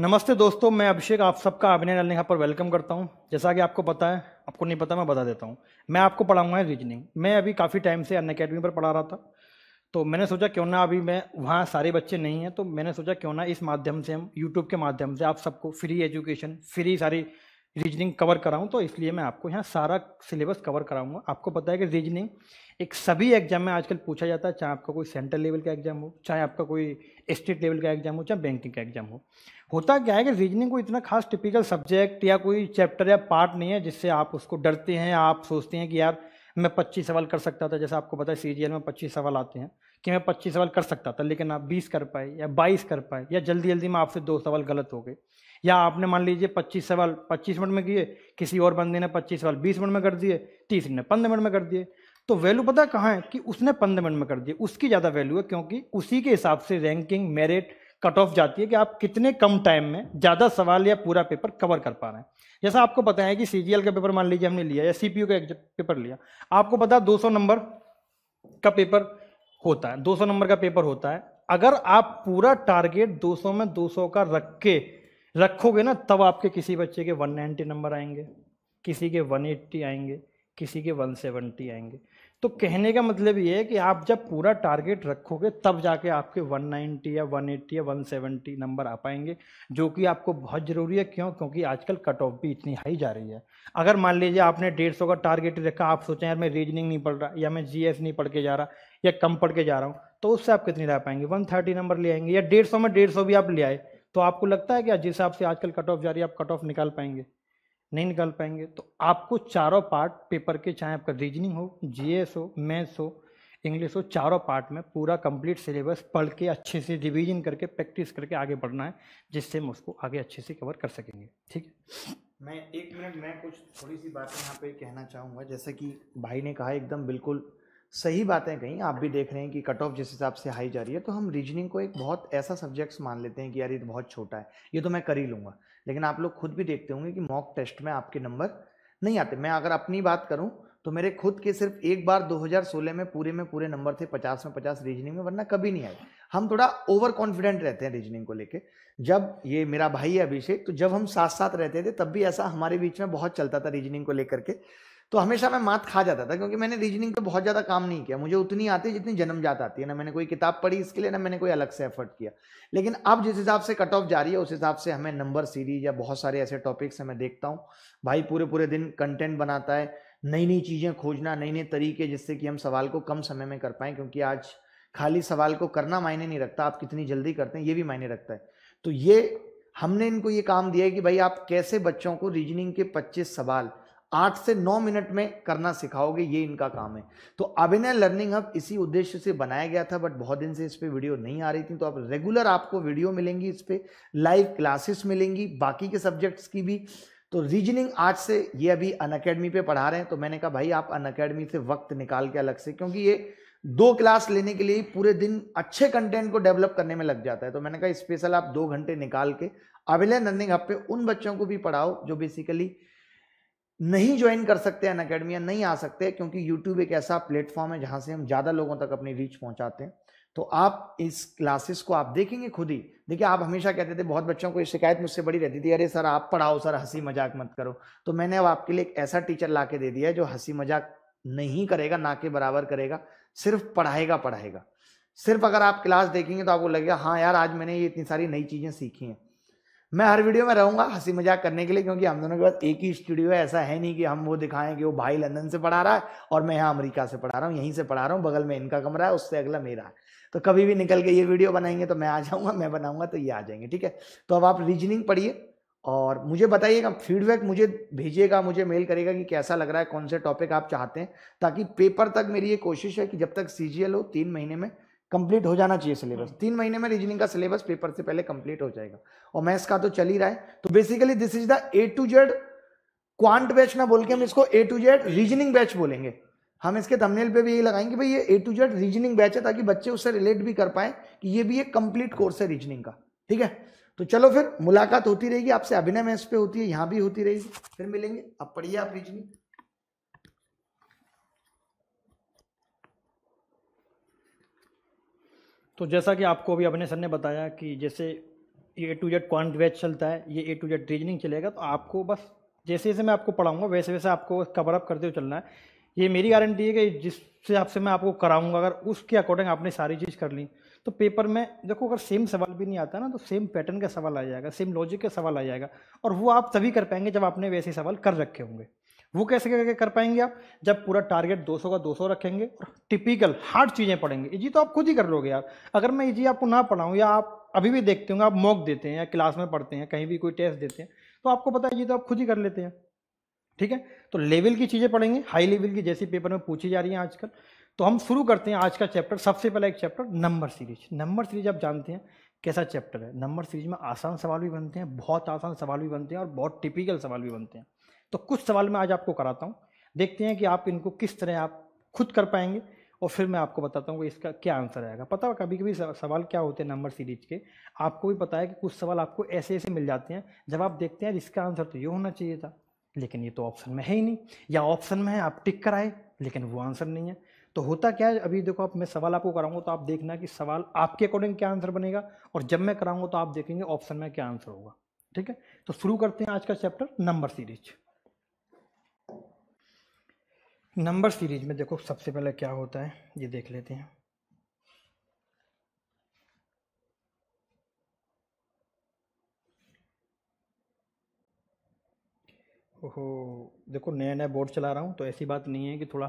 नमस्ते दोस्तों मैं अभिषेक आप सबका अभिनय नल यहाँ पर वेलकम करता हूँ जैसा कि आपको पता है आपको नहीं पता मैं बता देता हूँ मैं आपको पढ़ाऊँगा रीजनिंग मैं अभी काफ़ी टाइम से अन अकेडमी पर पढ़ा रहा था तो मैंने सोचा क्यों ना अभी मैं वहाँ सारे बच्चे नहीं हैं तो मैंने सोचा क्यों ना इस माध्यम से हम यूट्यूब के माध्यम से आप सबको फ्री एजुकेशन फ्री सारी रीजनिंग कवर कराऊँ तो इसलिए मैं आपको यहाँ सारा सिलेबस कवर कराऊँगा आपको पता है कि रीजनिंग एक सभी एग्जाम में आजकल पूछा जाता है चाहे आपका कोई सेंट्रल लेवल का एग्जाम हो चाहे आपका कोई स्टेट लेवल का एग्जाम हो चाहे बैंकिंग का एग्जाम हो होता क्या है कि रीजनिंग कोई इतना खास टिपिकल सब्जेक्ट या कोई चैप्टर या पार्ट नहीं है जिससे आप उसको डरते हैं आप सोचते हैं कि यार मैं पच्चीस सवाल कर सकता था जैसे आपको पता है सी में पच्चीस सवाल आते हैं कि मैं पच्चीस सवाल कर सकता था लेकिन आप बीस कर पाए या बाईस कर पाए या जल्दी जल्दी में आपसे दो सवाल गलत हो गए या आपने मान लीजिए पच्चीस सवाल पच्चीस मिनट में किए किसी और बंदे ने पच्चीस सवाल बीस मिनट में कर दिए तीस ने पंद्रह मिनट में कर दिए तो वैल्यू पता है कहाँ है कि उसने पंद्रह मिनट में कर दिया उसकी ज़्यादा वैल्यू है क्योंकि उसी के हिसाब से रैंकिंग मेरिट कट ऑफ जाती है कि आप कितने कम टाइम में ज़्यादा सवाल या पूरा पेपर कवर कर पा रहे हैं जैसा आपको पता है कि सी का पेपर मान लीजिए हमने लिया या सी का पेपर लिया आपको पता दो सौ नंबर का पेपर होता है दो सौ नंबर का पेपर होता है अगर आप पूरा टारगेट दो सौ में दो सौ का रख के रखोगे ना तब आपके किसी बच्चे के वन नाइन्टी नंबर आएंगे किसी के वन एट्टी आएंगे किसी के वन सेवेंटी आएंगे तो कहने का मतलब ये है कि आप जब पूरा टारगेट रखोगे तब जाके आपके 190 या 180 या 170 नंबर आ पाएंगे जो कि आपको बहुत ज़रूरी है क्यों क्योंकि आजकल कट ऑफ भी इतनी हाई जा रही है अगर मान लीजिए आपने डेढ़ का टारगेट रखा आप सोचें यार मैं रीजनिंग नहीं पढ़ रहा या मैं जी नहीं पढ़ के जा रहा या कम पढ़ के जा रहा हूँ तो उससे आप कितनी ला पाएंगे वन नंबर ले आएंगे या डेढ़ में डेढ़ भी आप ले आए तो आपको लगता है कि जिस हिसाब से आजकल कट ऑफ जा रही है आप कट ऑफ निकाल पाएंगे नहीं निकाल पाएंगे तो आपको चारों पार्ट पेपर के चाहे आपका रीजनिंग हो जीएस हो मैथ्स हो इंग्लिश हो चारों पार्ट में पूरा कंप्लीट सिलेबस पढ़ के अच्छे से रिवीजन करके प्रैक्टिस करके आगे बढ़ना है जिससे हम उसको आगे अच्छे से कवर कर सकेंगे ठीक है मैं एक मिनट मैं कुछ थोड़ी सी बातें यहाँ पे कहना चाहूँगा जैसे कि भाई ने कहा एकदम बिल्कुल सही बातें कहीं आप भी देख रहे हैं कि कट ऑफ जिस हिसाब से हाई जा रही है तो हम रीजनिंग को एक बहुत ऐसा सब्जेक्ट्स मान लेते हैं कि यार ये तो बहुत छोटा है ये तो मैं कर ही लूंगा लेकिन आप लोग खुद भी देखते होंगे कि मॉक टेस्ट में आपके नंबर नहीं आते मैं अगर अपनी बात करूं तो मेरे खुद के सिर्फ एक बार 2016 में पूरे में पूरे नंबर थे 50 में 50 रीजनिंग में वरना कभी नहीं आए हम थोड़ा ओवर कॉन्फिडेंट रहते हैं रीजनिंग को लेके जब ये मेरा भाई है अभिषेक तो जब हम साथ साथ रहते थे तब भी ऐसा हमारे बीच में बहुत चलता था रीजनिंग को लेकर के तो हमेशा मैं मात खा जाता था क्योंकि मैंने रीजनिंग पे बहुत ज़्यादा काम नहीं किया मुझे उतनी आती जितनी जन्म जाता आती है ना मैंने कोई किताब पढ़ी इसके लिए ना मैंने कोई अलग से एफर्ट किया लेकिन अब जिस हिसाब से कट ऑफ जा रही है उस हिसाब से हमें नंबर सीरीज या बहुत सारे ऐसे टॉपिक्स मैं देखता हूँ भाई पूरे पूरे दिन कंटेंट बनाता है नई नई चीज़ें खोजना नए नए तरीके जिससे कि हम सवाल को कम समय में कर पाएं क्योंकि आज खाली सवाल को करना मायने नहीं रखता आप कितनी जल्दी करते हैं ये भी मायने रखता है तो ये हमने इनको ये काम दिया है कि भाई आप कैसे बच्चों को रीजनिंग के 25 सवाल आठ से नौ मिनट में करना सिखाओगे ये इनका काम है तो अभिनय लर्निंग हब इसी उद्देश्य से बनाया गया था बट बहुत दिन से इस पर वीडियो नहीं आ रही थी तो आप रेगुलर आपको वीडियो मिलेंगी इस पर लाइव क्लासेस मिलेंगी बाकी के सब्जेक्ट्स की भी तो रीजनिंग आज से ये अभी अन अकेडमी पे पढ़ा रहे हैं तो मैंने कहा भाई आप अन अकेडमी से वक्त निकाल के अलग से क्योंकि ये दो क्लास लेने के लिए पूरे दिन अच्छे कंटेंट को डेवलप करने में लग जाता है तो मैंने कहा स्पेशल आप दो घंटे निकाल के अभिलय लर्निंग हब पे उन बच्चों को भी पढ़ाओ जो बेसिकली नहीं ज्वाइन कर सकते अन अकेडमिया नहीं आ सकते क्योंकि यूट्यूब एक ऐसा प्लेटफॉर्म है जहाँ से हम ज़्यादा लोगों तक अपनी रीच पहुँचाते हैं तो आप इस क्लासेस को आप देखेंगे खुद ही देखिए आप हमेशा कहते थे बहुत बच्चों को ये शिकायत मुझसे बड़ी रहती थी अरे सर आप पढ़ाओ सर हंसी मजाक मत करो तो मैंने अब आपके लिए एक ऐसा टीचर ला के दे दिया है जो हंसी मजाक नहीं करेगा ना के बराबर करेगा सिर्फ पढ़ाएगा पढ़ाएगा सिर्फ अगर आप क्लास देखेंगे तो आपको लगेगा हाँ यार आज मैंने ये इतनी सारी नई चीज़ें सीखी हैं मैं हर वीडियो में रहूँगा हंसी मजाक करने के लिए क्योंकि हम दोनों के पास एक ही स्टूडियो है ऐसा है नहीं कि हम वो दिखाएं कि वो भाई लंदन से पढ़ा रहा है और मैं यहाँ अमेरिका से पढ़ा रहा हूँ यहीं से पढ़ा रहा हूँ बगल में इनका कमरा है उससे अगला मेरा है तो कभी भी निकल के ये वीडियो बनाएंगे तो मैं आ जाऊँगा मैं बनाऊंगा तो ये आ जाएंगे ठीक है तो अब आप रीजनिंग पढ़िए और मुझे बताइएगा फीडबैक मुझे भेजिएगा मुझे मेल करेगा कि कैसा लग रहा है कौन से टॉपिक आप चाहते हैं ताकि पेपर तक मेरी ये कोशिश है कि जब तक सी हो तीन महीने में कंप्लीट हो जाना चाहिए सिलेबस तीन महीने में रीजनिंग का सिलेबस पेपर से पहले कंप्लीट हो जाएगा और मैथ्स का तो चल ही रहा है तो basically this is the A to Z quant batch ना बोल के हम इसको A to Z reasoning batch बोलेंगे हम इसके थंबनेल पे भी यही लगाएंगे भाई ये A to Z reasoning batch है ताकि बच्चे उससे रिलेट भी कर पाए कि ये भी एक कंप्लीट कोर्स है रीजनिंग का ठीक है तो चलो फिर मुलाकात होती रहेगी आपसे अभिनय मैच पे होती है यहाँ भी होती रहेगी फिर मिलेंगे अब पढ़िए आप रीजनिंग तो जैसा कि आपको अभी अपने सर ने बताया कि जैसे ए टू जेड क्वांट वेज चलता है ये ए टू जेड रीजनिंग चलेगा तो आपको बस जैसे जैसे मैं आपको पढ़ाऊंगा वैसे वैसे आपको कवर अप करते हुए चलना है ये मेरी गारंटी है कि जिससे आपसे मैं आपको कराऊंगा अगर उसके अकॉर्डिंग आपने सारी चीज़ कर ली तो पेपर में देखो अगर सेम सवाल भी नहीं आता ना तो सेम पैटर्न का सवाल आ जाएगा सेम लॉजिक का सवाल आ जाएगा और वो आप तभी कर पाएंगे जब आपने वैसे सवाल कर रखे होंगे वो कैसे करके कर पाएंगे आप जब पूरा टारगेट 200 का 200 रखेंगे और टिपिकल हार्ड चीज़ें पढ़ेंगे जी तो आप खुद ही कर लोगे यार अगर मैं जी आपको ना पढ़ाऊँ या आप अभी भी देखते होंगे आप मॉक देते हैं या क्लास में पढ़ते हैं कहीं भी कोई टेस्ट देते हैं तो आपको पता है ये तो आप खुद ही कर लेते हैं ठीक है तो लेवल की चीज़ें पढ़ेंगे हाई लेवल की जैसी पेपर में पूछी जा रही है आजकल तो हम शुरू करते हैं आज का चैप्टर सबसे पहला एक chapter number series number series आप जानते हैं कैसा चैप्टर है नंबर सीरीज में आसान सवाल भी बनते हैं बहुत आसान सवाल भी बनते हैं और बहुत टिपिकल सवाल भी बनते हैं तो कुछ सवाल मैं आज आपको कराता हूँ देखते हैं कि आप इनको किस तरह आप खुद कर पाएंगे और फिर मैं आपको बताता हूँ कि इसका क्या आंसर आएगा पता कभी कभी सवाल क्या होते हैं नंबर सीरीज के आपको भी पता है कि कुछ सवाल आपको ऐसे ऐसे मिल जाते हैं जब आप देखते हैं इसका आंसर तो ये होना चाहिए था लेकिन ये तो ऑप्शन में है ही नहीं या ऑप्शन में है आप टिक कराए लेकिन वो आंसर नहीं है तो होता क्या है अभी देखो आप मैं सवाल आपको कराऊंगा तो आप देखना कि सवाल आपके अकॉर्डिंग क्या आंसर बनेगा और जब मैं कराऊंगा तो आप देखेंगे ऑप्शन में क्या आंसर होगा ठीक है तो शुरू करते हैं आज का chapter number series number series में देखो सबसे पहले क्या होता है ये देख लेते हैं ओहो देखो नया नया बोर्ड चला रहा हूँ तो ऐसी बात नहीं है कि थोड़ा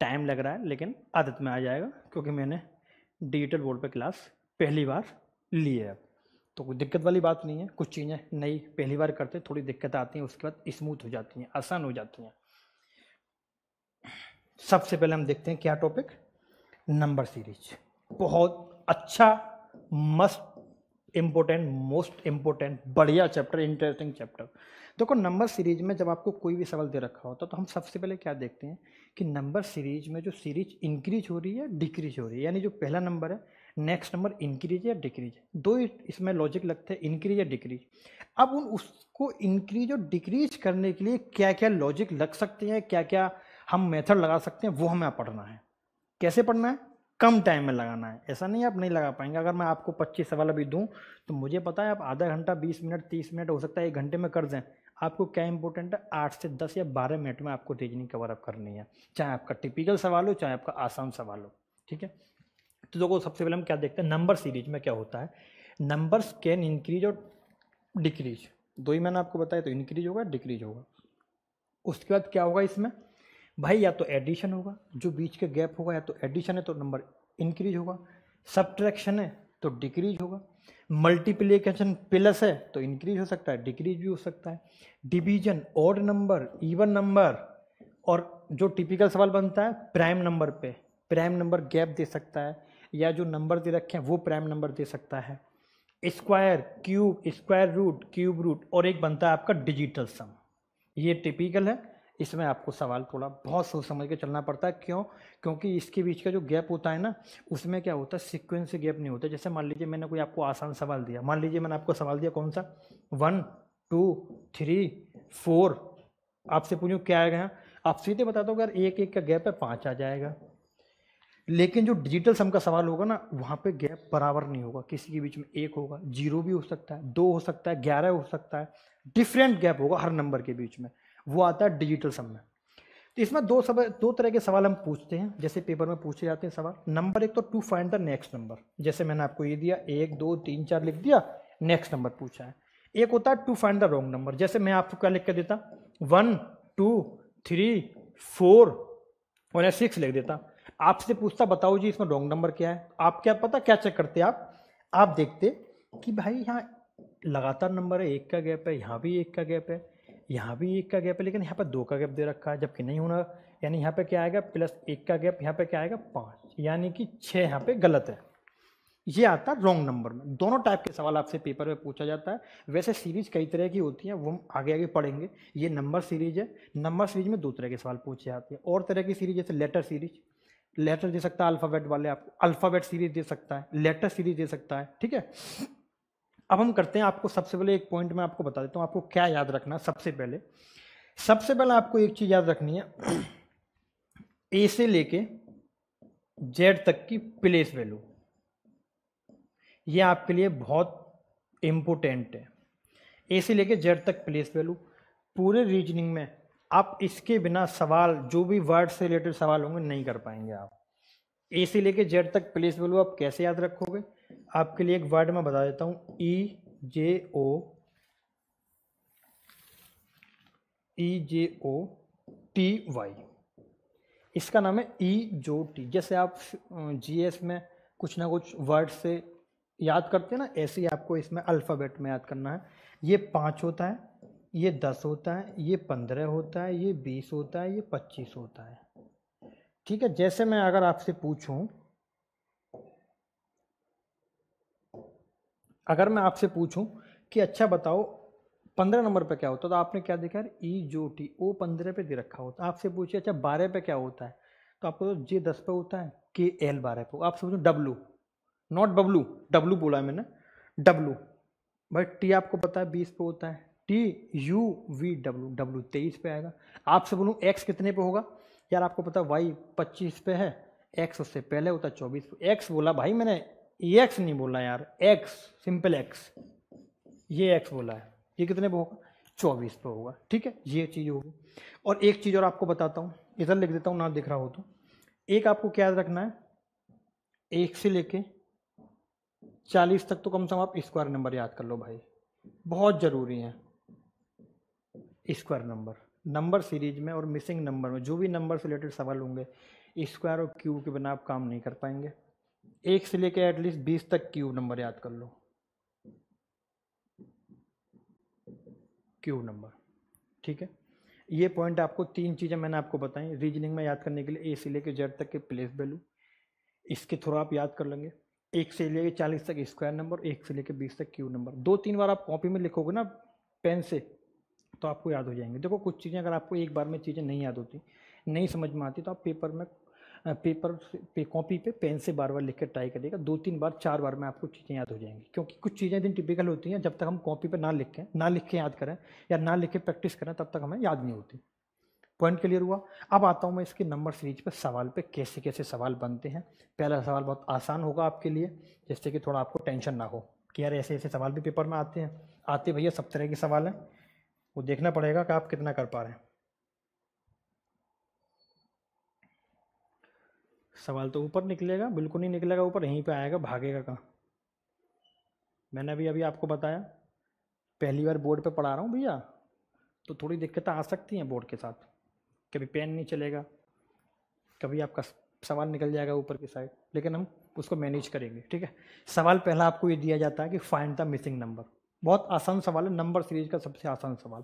टाइम लग रहा है लेकिन आदत में आ जाएगा क्योंकि मैंने डिजिटल बोर्ड पर क्लास पहली बार ली है तो कोई दिक्कत वाली बात नहीं है कुछ चीज़ें नई पहली बार करते थोड़ी दिक्कत आती हैं उसके बाद स्मूथ हो जाती हैं आसान हो जाती हैं सबसे पहले हम देखते हैं क्या टॉपिक नंबर सीरीज बहुत अच्छा मस्ट इम्पोर्टेंट मोस्ट इम्पोर्टेंट बढ़िया चैप्टर इंटरेस्टिंग चैप्टर देखो नंबर सीरीज में जब आपको कोई भी सवाल दे रखा होता तो हम सबसे पहले क्या देखते हैं कि नंबर सीरीज में जो सीरीज इंक्रीज हो रही है डिक्रीज हो रही है यानी जो पहला नंबर है नेक्स्ट नंबर इंक्रीज या डिक्रीज दो इसमें लॉजिक लगते हैं इंक्रीज या डिक्रीज अब उन उसको इंक्रीज और डिक्रीज करने के लिए क्या क्या लॉजिक लग सकते हैं क्या क्या हम मेथड लगा सकते हैं वो हमें पढ़ना है कैसे पढ़ना है कम टाइम में लगाना है ऐसा नहीं आप नहीं लगा पाएंगे अगर मैं आपको 25 सवाल अभी दूं तो मुझे पता है आप आधा घंटा 20 मिनट 30 मिनट हो सकता है एक घंटे में कर दें आपको क्या इंपॉर्टेंट है आठ से दस या बारह मिनट में आपको रीजनिंग कवर अप करनी है चाहे आपका टिपिकल सवाल हो चाहे आपका आसान सवाल हो ठीक है तो देखो सबसे पहले हम क्या देखते हैं नंबर सीरीज में क्या होता है नंबर्स कैन इंक्रीज और डिक्रीज दो ही मैंने आपको बताया तो इंक्रीज होगा डिक्रीज होगा उसके बाद क्या होगा इसमें भाई या तो एडिशन होगा जो बीच के गैप होगा या तो एडिशन है तो नंबर इंक्रीज होगा सब्ट्रैक्शन है तो डिक्रीज होगा मल्टीप्लीकेशन प्लस है तो इंक्रीज हो सकता है डिक्रीज भी हो सकता है division odd number even number और जो टिपिकल सवाल बनता है प्राइम नंबर पे प्राइम नंबर गैप दे सकता है या जो नंबर दे रखे हैं वो प्राइम नंबर दे सकता है square cube square root cube root और एक बनता है आपका डिजिटल सम ये टिपिकल है इसमें आपको सवाल थोड़ा बहुत सोच समझ के चलना पड़ता है क्यों क्योंकि इसके बीच का जो गैप होता है ना उसमें क्या होता है सिक्वेंस गैप नहीं होता जैसे मान लीजिए मैंने कोई आपको आसान सवाल दिया मान लीजिए मैंने आपको सवाल दिया कौन सा वन टू थ्री फोर आपसे पूछूँ क्या आएगा आप सीधे बता दो अगर एक एक का गैप है पाँच आ जाएगा लेकिन जो डिजिटल सम का सवाल होगा ना वहाँ पे गैप बराबर नहीं होगा किसी के बीच में एक होगा जीरो भी हो सकता है दो हो सकता है ग्यारह हो सकता है डिफरेंट गैप होगा हर नंबर के बीच में वो आता है डिजिटल सम में तो इसमें दो सब दो तरह के सवाल हम पूछते हैं जैसे पेपर में पूछे जाते हैं सवाल नंबर एक तो to find the next number जैसे मैंने आपको ये दिया एक दो तीन चार लिख दिया नेक्स्ट नंबर पूछा है एक होता है to find the wrong number जैसे मैं आपको क्या लिख के देता वन टू थ्री फोर और या सिक्स लिख देता आपसे पूछता बताओ जी इसमें रॉन्ग नंबर क्या है आप क्या पता क्या चेक करते आप आप देखते कि भाई यहाँ लगातार नंबर है एक का गैप है यहाँ भी एक का गैप है यहाँ भी एक का गैप है लेकिन यहाँ पर दो का गैप दे रखा है जबकि नहीं होना यानी यहाँ पे क्या आएगा प्लस एक का गैप यहाँ पे क्या आएगा पाँच यानी कि छः यहाँ पे गलत है ये आता है रॉन्ग नंबर में दोनों टाइप के सवाल आपसे पेपर में पूछा जाता है वैसे सीरीज कई तरह की होती है वो हम आगे आगे पढ़ेंगे ये नंबर सीरीज है नंबर सीरीज में दो तरह के सवाल पूछे जाते हैं और तरह की सीरीज जैसे लेटर सीरीज लेटर दे सकता है अल्फ़ाबेट वाले आपको अल्फ़ाबेट सीरीज दे सकता है लेटर सीरीज दे सकता है ठीक है अब हम करते हैं आपको सबसे पहले एक पॉइंट मैं आपको बता देता हूँ आपको क्या याद रखना सबसे पहले सबसे पहले आपको एक चीज़ याद रखनी है ए से लेके जेड तक की प्लेस वैल्यू ये आपके लिए बहुत इम्पोर्टेंट है ए से लेके जेड तक प्लेस वैल्यू पूरे रीजनिंग में आप इसके बिना सवाल जो भी वर्ड से रिलेटेड सवाल होंगे नहीं कर पाएंगे आप ए से लेके जेड तक प्लेस वैल्यू आप कैसे याद रखोगे आपके लिए एक वर्ड में बता देता हूँ ई जे ओ ई जे ओ टी वाई इसका नाम है ई e जो टी जैसे आप जी एस में कुछ ना कुछ वर्ड से याद करते हैं ना ऐसे ही आपको इसमें अल्फ़ाबेट में याद करना है ये पाँच होता है ये दस होता है ये पंद्रह होता है ये बीस होता है ये पच्चीस होता है ठीक है जैसे मैं अगर आपसे पूछूं अगर मैं आपसे पूछूं कि अच्छा बताओ पंद्रह नंबर पे क्या होता है तो आपने क्या देखा है ई जो टी ओ पंद्रह पे दे रखा होता है आपसे पूछिए अच्छा बारह पे क्या होता है तो आपको तो जे दस पे होता है के एल बारह पे आप समझो डब्लू नॉट बब्लू डब्लू बोला है मैंने डब्लू भाई टी आपको पता है बीस पे होता है T U V W W तेईस पे आएगा आपसे बोलूँ एक्स कितने पे होगा यार आपको पता है वाई पच्चीस पे है एक्स उससे पहले होता है चौबीस पे एक्स बोला भाई मैंने एक्स नहीं बोला यार एक्स सिंपल एक्स ये एक्स बोला है ये कितने पे होगा चौबीस पे होगा ठीक है ये चीज़ होगी और एक चीज़ और आपको बताता हूँ इधर लिख देता हूँ ना दिख रहा हो तो एक आपको क्या याद रखना है एक से लेके चालीस तक तो कम से कम आप स्क्वायर नंबर याद कर लो भाई बहुत ज़रूरी है स्क्वायर नंबर नंबर सीरीज में और मिसिंग नंबर में जो भी नंबर से रिलेटेड सवाल होंगे स्क्वायर और क्यू के बिना आप काम नहीं कर पाएंगे एक से लेकर एटलीस्ट बीस तक क्यूब नंबर याद कर लो क्यूब नंबर ठीक है ये पॉइंट आपको तीन चीज़ें मैंने आपको बताई रीजनिंग में याद करने के लिए ए से लेकर जेड तक के प्लेस वैल्यू इसके थ्रू आप याद कर लेंगे एक से लेकर चालीस तक स्क्वायर नंबर एक से लेकर बीस तक क्यू नंबर दो तीन बार आप कॉपी में लिखोगे ना पेन से तो आपको याद हो जाएंगे देखो कुछ चीज़ें अगर आपको एक बार में चीज़ें नहीं याद होती नहीं समझ में आती तो आप पेपर में पेपर पे कॉपी पे पेन से बार बार लिख कर ट्राई करिएगा दो तीन बार चार बार में आपको चीज़ें याद हो जाएंगी क्योंकि कुछ चीज़ें दिन टिपिकल होती हैं जब तक हम कॉपी पर ना लिखें ना लिख के याद करें या ना लिख के प्रैक्टिस करें तब तक हमें याद नहीं होती पॉइंट क्लियर हुआ अब आता हूँ मैं इसके नंबर सीरीज पर सवाल पे कैसे कैसे सवाल बनते हैं पहला सवाल बहुत आसान होगा आपके लिए जिससे कि थोड़ा आपको टेंशन ना हो कि यार ऐसे ऐसे सवाल भी पेपर में आते हैं आते भैया सब तरह के सवाल हैं वो देखना पड़ेगा कि आप कितना कर पा रहे हैं सवाल तो ऊपर निकलेगा बिल्कुल नहीं निकलेगा ऊपर यहीं पे आएगा भागेगा कहाँ मैंने अभी अभी आपको बताया पहली बार बोर्ड पे पढ़ा रहा हूँ भैया तो थोड़ी दिक्कतें आ सकती हैं बोर्ड के साथ कभी पेन नहीं चलेगा कभी आपका सवाल निकल जाएगा ऊपर की साइड लेकिन हम उसको मैनेज करेंगे ठीक है सवाल पहला आपको ये दिया जाता है कि फाइंड द मिसिंग नंबर बहुत आसान सवाल है नंबर सीरीज का सबसे आसान सवाल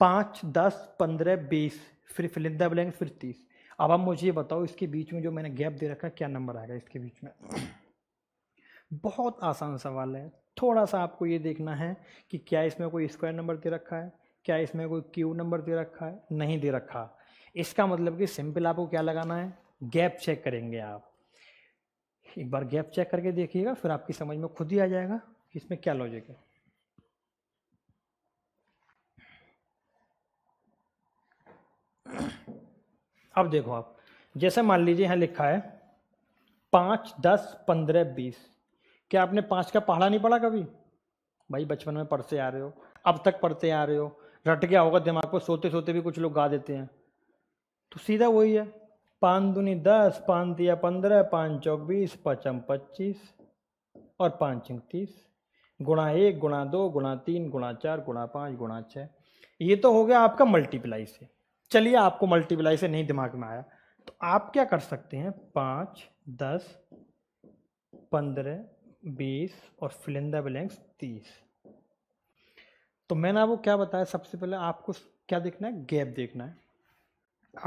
पाँच दस पंद्रह बीस फिर फिलिंदा ब्लैंक फिर तीस अब आप मुझे ये बताओ इसके बीच में जो मैंने गैप दे रखा है क्या नंबर आएगा इसके बीच में बहुत आसान सवाल है थोड़ा सा आपको ये देखना है कि क्या इसमें कोई स्क्वायर नंबर दे रखा है क्या इसमें कोई क्यू नंबर दे रखा है नहीं दे रखा इसका मतलब कि सिंपल आपको क्या लगाना है गैप चेक करेंगे आप एक बार गैप चेक करके देखिएगा फिर आपकी समझ में खुद ही आ जाएगा कि इसमें क्या लॉजिक है अब देखो आप जैसे मान लीजिए यहाँ लिखा है पाँच दस पंद्रह बीस क्या आपने पाँच का पहाड़ा नहीं पढ़ा कभी भाई बचपन में पढ़ते आ रहे हो अब तक पढ़ते आ रहे हो रट गया होगा दिमाग पर सोते सोते भी कुछ लोग गा देते हैं तो सीधा वही है पान दुनी दस पान दिया पंद्रह पान चौक बीस पचम पच्चीस और पाँच इकतीस तीस गुणा एक गुणा दो गुणा तीन गुणा चार गुणा पाँच गुणा छः ये तो हो गया आपका मल्टीप्लाई से चलिए आपको मल्टीप्लाई से नहीं दिमाग में आया तो आप क्या कर सकते हैं पाँच दस पंद्रह बीस और फिलिंदा बिलेंस तीस तो मैंने आपको क्या बताया सबसे पहले आपको क्या देखना है गैप देखना है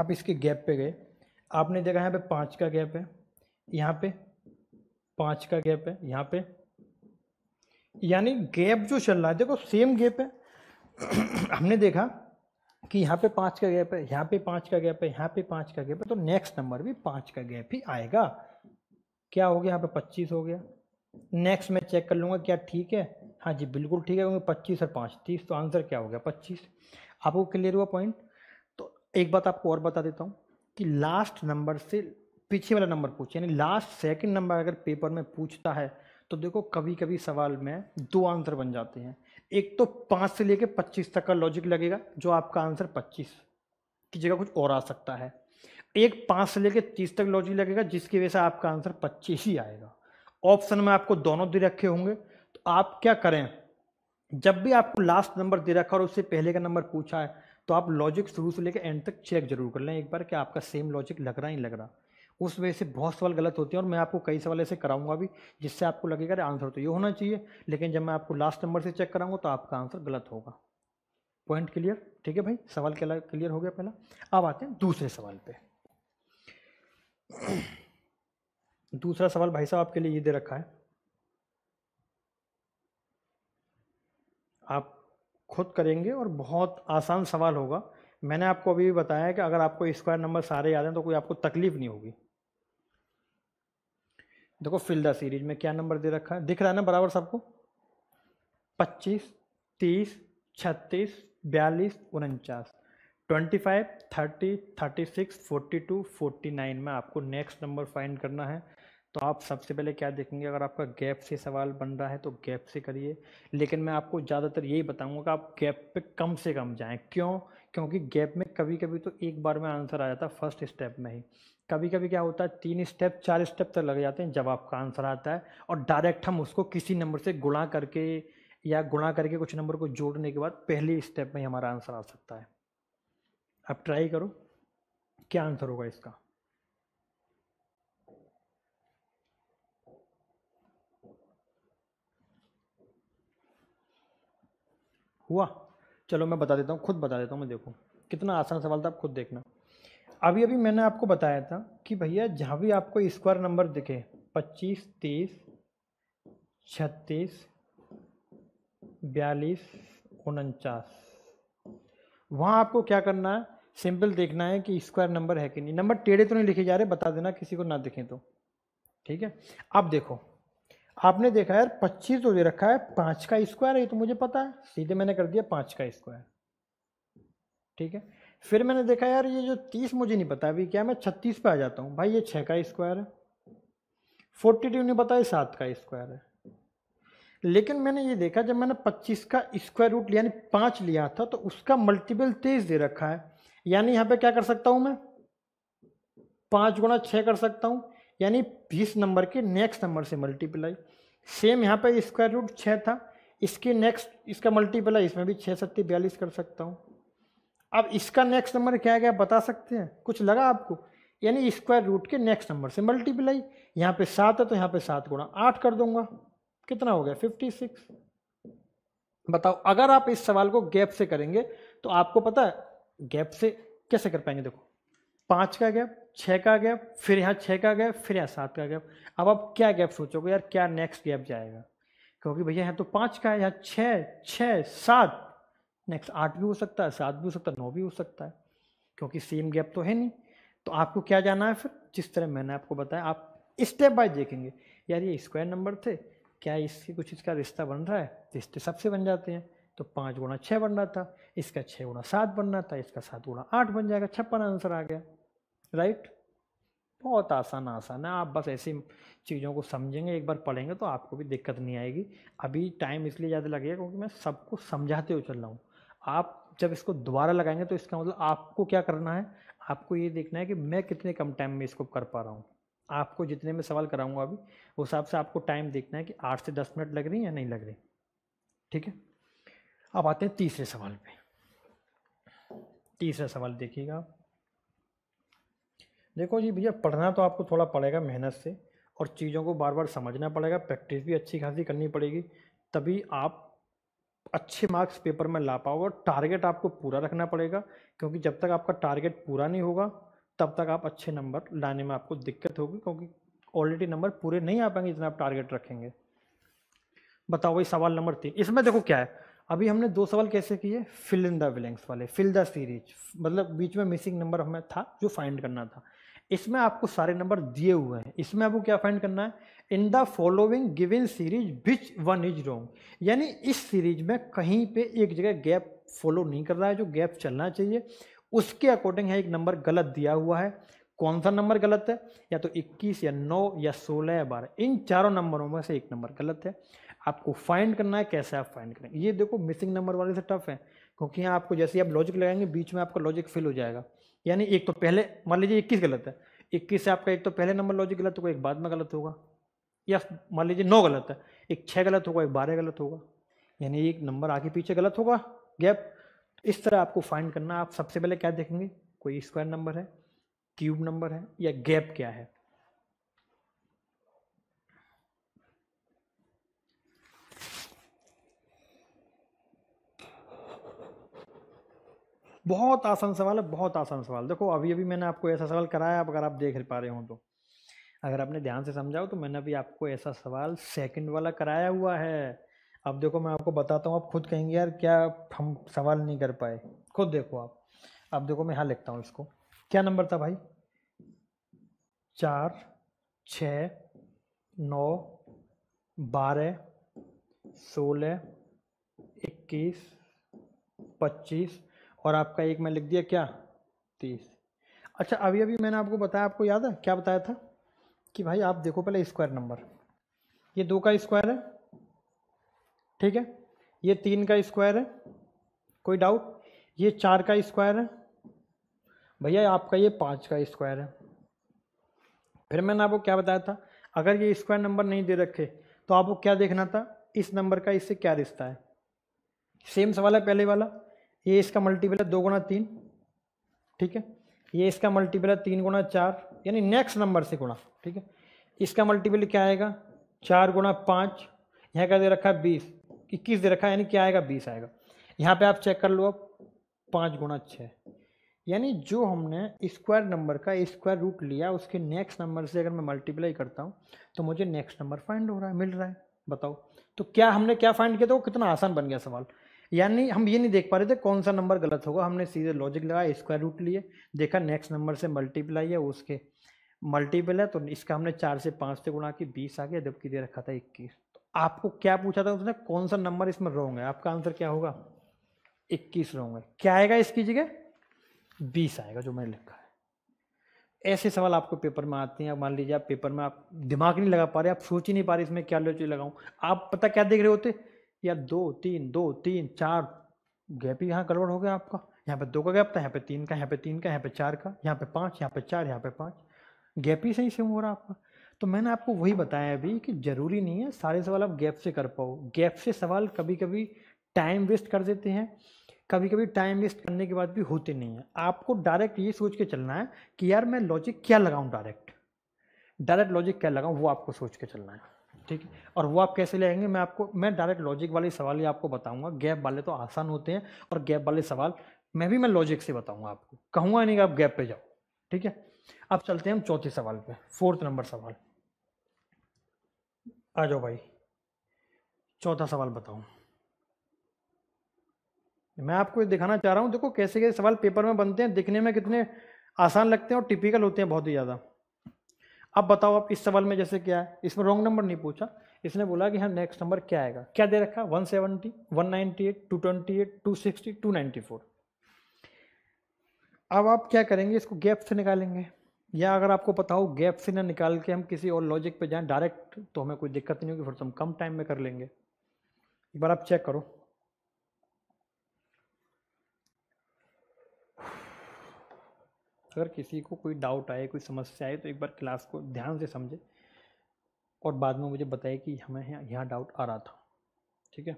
आप इसके गैप पे गए आपने देखा यहाँ पे पाँच का गैप है यहाँ पे पाँच का गैप है यहाँ पे यानी गैप जो चल रहा है देखो सेम गैप है हमने देखा कि यहाँ पे पाँच का गैप है यहाँ पे पाँच का गैप है यहाँ पे पाँच का गैप है तो नेक्स्ट नंबर भी पाँच का गैप ही आएगा क्या हो गया यहाँ पे पच्चीस हो गया नेक्स्ट मैं चेक कर लूँगा क्या ठीक है हाँ जी बिल्कुल ठीक है क्योंकि पच्चीस और पाँच तीस तो आंसर क्या हो गया पच्चीस आपको क्लियर हुआ पॉइंट तो एक बात आपको और बता देता हूँ कि लास्ट नंबर से पीछे वाला नंबर पूछे यानी लास्ट सेकेंड नंबर अगर पेपर में पूछता है तो देखो कभी कभी सवाल में दो आंसर बन जाते हैं एक तो पाँच से लेके पच्चीस तक का लॉजिक लगेगा जो आपका आंसर पच्चीस की जगह कुछ और आ सकता है एक पाँच से लेकर तीस तक लॉजिक लगेगा जिसकी वजह से आपका आंसर पच्चीस ही आएगा ऑप्शन में आपको दोनों दे रखे होंगे तो आप क्या करें जब भी आपको लास्ट नंबर दे रखा और उससे पहले का नंबर पूछा है तो आप लॉजिक शुरू से लेकर एंड तक चेक जरूर कर लें एक बार कि आपका सेम लॉजिक लग रहा ही लग रहा उस वजह से बहुत सवाल गलत होते हैं और मैं आपको कई सवाल ऐसे कराऊंगा भी जिससे आपको लगेगा आंसर तो ये होना चाहिए लेकिन जब मैं आपको लास्ट नंबर से चेक कराऊंगा तो आपका आंसर गलत होगा पॉइंट क्लियर ठीक है भाई सवाल क्लियर हो गया पहला अब आते हैं दूसरे सवाल पे दूसरा सवाल भाई साहब आपके लिए ये दे रखा है आप खुद करेंगे और बहुत आसान सवाल होगा मैंने आपको अभी भी बताया कि अगर आपको स्क्वायर नंबर सारे याद हैं तो कोई आपको तकलीफ नहीं होगी देखो फिल द सीरीज में क्या नंबर दे रखा है दिख रहा है ना बराबर सबको पच्चीस तीस छत्तीस बयालीस उनचास twenty five thirty thirty six forty two forty nine में आपको नेक्स्ट नंबर फाइंड करना है तो आप सबसे पहले क्या देखेंगे अगर आपका गैप से सवाल बन रहा है तो गैप से करिए लेकिन मैं आपको ज़्यादातर यही बताऊंगा कि आप गैप पे कम से कम जाएं क्यों क्योंकि गैप में कभी कभी तो एक बार में आंसर आ जाता है फर्स्ट स्टेप में ही कभी कभी क्या होता है तीन स्टेप चार स्टेप तक लग जाते हैं जब आपका आंसर आता है और डायरेक्ट हम उसको किसी नंबर से गुणा करके या गुणा करके कुछ नंबर को जोड़ने के बाद पहले स्टेप में ही हमारा आंसर आ सकता है आप ट्राई करो क्या आंसर होगा इसका हुआ चलो मैं बता देता हूँ खुद बता देता हूँ मैं देखो कितना आसान सवाल था आप खुद देखना अभी अभी मैंने आपको बताया था कि भैया जहाँ भी आपको स्क्वायर नंबर दिखे पच्चीस तीस छत्तीस बयालीस उनचास वहाँ आपको क्या करना है सिंपल देखना है कि स्क्वायर नंबर है कि नहीं नंबर टेढ़े तो नहीं लिखे जा रहे बता देना किसी को ना दिखें तो ठीक है अब देखो आपने देखा यार पच्चीस तो दे रखा है पाँच का स्क्वायर है तो मुझे पता है सीधे मैंने कर दिया पाँच का स्क्वायर ठीक है फिर मैंने देखा यार ये जो तीस मुझे नहीं पता अभी क्या मैं छत्तीस पे आ जाता हूँ भाई ये छः का स्क्वायर है फोर्टी टू नहीं पता ये सात का स्क्वायर है लेकिन मैंने ये देखा जब मैंने पच्चीस का स्क्वायर रूट यानी पाँच लिया था तो उसका मल्टीपल तेईस दे रखा है यानी यहाँ पे क्या कर सकता हूँ मैं पाँच गुणा छः कर सकता हूँ यानी बीस नंबर के नेक्स्ट नंबर से मल्टीप्लाई सेम यहाँ पर स्क्वायर रूट छः था इसके नेक्स्ट इसका मल्टीप्लाई इसमें भी छः सत्ती बयालीस कर सकता हूँ अब इसका नेक्स्ट नंबर क्या गया बता सकते हैं कुछ लगा आपको यानी स्क्वायर रूट के नेक्स्ट नंबर से मल्टीप्लाई यहाँ पे सात है तो यहाँ पे सात गुणा आठ कर दूंगा कितना हो गया फिफ्टी सिक्स बताओ अगर आप इस सवाल को गैप से करेंगे तो आपको पता है गैप से कैसे कर पाएंगे देखो पाँच का गैप छः का गैप फिर यहाँ छः का गैप फिर यहाँ सात का गैप अब आप क्या गैप सोचोगे यार क्या नेक्स्ट गैप जाएगा क्योंकि भैया यहाँ तो पाँच का है यहाँ छः छः सात नेक्स्ट आठ भी हो सकता है सात भी हो सकता है नौ भी हो सकता है क्योंकि सेम गैप तो है नहीं तो आपको क्या जाना है फिर जिस तरह मैंने आपको बताया आप स्टेप बाय देखेंगे यार ये स्क्वायर नंबर थे क्या इसके कुछ इसका रिश्ता बन रहा है रिश्ते सबसे बन जाते हैं तो पाँच गुणा छः बन रहा था इसका छः गुणा सात बन रहा था इसका सात गुणा आठ बन जाएगा छप्पन आंसर आ गया राइट बहुत आसान आसान है आप बस ऐसी चीज़ों को समझेंगे एक बार पढ़ेंगे तो आपको भी दिक्कत नहीं आएगी अभी टाइम इसलिए ज़्यादा लगेगा क्योंकि मैं सबको समझाते हुए चल रहा हूँ आप जब इसको दोबारा लगाएंगे तो इसका मतलब आपको क्या करना है आपको ये देखना है कि मैं कितने कम टाइम में इसको कर पा रहा हूँ आपको जितने में सवाल कराऊंगा अभी उस हिसाब से आपको टाइम देखना है कि आठ से दस मिनट लग रही है या नहीं लग रही ठीक है अब आते हैं तीसरे सवाल पे तीसरा सवाल देखिएगा आप देखो जी भैया पढ़ना तो आपको थोड़ा पड़ेगा मेहनत से और चीज़ों को बार बार समझना पड़ेगा प्रैक्टिस भी अच्छी खासी करनी पड़ेगी तभी आप अच्छे मार्क्स पेपर में ला पाओगे और टारगेट आपको पूरा रखना पड़ेगा क्योंकि जब तक आपका टारगेट पूरा नहीं होगा तब तक आप अच्छे नंबर लाने में आपको दिक्कत होगी क्योंकि ऑलरेडी नंबर पूरे नहीं आ पाएंगे जितना आप टारगेट रखेंगे बताओ भाई सवाल नंबर तीन इसमें देखो क्या है अभी हमने दो सवाल कैसे किए फिल इन द विलिंग्स वाले फिल द सीरीज मतलब बीच में मिसिंग नंबर हमें था जो फाइंड करना था इसमें आपको सारे नंबर दिए हुए हैं इसमें आपको क्या फाइंड करना है in the following given series which one is wrong यानी इस सीरीज में कहीं पे एक जगह गैप फॉलो नहीं कर रहा है जो गैप चलना चाहिए उसके अकॉर्डिंग है एक नंबर गलत दिया हुआ है कौन सा नंबर गलत है या तो 21 या 9 या 16 या 12 इन चारों नंबरों में से एक नंबर गलत है आपको फाइंड करना है कैसे आप फाइंड करेंगे ये देखो मिसिंग नंबर वाले से टफ है क्योंकि यहाँ आपको जैसे आप लॉजिक लगाएंगे बीच में आपका लॉजिक फिल हो जाएगा यानी एक तो पहले मान लीजिए इक्कीस गलत है इक्कीस से आपका एक तो पहले नंबर लॉजिक गलत होगा एक बाद में गलत होगा या मान लीजिए नौ गलत है एक छः गलत होगा एक बारह गलत होगा यानी एक नंबर आगे पीछे गलत होगा गैप इस तरह आपको फाइंड करना आप सबसे पहले क्या देखेंगे कोई स्क्वायर नंबर है क्यूब नंबर है या गैप क्या है बहुत आसान सवाल है बहुत आसान सवाल देखो अभी अभी मैंने आपको ऐसा सवाल कराया अब अगर आप देख पा रहे हो तो अगर आपने ध्यान से समझाओ तो मैंने अभी आपको ऐसा सवाल सेकंड वाला कराया हुआ है अब देखो मैं आपको बताता हूँ आप खुद कहेंगे यार क्या हम सवाल नहीं कर पाए खुद देखो आप अब देखो मैं यहाँ लिखता हूँ इसको क्या नंबर था भाई चार छ नौ बारह सोलह इक्कीस पच्चीस और आपका एक मैं लिख दिया क्या तीस अच्छा अभी अभी मैंने आपको बताया आपको याद है क्या बताया था कि भाई आप देखो पहले स्क्वायर नंबर ये दो का स्क्वायर है ठीक है ये तीन का स्क्वायर है कोई डाउट ये चार का स्क्वायर है भैया आपका ये पाँच का स्क्वायर है फिर मैंने आपको क्या बताया था अगर ये स्क्वायर नंबर नहीं दे रखे तो आपको क्या देखना था इस नंबर का इससे क्या रिश्ता है सेम सवाल है पहले वाला ये इसका मल्टीपल है दो गुना तीन ठीक है ये इसका मल्टीपल है तीन गुना चार यानी नेक्स्ट नंबर से गुणा ठीक है इसका मल्टीपल क्या आएगा चार गुना पाँच यहाँ क्या दे रखा है बीस इक्कीस दे रखा है यानी क्या आएगा बीस आएगा यहाँ पे आप चेक कर लो अब पाँच गुना छः यानी जो हमने स्क्वायर नंबर का स्क्वायर रूट लिया उसके नेक्स्ट नंबर से अगर मैं मल्टीप्लाई करता हूँ तो मुझे नेक्स्ट नंबर फाइंड हो रहा है मिल रहा है बताओ तो क्या हमने क्या फाइंड किया था तो वो कितना आसान बन गया सवाल यानी हम ये नहीं देख पा रहे थे कौन सा नंबर गलत होगा हमने सीधे लॉजिक लगाया स्क्वायर रूट लिए देखा नेक्स्ट नंबर से मल्टीप्लाई है उसके मल्टीपल है तो इसका हमने चार से पाँच से गुणा के बीस आ गया जबकि दे रखा था इक्कीस तो आपको क्या पूछा था उसने कौन सा नंबर इसमें रोंग है आपका आंसर क्या होगा इक्कीस रोंग है क्या आएगा इसकी जगह बीस आएगा जो मैंने लिखा है ऐसे सवाल आपको पेपर में आते हैं मान लीजिए आप पेपर में आप दिमाग नहीं लगा पा रहे आप सोच ही नहीं पा रहे इसमें क्या लोची लगाऊँ आप पता क्या देख रहे होते या दो तीन दो तीन चार गैप ही यहाँ गड़बड़ हो गया आपका यहाँ पे दो का गैप था यहाँ पे तीन का यहाँ पे तीन का यहाँ पे चार का यहाँ पे पाँच यहाँ पे चार यहाँ पे पाँच गैप ही सही से हो रहा आपका तो मैंने आपको वही बताया अभी कि ज़रूरी नहीं है सारे सवाल आप गैप से कर पाओ गैप से सवाल कभी कभी टाइम वेस्ट कर देते हैं कभी कभी टाइम वेस्ट करने के बाद भी होते नहीं है आपको डायरेक्ट ये सोच के चलना है कि यार मैं लॉजिक क्या लगाऊँ डायरेक्ट डायरेक्ट लॉजिक क्या लगाऊँ वो आपको सोच के चलना है ठीक है और वो आप कैसे लेंगे मैं आपको मैं डायरेक्ट लॉजिक वाले सवाल ही आपको बताऊंगा गैप वाले तो आसान होते हैं और गैप वाले सवाल मैं भी मैं लॉजिक से बताऊंगा आपको कहूँगा नहीं कि आप गैप पे जाओ ठीक है अब चलते हैं हम चौथे सवाल पे फोर्थ नंबर सवाल आ जाओ भाई चौथा सवाल बताऊँ मैं आपको ये दिखाना चाह रहा हूँ देखो कैसे कैसे सवाल पेपर में बनते हैं दिखने में कितने आसान लगते हैं और टिपिकल होते हैं बहुत ही ज़्यादा अब बताओ आप इस सवाल में जैसे क्या है इसमें रॉन्ग नंबर नहीं पूछा इसने बोला कि हाँ नेक्स्ट नंबर क्या आएगा क्या दे रखा one seventy one ninety eight two twenty eight two sixty two ninety four अब आप क्या करेंगे इसको गैप से निकालेंगे या अगर आपको पता हो गैप से ना निकाल के हम किसी और लॉजिक पे जाएं डायरेक्ट तो हमें कोई दिक्कत नहीं होगी फिर तो हम कम टाइम में कर लेंगे एक बार आप चेक करो अगर किसी को कोई डाउट आए कोई समस्या आए तो एक बार क्लास को ध्यान से समझे और बाद में मुझे बताए कि हमें यहाँ डाउट आ रहा था ठीक है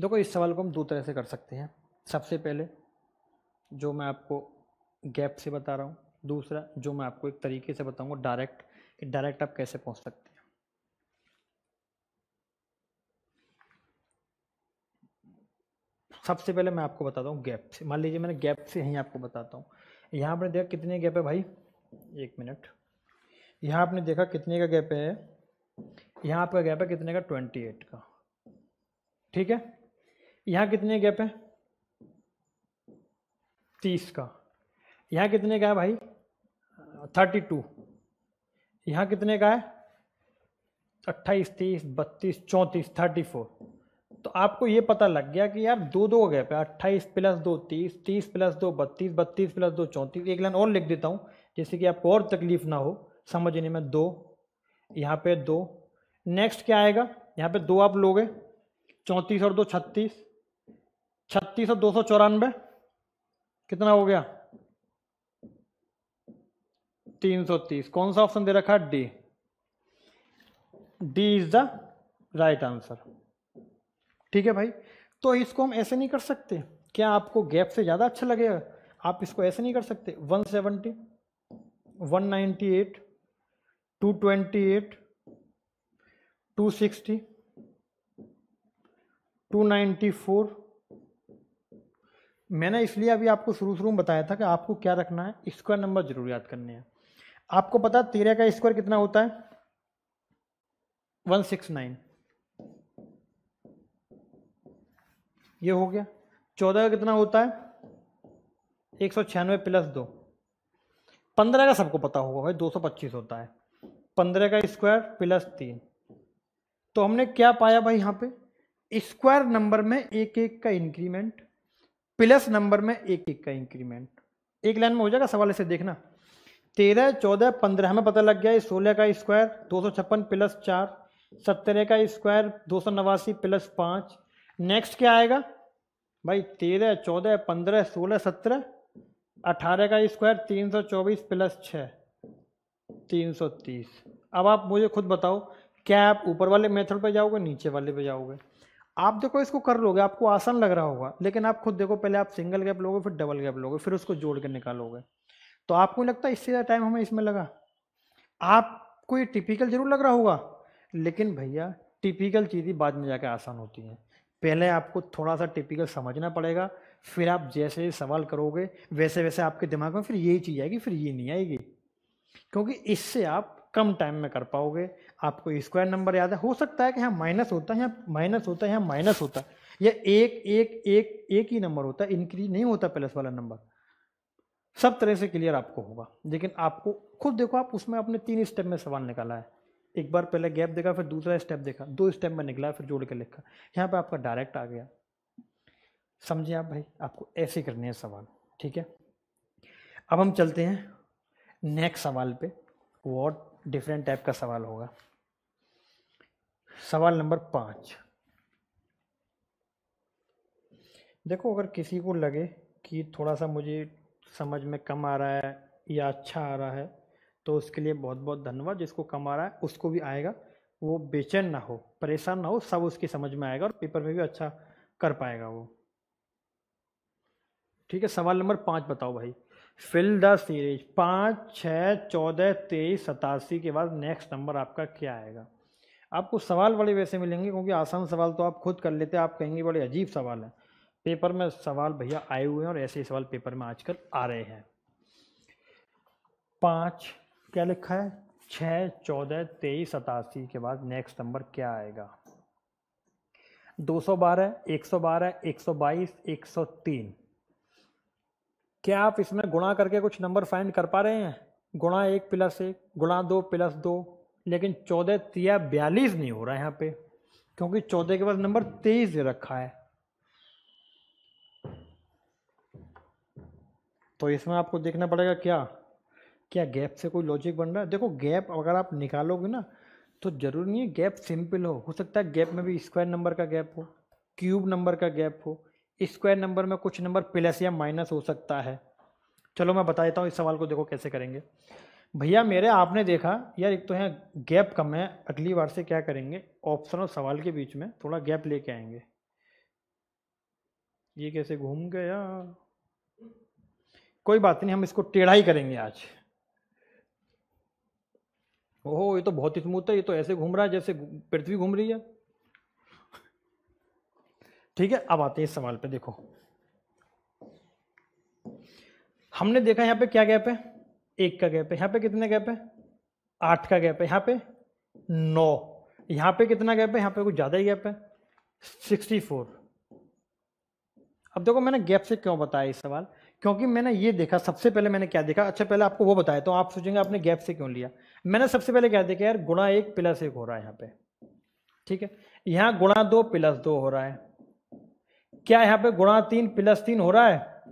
देखो इस सवाल को हम दो तरह से कर सकते हैं सबसे पहले जो मैं आपको गैप से बता रहा हूँ दूसरा जो मैं आपको एक तरीके से बताऊँगा डायरेक्ट डायरेक्ट आप कैसे पहुँच सकते हैं सबसे पहले मैं आपको बताता हूँ गैप से मान लीजिए मैंने गैप से ही आपको बताता हूँ यहाँ आपने देखा कितने गैप है भाई एक मिनट यहाँ आपने देखा कितने का गैप है यहाँ आपका गैप है कितने का ट्वेंटी एट का ठीक है यहाँ कितने गैप है तीस का यहाँ कितने का है भाई थर्टी टू यहाँ कितने का है अट्ठाईस तीस बत्तीस चौंतीस थर्टी फोर तो आपको ये पता लग गया कि यार दो दो गए पे अट्ठाईस प्लस दो तीस तीस प्लस दो बत्तीस बत्तीस प्लस दो चौंतीस एक लाइन और लिख देता हूँ जैसे कि आपको और तकलीफ ना हो समझने में दो यहाँ पे दो नेक्स्ट क्या आएगा यहाँ पे दो आप लोगे चौंतीस और दो छत्तीस छत्तीस और दो सौ चौरानवे कितना हो गया तीन सौ तीस कौन सा ऑप्शन दे रखा है D D is the right answer ठीक है भाई तो इसको हम ऐसे नहीं कर सकते क्या आपको गैप से ज़्यादा अच्छा लगेगा आप इसको ऐसे नहीं कर सकते 170, 198, 228, 260, 294 मैंने इसलिए अभी आपको शुरू शुरू में बताया था कि आपको क्या रखना है स्क्वायर नंबर जरूर याद करने हैं आपको पता तेरह का स्क्वायर कितना होता है 169 ये हो गया चौदह का कितना होता है एक सौ छियानवे प्लस दो पंद्रह का सबको पता होगा भाई दो सौ पच्चीस होता है पंद्रह का स्क्वायर प्लस तीन तो हमने क्या पाया भाई यहाँ पे स्क्वायर नंबर में एक एक का इंक्रीमेंट प्लस नंबर में एक एक का इंक्रीमेंट एक लाइन में हो जाएगा सवाल इसे देखना तेरह चौदह पंद्रह हमें पता लग गया सोलह का स्क्वायर दो सौ छप्पन प्लस चार सत्रह का स्क्वायर दो सौ नवासी प्लस पाँच नेक्स्ट क्या आएगा भाई तेरह चौदह पंद्रह सोलह सत्रह अठारह का स्क्वायर तीन सौ चौबीस प्लस छः तीन सौ तीस अब आप मुझे खुद बताओ क्या आप ऊपर वाले मेथड पर जाओगे नीचे वाले पर जाओगे आप देखो इसको कर लोगे आपको आसान लग रहा होगा लेकिन आप खुद देखो पहले आप सिंगल गैप लोगे फिर डबल गैप लोगे फिर उसको जोड़ कर निकालोगे तो आपको लगता है इससे ज़्यादा टाइम हमें इसमें लगा आपको ये टिपिकल जरूर लग रहा होगा लेकिन भैया टिपिकल चीज़ें बाद में जाके आसान होती हैं पहले आपको थोड़ा सा टिपिकल समझना पड़ेगा फिर आप जैसे सवाल करोगे वैसे वैसे आपके दिमाग में फिर यही चीज़ आएगी फिर ये नहीं आएगी क्योंकि इससे आप कम टाइम में कर पाओगे आपको स्क्वायर नंबर याद है हो सकता है कि यहाँ माइनस होता है यहाँ माइनस होता है यहाँ माइनस होता है या एक एक एक एक ही नंबर होता है इंक्रीज नहीं होता प्लस वाला नंबर सब तरह से क्लियर आपको होगा लेकिन आपको खुद देखो आप उसमें अपने तीन स्टेप में सवाल निकाला है एक बार पहले गैप देखा फिर दूसरा स्टेप देखा दो स्टेप में निकला फिर जोड़ के लिखा यहाँ पे आपका डायरेक्ट आ गया समझे आप भाई आपको ऐसे करने हैं सवाल ठीक है अब हम चलते हैं नेक्स्ट सवाल पे वॉट डिफरेंट टाइप का सवाल होगा सवाल नंबर पाँच देखो अगर किसी को लगे कि थोड़ा सा मुझे समझ में कम आ रहा है या अच्छा आ रहा है तो उसके लिए बहुत बहुत धन्यवाद जिसको कमा रहा है उसको भी आएगा वो बेचैन ना हो परेशान ना हो सब उसकी समझ में आएगा और पेपर में भी अच्छा कर पाएगा वो ठीक है सवाल नंबर पाँच बताओ भाई फिल द सीरीज पाँच छ चौदह तेईस सतासी के बाद नेक्स्ट नंबर आपका क्या आएगा आपको सवाल बड़े वैसे मिलेंगे क्योंकि आसान सवाल तो आप खुद कर लेते हैं आप कहेंगे बड़े अजीब सवाल हैं पेपर में सवाल भैया आए हुए हैं और ऐसे ही सवाल पेपर में आजकल आ रहे हैं पाँच क्या लिखा है छः चौदह तेईस सतासी के बाद नेक्स्ट नंबर क्या आएगा दो सौ सौ सौ बारह बारह एक एक बाईस एक सौ तीन क्या आप इसमें गुणा करके कुछ नंबर फाइंड कर पा रहे हैं गुणा एक प्लस एक गुणा दो प्लस दो लेकिन चौदह तिया बयालीस नहीं हो रहा है यहाँ पे क्योंकि चौदह के बाद नंबर तेईस दे रखा है तो इसमें आपको देखना पड़ेगा क्या क्या गैप से कोई लॉजिक बन रहा है देखो गैप अगर आप निकालोगे ना तो जरूरी नहीं है गैप सिंपल हो हो सकता है गैप में भी स्क्वायर नंबर का गैप हो क्यूब नंबर का गैप हो स्क्वायर नंबर में कुछ नंबर प्लस या माइनस हो सकता है चलो मैं बता देता हूँ इस सवाल को देखो कैसे करेंगे भैया मेरे आपने देखा यार एक तो यहाँ गैप कम है अगली बार से क्या करेंगे ऑप्शन और सवाल के बीच में थोड़ा गैप लेके आएंगे ये कैसे घूम गया कोई बात नहीं हम इसको टेढ़ा ही करेंगे आज ओहो ये तो बहुत ही स्मूथ है ये तो ऐसे घूम रहा है जैसे पृथ्वी घूम रही है ठीक है अब आते हैं इस सवाल पे देखो हमने देखा यहाँ पे क्या गैप है एक का गैप है यहाँ पे कितने गैप है आठ का गैप है यहाँ पे नौ यहाँ पे कितना गैप है यहाँ पे कुछ ज़्यादा ही गैप है सिक्सटी फोर अब देखो मैंने गैप से क्यों बताया इस सवाल क्योंकि मैंने ये देखा सबसे पहले मैंने क्या देखा अच्छा पहले आपको वो बताया तो आप सोचेंगे आपने गैप से क्यों लिया मैंने सबसे पहले क्या देखा यार गुणा एक प्लस एक हो रहा है यहाँ पे ठीक है यहाँ गुणा दो प्लस दो हो रहा है क्या यहाँ पे गुणा तीन प्लस तीन हो रहा है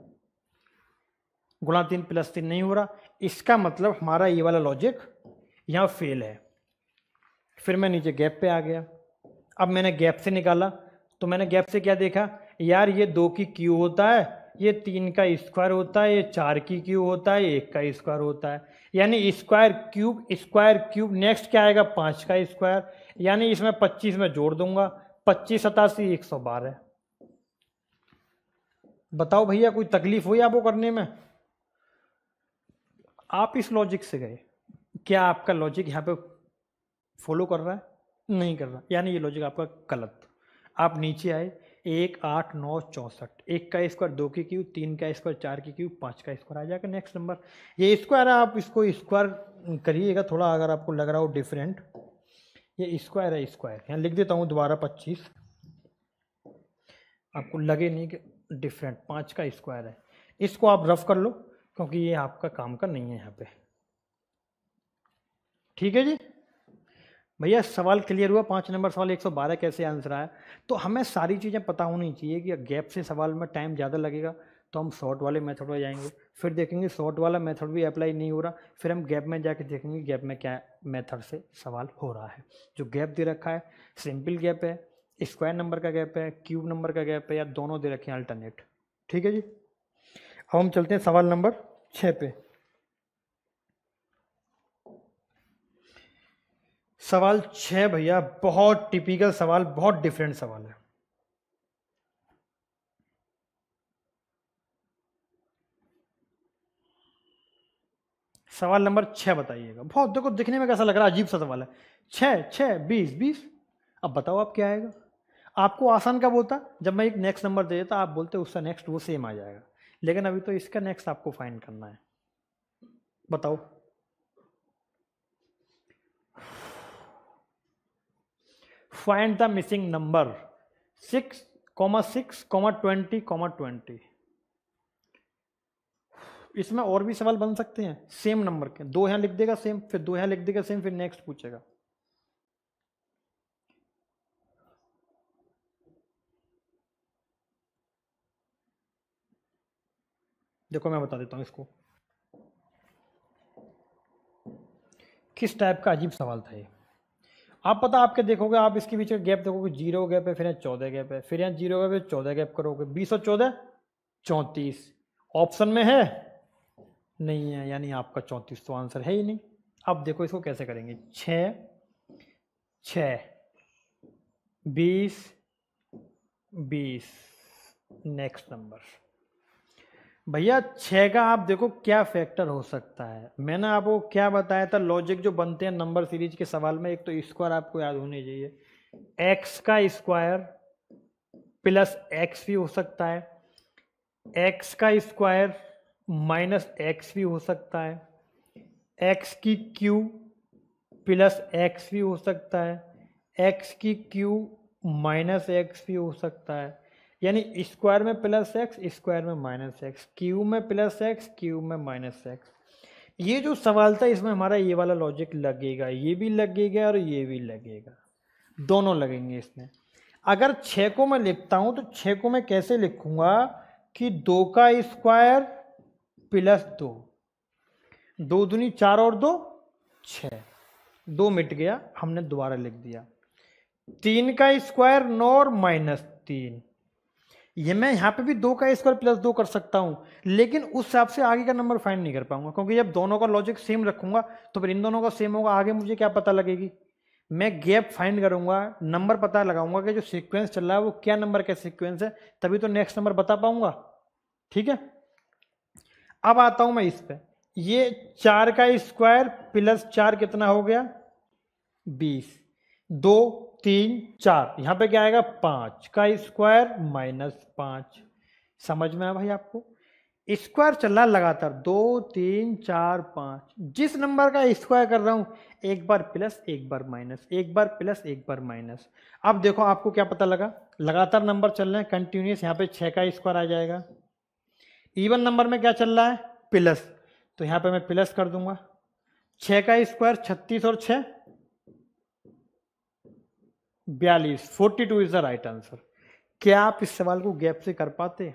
गुणा तीन प्लस तीन नहीं हो रहा इसका मतलब हमारा ये वाला लॉजिक यहाँ फेल है फिर मैं नीचे गैप पे आ गया अब मैंने गैप से निकाला तो मैंने गैप से क्या देखा यार ये दो की क्यू होता है ये तीन का स्क्वायर होता है ये चार की क्यूब होता है एक का स्क्वायर होता है यानी square cube square cube next क्या आएगा पाँच का स्क्वायर यानी इसमें पच्चीस में जोड़ दूंगा पच्चीस सतासी एक सौ बारह बताओ भैया कोई तकलीफ हुई आपको करने में आप इस लॉजिक से गए क्या आपका लॉजिक यहाँ पे फॉलो कर रहा है नहीं कर रहा यानी ये लॉजिक आपका गलत आप नीचे आए एक आठ नौ चौंसठ एक का स्क्वायर दो की क्यूब तीन का स्क्वायर चार की क्यूब पाँच का स्क्वायर आ जाएगा नेक्स्ट नंबर ये स्क्वायर है आप इसको स्क्वायर करिएगा थोड़ा अगर आपको लग रहा हो डिफरेंट ये स्क्वायर है स्क्वायर यहाँ लिख देता हूँ दोबारा पच्चीस आपको लगे नहीं कि डिफरेंट पाँच का स्क्वायर है इसको आप रफ कर लो क्योंकि ये आपका काम का नहीं है यहाँ पे ठीक है जी भैया सवाल क्लियर हुआ पाँच नंबर सवाल 112 कैसे आंसर आया तो हमें सारी चीज़ें पता होनी चाहिए कि गैप से सवाल में टाइम ज़्यादा लगेगा तो हम शॉर्ट वाले मेथड में जाएंगे फिर देखेंगे शॉर्ट वाला मेथड भी अप्लाई नहीं हो रहा फिर हम गैप में जाके देखेंगे गैप में क्या मेथड से सवाल हो रहा है जो गैप दे रखा है सिंपल गैप है स्क्वायर नंबर का गैप है क्यूब नंबर का गैप है या दोनों दे रखे हैं अल्टरनेट ठीक है जी अब हम चलते हैं सवाल नंबर छः पे सवाल छः भैया बहुत टिपिकल सवाल बहुत डिफरेंट सवाल है सवाल नंबर छः बताइएगा बहुत देखो दिखने में कैसा लग रहा है अजीब सा सवाल है छह छह बीस बीस अब बताओ आप क्या आएगा आपको आसान कब होता जब मैं एक नेक्स्ट नंबर दे देता आप बोलते उसका नेक्स्ट वो सेम आ जाएगा लेकिन अभी तो इसका नेक्स्ट आपको फाइंड करना है बताओ find the missing number six comma six comma twenty comma twenty इसमें और भी सवाल बन सकते हैं सेम नंबर के दो यहां लिख देगा सेम फिर दो यहां लिख देगा सेम फिर नेक्स्ट पूछेगा देखो मैं बता देता हूं इसको किस टाइप का अजीब सवाल था ये आप पता आपके देखोगे आप इसके बीच का गैप देखोगे जीरो गैप है फिर यहाँ चौदह गैप है फिर यहाँ जीरो गैप है चौदह गैप करोगे बीस और चौदह चौंतीस ऑप्शन में है नहीं है यानी आपका चौंतीस तो आंसर है ही नहीं अब देखो इसको कैसे करेंगे छ छ बीस बीस नेक्स्ट नंबर भैया छः का आप देखो क्या फैक्टर हो सकता है मैंने आपको क्या बताया था लॉजिक जो बनते हैं नंबर सीरीज के सवाल में एक तो स्क्वायर आपको याद होने चाहिए एक्स का स्क्वायर प्लस एक्स भी हो सकता है एक्स का स्क्वायर माइनस एक्स भी हो सकता है एक्स की क्यू प्लस एक्स भी हो सकता है एक्स की क्यू माइनस एक्स भी हो सकता है यानी स्क्वायर में प्लस एक्स स्क्वायर में माइनस एक्स क्यू में प्लस एक्स क्यू में माइनस एक्स ये जो सवाल था इसमें हमारा ये वाला लॉजिक लगेगा ये भी लगेगा और ये भी लगेगा दोनों लगेंगे इसमें अगर छः को मैं लिखता हूँ तो छः को मैं कैसे लिखूँगा कि दो का स्क्वायर प्लस दो दो दुनी चार और दो छ दो मिट गया हमने दोबारा लिख दिया तीन का स्क्वायर नौ और माइनस तीन ये मैं यहाँ पे भी दो का स्क्वायर प्लस दो कर सकता हूँ लेकिन उस हिसाब से आगे का नंबर फाइंड नहीं कर पाऊंगा क्योंकि जब दोनों का लॉजिक सेम रखूंगा तो फिर इन दोनों का सेम होगा आगे मुझे क्या पता लगेगी मैं गैप फाइंड करूंगा नंबर पता लगाऊंगा कि जो सीक्वेंस चल रहा है वो क्या नंबर का सीक्वेंस है तभी तो नेक्स्ट नंबर बता पाऊंगा ठीक है अब आता हूं मैं इस पर ये चार का स्क्वायर प्लस चार कितना हो गया बीस दो तीन चार यहाँ पे क्या आएगा पाँच का स्क्वायर माइनस पाँच समझ में आया भाई आपको स्क्वायर चल रहा है लगातार दो तीन चार पाँच जिस नंबर का स्क्वायर कर रहा हूँ एक बार प्लस एक बार माइनस एक बार प्लस एक बार माइनस अब देखो आपको क्या पता लगा लगातार नंबर चल रहे हैं कंटिन्यूस यहाँ पे छः का स्क्वायर आ जाएगा इवन नंबर में क्या चल रहा है प्लस तो यहाँ पे मैं प्लस कर दूंगा छः का स्क्वायर छत्तीस और छः बयालीस forty two is the right answer क्या आप इस सवाल को गैप से कर पाते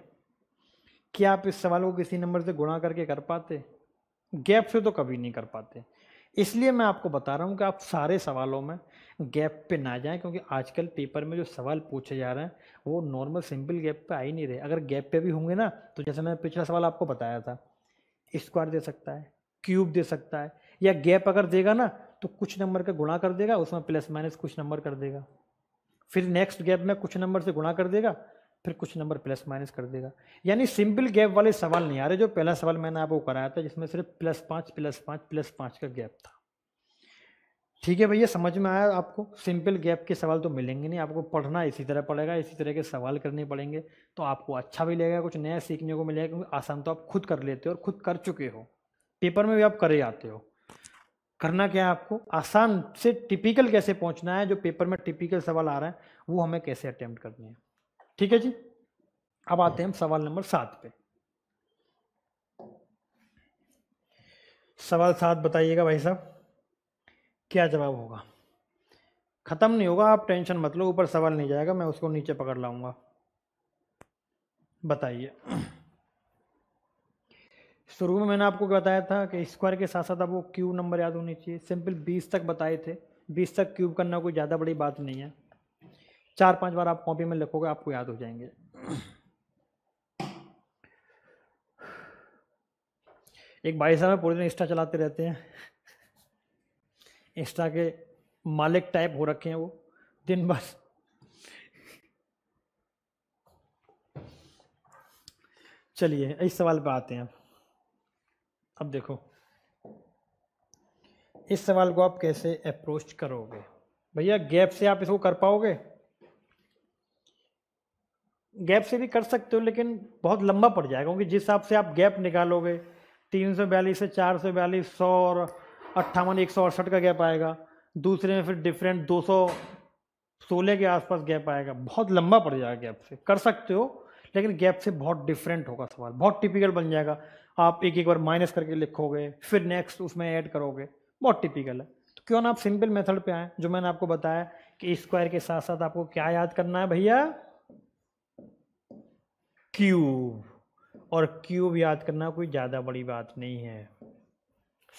क्या आप इस सवाल को किसी नंबर से गुणा करके कर पाते गैप से तो कभी नहीं कर पाते इसलिए मैं आपको बता रहा हूँ कि आप सारे सवालों में गैप पे ना जाएं क्योंकि आजकल पेपर में जो सवाल पूछे जा रहे हैं वो नॉर्मल सिंपल गैप पे आ ही नहीं रहे अगर गैप पे भी होंगे ना तो जैसे मैंने पिछला सवाल आपको बताया था स्क्वायर दे सकता है क्यूब दे सकता है या गैप अगर देगा ना तो कुछ नंबर का गुणा कर देगा उसमें प्लस माइनस कुछ नंबर कर देगा फिर नेक्स्ट गैप में कुछ नंबर से गुणा कर देगा फिर कुछ नंबर प्लस माइनस कर देगा यानी सिंपल गैप वाले सवाल नहीं आ रहे जो पहला सवाल मैंने आपको कराया था जिसमें सिर्फ प्लस पाँच प्लस पाँच प्लस पाँच का गैप था ठीक है भैया समझ में आया आपको सिंपल गैप के सवाल तो मिलेंगे नहीं आपको पढ़ना इसी तरह पड़ेगा इसी तरह के सवाल करने पड़ेंगे तो आपको अच्छा भी लगेगा कुछ नया सीखने को मिलेगा क्योंकि आसान तो आप खुद कर लेते हो और खुद कर चुके हो पेपर में भी आप करे आते हो करना क्या है आपको आसान से टिपिकल कैसे पहुंचना है जो पेपर में टिपिकल सवाल आ रहा है वो हमें कैसे अटेम्प्ट करनी है ठीक है जी अब आते हैं हम सवाल नंबर सात पे सवाल सात बताइएगा भाई साहब क्या जवाब होगा ख़त्म नहीं होगा आप टेंशन मत लो ऊपर सवाल नहीं जाएगा मैं उसको नीचे पकड़ लाऊंगा बताइए शुरू में मैंने आपको बताया था कि स्क्वायर के साथ साथ आपको क्यूब नंबर याद होने चाहिए सिंपल बीस तक बताए थे बीस तक क्यूब करना कोई ज़्यादा बड़ी बात नहीं है चार पांच बार आप कॉपी में लिखोगे आपको याद हो जाएंगे एक भाई साहब पूरे दिन इंस्टा चलाते रहते हैं इंस्टा के मालिक टाइप हो रखे हैं वो दिन भर चलिए इस सवाल पर आते हैं अब देखो इस सवाल को आप कैसे अप्रोच करोगे भैया गैप से आप इसको कर पाओगे गैप से भी कर सकते हो लेकिन बहुत लंबा पड़ जाएगा क्योंकि जिस हिसाब से आप गैप निकालोगे तीन सौ बयालीस से चार सौ बयालीस सौ और अट्ठावन एक सौ अड़सठ का गैप आएगा दूसरे में फिर डिफरेंट दो सौ सोलह के आसपास गैप आएगा बहुत लंबा पड़ जाएगा गैप से कर सकते हो लेकिन गैप से बहुत डिफरेंट होगा सवाल बहुत टिपिकल बन जाएगा आप एक एक बार माइनस करके लिखोगे फिर नेक्स्ट उसमें ऐड करोगे बहुत टिपिकल है तो क्यों ना आप सिंपल मेथड पे आए जो मैंने आपको बताया कि स्क्वायर के साथ साथ आपको क्या याद करना है भैया क्यूब और क्यूब याद करना कोई ज़्यादा बड़ी बात नहीं है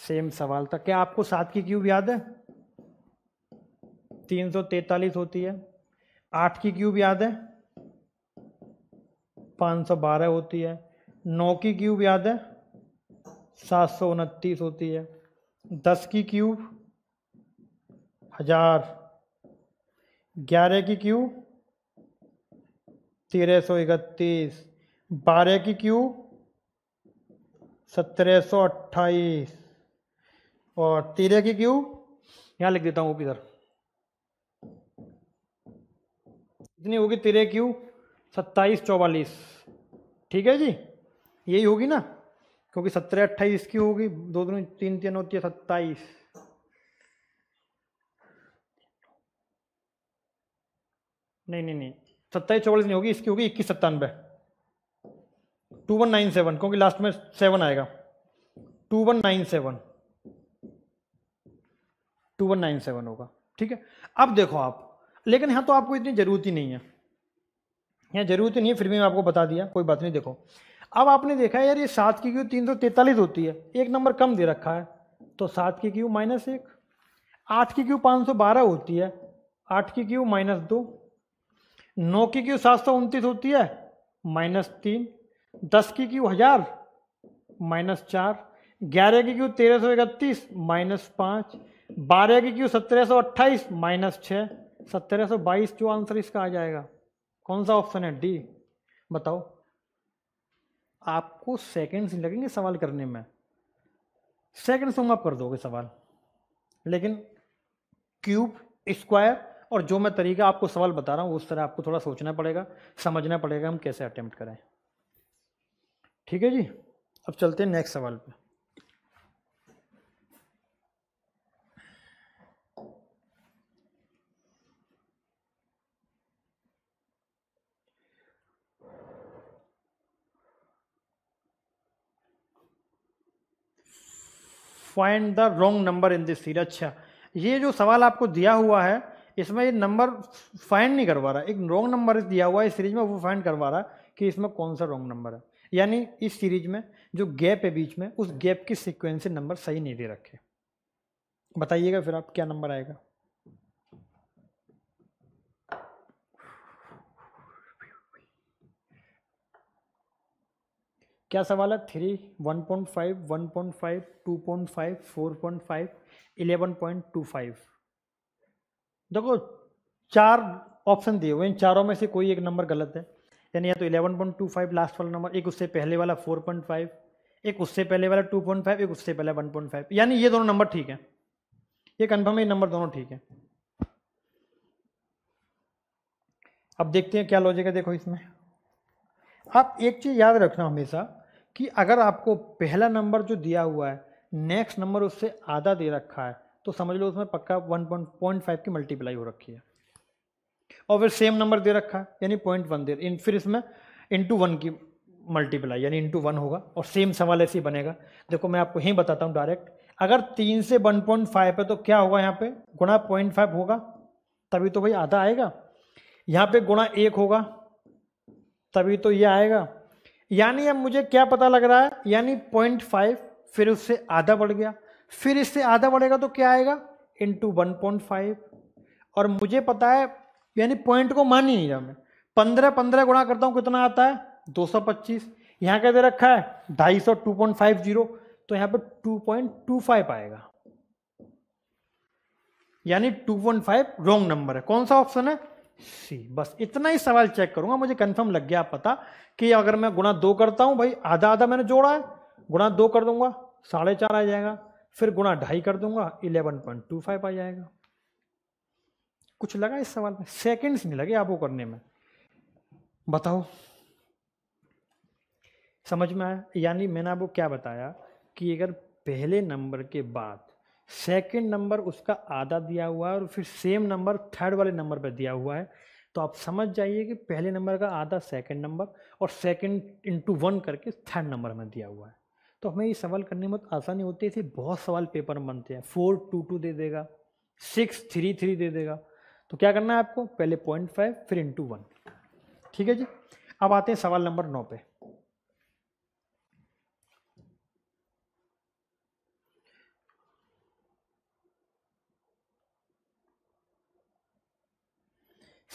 सेम सवाल था क्या आपको सात की क्यूब याद है तीन सौ तैतालीस होती है आठ की क्यूब याद है पाँच सौ बारह होती है नौ की क्यूब याद है सात सौ उनतीस होती है दस की क्यूब हजार ग्यारह की क्यूब तेरह सौ इकतीस बारह की क्यूब सत्रह सौ अट्ठाईस और तेरह की क्यूब यहाँ लिख देता हूँ वो किधर इतनी होगी तेरह क्यू सत्ताईस चौवालीस ठीक है जी यही होगी ना क्योंकि सत्रह अट्ठाईस की होगी दो दोनों तीन तीन होती है सत्ताईस नहीं नहीं नहीं सत्ताईस चौवालीस नहीं होगी इसकी होगी इक्कीस सत्तानवे टू वन नाइन सेवन क्योंकि लास्ट में सेवन आएगा two one nine seven two one nine seven होगा ठीक है अब देखो आप लेकिन यहां तो आपको इतनी ज़रूरत ही नहीं है यहाँ ज़रूरत ही नहीं है फिर भी मैं आपको बता दिया कोई बात नहीं देखो अब आपने देखा यार ये सात की क्यू तीन सौ तैंतालीस होती है एक नंबर कम दे रखा है तो सात की क्यू माइनस एक आठ की क्यू पाँच सौ बारह होती है आठ की क्यू माइनस दो नौ की क्यू सात सौ उनतीस होती है माइनस तीन दस की क्यू हज़ार माइनस चार ग्यारह की क्यू तेरह सौ इकतीस माइनस पाँच बारह की क्यू सत्रह सौ अट्ठाईस माइनस छः सत्रह सौ बाईस जो आंसर इसका आ जाएगा कौन सा ऑप्शन है डी बताओ आपको सेकेंड्स नहीं लगेंगे सवाल करने में सेकेंड्स में तो आप कर दोगे सवाल लेकिन क्यूब स्क्वायर और जो मैं तरीका आपको सवाल बता रहा हूँ उस तरह आपको थोड़ा सोचना पड़ेगा समझना पड़ेगा हम कैसे अटैम्प्ट करें ठीक है जी अब चलते हैं नेक्स्ट सवाल पर find the wrong number in this series अच्छा ये जो सवाल आपको दिया हुआ है इसमें ये नंबर फाइंड नहीं करवा रहा एक रॉन्ग नंबर दिया हुआ है इस सीरीज में वो फाइंड करवा रहा है कि इसमें कौन सा रॉन्ग नंबर है यानी इस सीरीज में जो गैप है बीच में उस गैप की सिक्वेंस नंबर सही नहीं दे रखे बताइएगा फिर आप क्या नंबर आएगा क्या सवाल है three one point five one point five two point five four point five eleven point two five देखो चार ऑप्शन दिए हुए इन चारों में से कोई एक नंबर गलत है यानी या तो eleven point two five last वाला नंबर एक उससे पहले वाला फोर पॉइंट फाइव एक उससे पहले वाला टू पॉइंट फाइव एक उससे पहले वन पॉइंट फाइव यानी ये दोनों नंबर ठीक है ये कन्फर्म है ये नंबर दोनों ठीक है अब देखते हैं क्या लॉजिक है देखो इसमें आप एक चीज़ याद रखना हमेशा कि अगर आपको पहला नंबर जो दिया हुआ है नेक्स्ट नंबर उससे आधा दे रखा है तो समझ लो उसमें पक्का वन पॉइंट फाइव की मल्टीप्लाई हो रखी है और फिर सेम नंबर दे रखा है यानी पॉइंट वन दे इन फिर इसमें इंटू वन की मल्टीप्लाई यानी इंटू वन होगा और सेम सवाल ऐसे ही बनेगा देखो मैं आपको यहीं बताता हूँ डायरेक्ट अगर तीन से वन पॉइंट फाइव है तो क्या होगा यहाँ पे गुणा पॉइंट फाइव होगा तभी तो भाई आधा आएगा यहाँ पे गुणा एक होगा तभी तो ये आएगा यानी अब मुझे क्या पता लग रहा है यानी पॉइंट फाइव फिर उससे आधा बढ़ गया फिर इससे आधा बढ़ेगा तो क्या आएगा into one point five और मुझे पता है यानी पॉइंट को मान ही नहीं रहा मैं पंद्रह पंद्रह गुणा करता हूँ कितना आता है दो सौ पच्चीस यहाँ क्या दे रखा है ढाई सौ टू पॉइंट फाइव जीरो तो यहाँ पर टू पॉइंट टू फाइव आएगा यानी two point five wrong number है कौन सा ऑप्शन है सी बस इतना ही सवाल चेक करूंगा मुझे कंफर्म लग गया पता कि अगर मैं गुणा दो करता हूं भाई आधा आधा मैंने जोड़ा है गुणा दो कर दूंगा साढ़े चार आ जाएगा फिर गुणा ढाई कर दूंगा इलेवन पॉइंट टू फाइव आ जाएगा कुछ लगा इस सवाल में सेकेंड्स नहीं लगे आपको करने में बताओ समझ में आया यानी मैंने आपको क्या बताया कि अगर पहले नंबर के बाद सेकंड नंबर उसका आधा दिया हुआ है और फिर सेम नंबर थर्ड वाले नंबर पर दिया हुआ है तो आप समझ जाइए कि पहले नंबर का आधा सेकंड नंबर और सेकंड इंटू वन करके थर्ड नंबर में दिया हुआ है तो हमें ये सवाल करने में आसानी होती है इसे बहुत सवाल पेपर में बनते हैं फोर टू टू दे देगा सिक्स थ्री थ्री दे देगा तो क्या करना है आपको पहले पॉइंट फाइव फिर इंटू वन ठीक है जी अब आते हैं सवाल नंबर नौ पे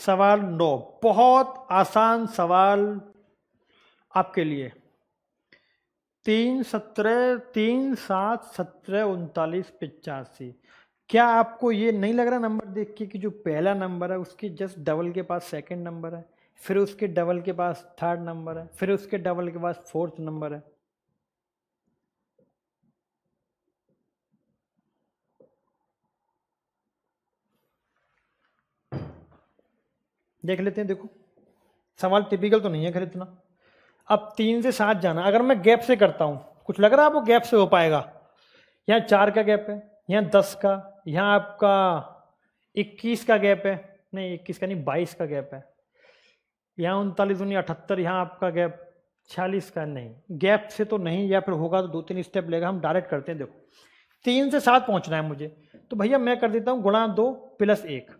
सवाल नौ बहुत आसान सवाल आपके लिए तीन सत्रह तीन सात सत्रह उनतालीस पचासी क्या आपको ये नहीं लग रहा नंबर देख के कि जो पहला नंबर है उसके जस्ट डबल के पास सेकंड नंबर है फिर उसके डबल के पास थर्ड नंबर है फिर उसके डबल के पास फोर्थ नंबर है देख लेते हैं देखो सवाल टिपिकल तो नहीं है खैर इतना अब तीन से सात जाना अगर मैं गैप से करता हूँ कुछ लग रहा है आपको गैप से हो पाएगा यहाँ चार का गैप है यहाँ दस का यहाँ आपका इक्कीस का गैप है नहीं इक्कीस का नहीं बाईस का गैप है यहाँ उनतालीस उन्नीस अठहत्तर यहाँ आपका गैप छियालीस का नहीं गैप से तो नहीं या फिर होगा तो दो तीन स्टेप लेगा हम डायरेक्ट करते हैं देखो तीन से सात पहुँचना है मुझे तो भैया मैं कर देता हूँ गुणा दो प्लस एक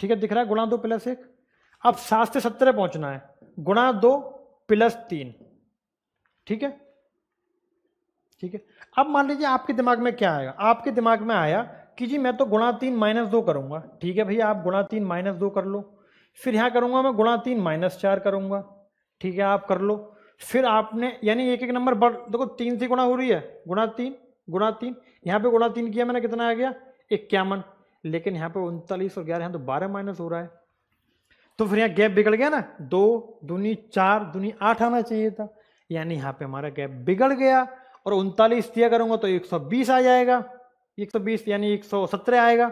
ठीक है दिख रहा है गुणा दो प्लस एक अब सात से सत्रह पहुंचना है गुणा दो प्लस तीन ठीक है ठीक है अब मान लीजिए आपके दिमाग में क्या आएगा आपके दिमाग में आया कि जी मैं तो गुणा तीन माइनस दो करूंगा ठीक है भैया आप गुणा तीन माइनस दो कर लो फिर यहां करूंगा मैं गुणा तीन माइनस चार करूंगा ठीक है आप कर लो फिर आपने यानी एक एक नंबर बढ़ देखो तीन से गुणा हो रही है गुणा तीन गुणा तीन यहां पे गुणा तीन किया मैंने कितना आ गया इक्यावन लेकिन यहाँ पे उनतालीस और ग्यारह यहाँ तो बारह माइनस हो रहा है तो फिर यहाँ गैप बिगड़ गया ना दो दूनी चार दूनी आठ आना चाहिए था यानी यहाँ पे हमारा गैप बिगड़ गया और उनतालीस दिया करूँगा तो 120 आ जाएगा 120 यानी 117 आएगा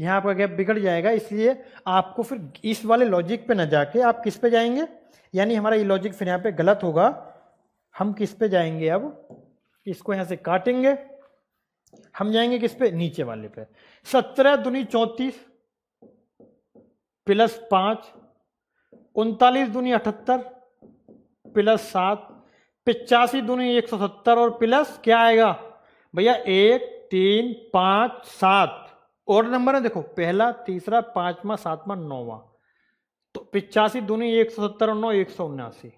यहाँ आपका गैप बिगड़ जाएगा इसलिए आपको फिर इस वाले लॉजिक पे ना जाके आप किस पे जाएंगे यानी हमारा ये लॉजिक फिर यहाँ पे गलत होगा हम किस पे जाएंगे अब इसको यहाँ से काटेंगे हम जाएंगे किस पे नीचे वाले पे सत्रह दुनी चौंतीस प्लस पांच उनतालीस दुनी अठहत्तर प्लस सात पिचासी दुनी एक सौ सत्तर और प्लस क्या आएगा भैया एक तीन पांच सात और नंबर है देखो पहला तीसरा पांचवा सातवा नौवा तो पिचासी दुनी एक सौ सत्तर और नौ एक सौ उन्यासी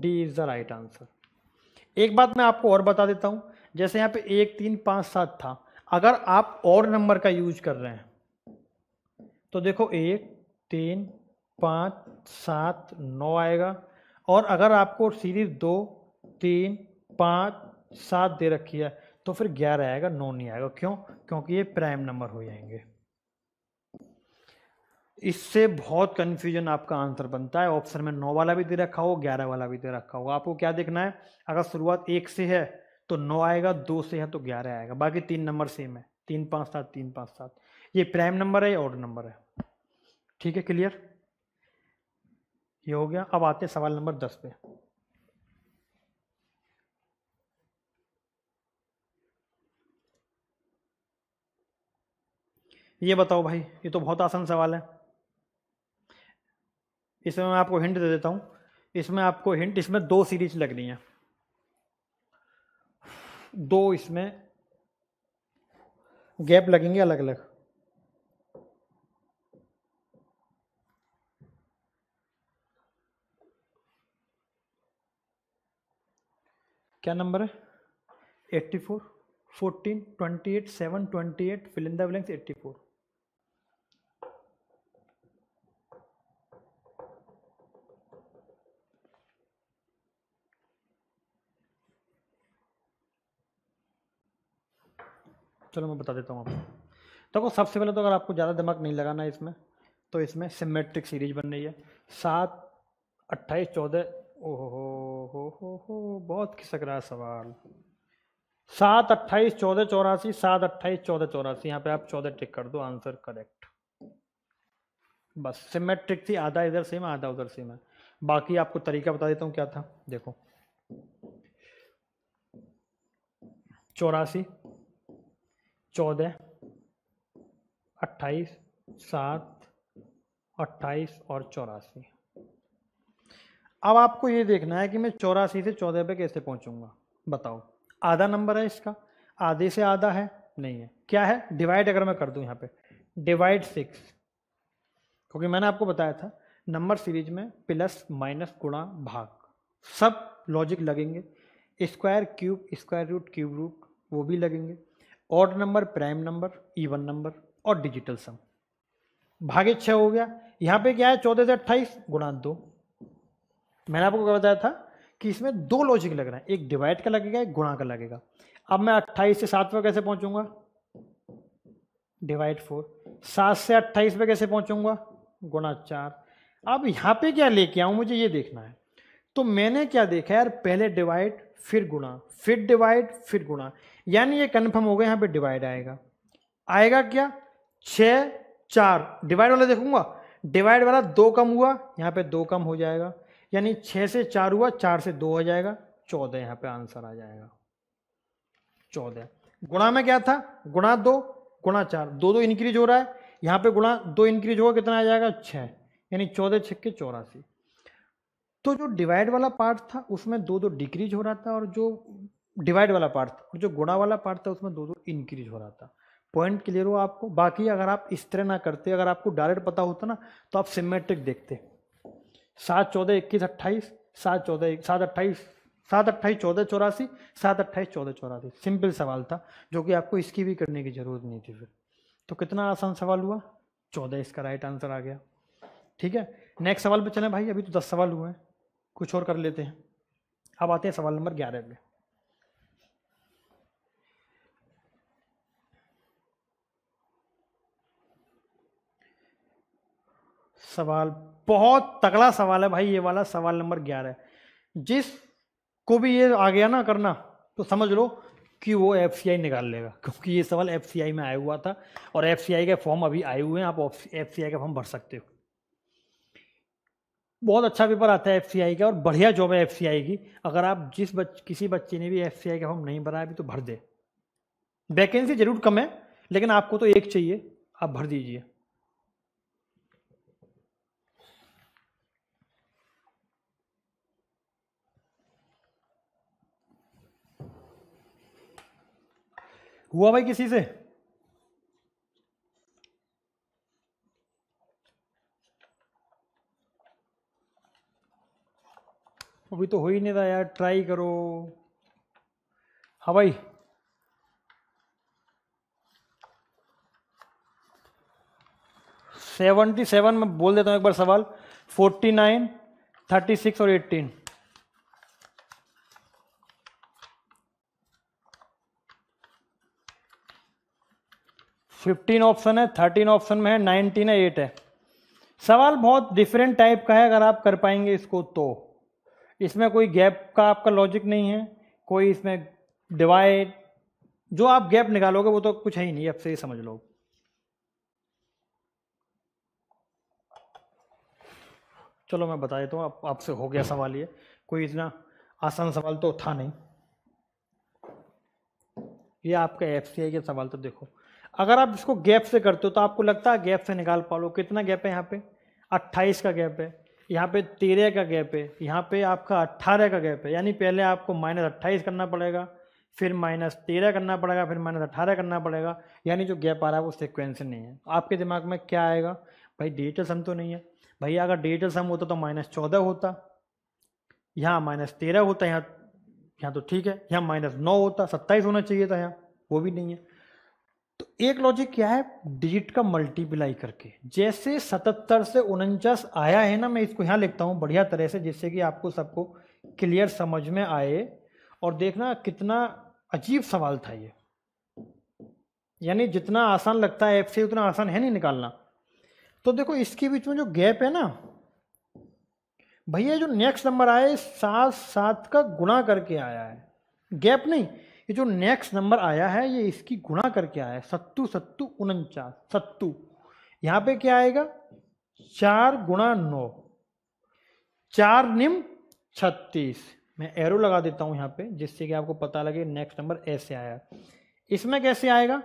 D is the right answer एक बात मैं आपको और बता देता हूं जैसे यहाँ पे एक तीन पाँच सात था अगर आप और नंबर का यूज कर रहे हैं तो देखो एक तीन पाँच सात नौ आएगा और अगर आपको सीरीज दो तीन पाँच सात दे रखी है तो फिर ग्यारह आएगा नौ नहीं आएगा क्यों क्योंकि ये प्राइम नंबर हो जाएंगे इससे बहुत कन्फ्यूजन आपका आंसर बनता है ऑप्शन में नौ वाला भी दे रखा हो ग्यारह वाला भी दे रखा होगा आपको क्या देखना है अगर शुरुआत एक से है तो नौ आएगा दो से है तो ग्यारह आएगा बाकी तीन नंबर सेम है तीन पाँच सात तीन पाँच सात ये प्राइम नंबर है या ऑर्डर नंबर है ठीक है क्लियर ये हो गया अब आते हैं सवाल नंबर दस पे ये बताओ भाई ये तो बहुत आसान सवाल है इसमें मैं आपको हिंट दे देता हूँ इसमें आपको हिंट इसमें दो सीरीज लगनी है दो इसमें गैप लगेंगे अलग अलग क्या नंबर है eighty four fourteen twenty eight seven twenty eight fill in the blanks eighty four चलो मैं बता देता हूँ आपको देखो तो सबसे पहले तो अगर आपको ज़्यादा दिमाग नहीं लगाना इसमें तो इसमें सिमेट्रिक सीरीज बन रही है सात अट्ठाईस चौदह ओहो हो हो हो हो बहुत खिसक रहा है सवाल सात अट्ठाईस चौदह चौरासी सात अट्ठाईस चौदह चौरासी यहाँ पे आप चौदह टिक कर दो आंसर करेक्ट बस सिमेट्रिक थी आधा इधर सेम आधा उधर सेम है बाकी आपको तरीका बता देता हूँ क्या था देखो चौरासी चौदह अट्ठाईस सात अट्ठाईस और चौरासी अब आपको ये देखना है कि मैं चौरासी से चौदह पे कैसे पहुंचूंगा बताओ आधा नंबर है इसका आधे से आधा है नहीं है क्या है डिवाइड अगर मैं कर दूं यहाँ पे डिवाइड सिक्स क्योंकि मैंने आपको बताया था नंबर सीरीज में प्लस माइनस गुणा भाग सब लॉजिक लगेंगे square cube square root cube root वो भी लगेंगे odd number prime number even number और डिजिटल सम भागे छः हो गया यहाँ पे क्या है चौदह से अट्ठाईस गुणा दो मैंने आपको क्या बताया था कि इसमें दो लॉजिक लग रहा है एक डिवाइड का लगेगा एक गुणा का लगेगा अब मैं अट्ठाईस से सात पर कैसे पहुँचूंगा डिवाइड फोर सात से अट्ठाईस पे कैसे पहुँचूंगा गुणा चार अब यहाँ पे क्या लेके आऊँ मुझे ये देखना है तो मैंने क्या देखा यार पहले डिवाइड फिर गुणा फिर डिवाइड फिर गुणा यानी ये कन्फर्म हो गया यहाँ पे डिवाइड आएगा आएगा क्या छ चार डिवाइड वाला देखूंगा डिवाइड वाला दो कम हुआ यहाँ पे दो कम हो जाएगा यानी छः से चार हुआ चार से दो हो जाएगा चौदह यहाँ पे आंसर आ जाएगा चौदह गुणा में क्या था गुणा दो गुणा चार दो दो इंक्रीज हो रहा है यहाँ पे गुणा दो इंक्रीज होगा कितना आ जाएगा छः यानी चौदह छक्के चौरासी तो जो डिवाइड वाला पार्ट था उसमें दो दो डिक्रीज हो रहा था और जो डिवाइड वाला पार्ट था और जो गुणा वाला पार्ट था उसमें दो दो इंक्रीज हो रहा था पॉइंट क्लियर हो आपको बाकी अगर आप इस तरह ना करते अगर आपको डायरेक्ट पता होता ना तो आप सिमेट्रिक देखते सात चौदह इक्कीस अट्ठाईस सात चौदह सात अट्ठाईस सात अट्ठाईस चौदह चौरासी सात अट्ठाईस चौदह चौरासी सिंपल सवाल था जो कि आपको इसकी भी करने की ज़रूरत नहीं थी फिर तो कितना आसान सवाल हुआ चौदह इसका राइट आंसर आ गया ठीक है नेक्स्ट सवाल पे चलें भाई अभी तो दस सवाल हुए हैं कुछ और कर लेते हैं अब आते हैं सवाल नंबर ग्यारह में सवाल बहुत तगड़ा सवाल है भाई ये वाला सवाल नंबर ग्यारह जिस को भी ये आ गया ना करना तो समझ लो कि वो एफ निकाल लेगा क्योंकि ये सवाल एफ में आया हुआ था और एफ के फॉर्म अभी आए हुए हैं आप एफ का फॉर्म भर सकते हो बहुत अच्छा पेपर आता है एफ का और बढ़िया जॉब है एफ की अगर आप जिस बच किसी बच्चे ने भी एफ का फॉर्म नहीं भरा अभी तो भर दे वैकेंसी जरूर कम है लेकिन आपको तो एक चाहिए आप भर दीजिए हुआ भाई किसी से अभी तो हो ही नहीं रहा यार ट्राई करो हाँ भाई सेवेंटी सेवन में बोल देता हूँ एक बार सवाल फोर्टी नाइन थर्टी सिक्स और एट्टीन फिफ्टीन ऑप्शन है थर्टीन ऑप्शन में है नाइनटीन है एट है सवाल बहुत डिफरेंट टाइप का है अगर आप कर पाएंगे इसको तो इसमें कोई गैप का आपका लॉजिक नहीं है कोई इसमें डिवाइड जो आप गैप निकालोगे वो तो कुछ है ही नहीं आपसे ये समझ लो चलो मैं बता देता हूँ आप, आपसे हो गया सवाल ये कोई इतना आसान सवाल तो था नहीं ये आपका एफ सी आई के सवाल तो देखो अगर आप इसको गैप से करते हो तो आपको लगता है गैप से निकाल पा लो कितना गैप है यहाँ पे 28 का गैप है यहाँ पे तेरह का गैप है यहाँ पे आपका अट्ठारह का गैप है यानी पहले आपको माइनस अट्ठाईस करना पड़ेगा फिर माइनस तेरह करना पड़ेगा फिर माइनस अट्ठारह करना पड़ेगा यानी जो गैप आ रहा है वो सिक्वेंस नहीं है आपके दिमाग में क्या आएगा भाई डिजिटल सम तो नहीं है भैया अगर डिजिटल सम होता तो माइनस चौदह होता यहाँ माइनस तेरह होता यहाँ यहाँ तो ठीक है यहाँ माइनस नौ होता सत्ताईस होना चाहिए था यहाँ वो भी नहीं है तो एक लॉजिक क्या है डिजिट का मल्टीप्लाई करके जैसे सतहत्तर से उनचास आया है ना मैं इसको यहाँ लिखता हूँ बढ़िया तरह से जिससे कि आपको सबको क्लियर समझ में आए और देखना कितना अजीब सवाल था ये यानी जितना आसान लगता है एफ से उतना आसान है नहीं निकालना तो देखो इसके बीच में जो गैप है ना भैया जो नेक्स्ट नंबर आए सात सात का गुणा करके आया है गैप नहीं ये जो नेक्स्ट नंबर आया है ये इसकी गुणा करके आया है सत्तू सत्तू उनचास सत्तू यहाँ पे क्या आएगा चार गुणा नौ चार निम छत्तीस मैं एरो लगा देता हूँ यहाँ पे जिससे कि आपको पता लगे नेक्स्ट नंबर ऐसे आया इसमें कैसे आएगा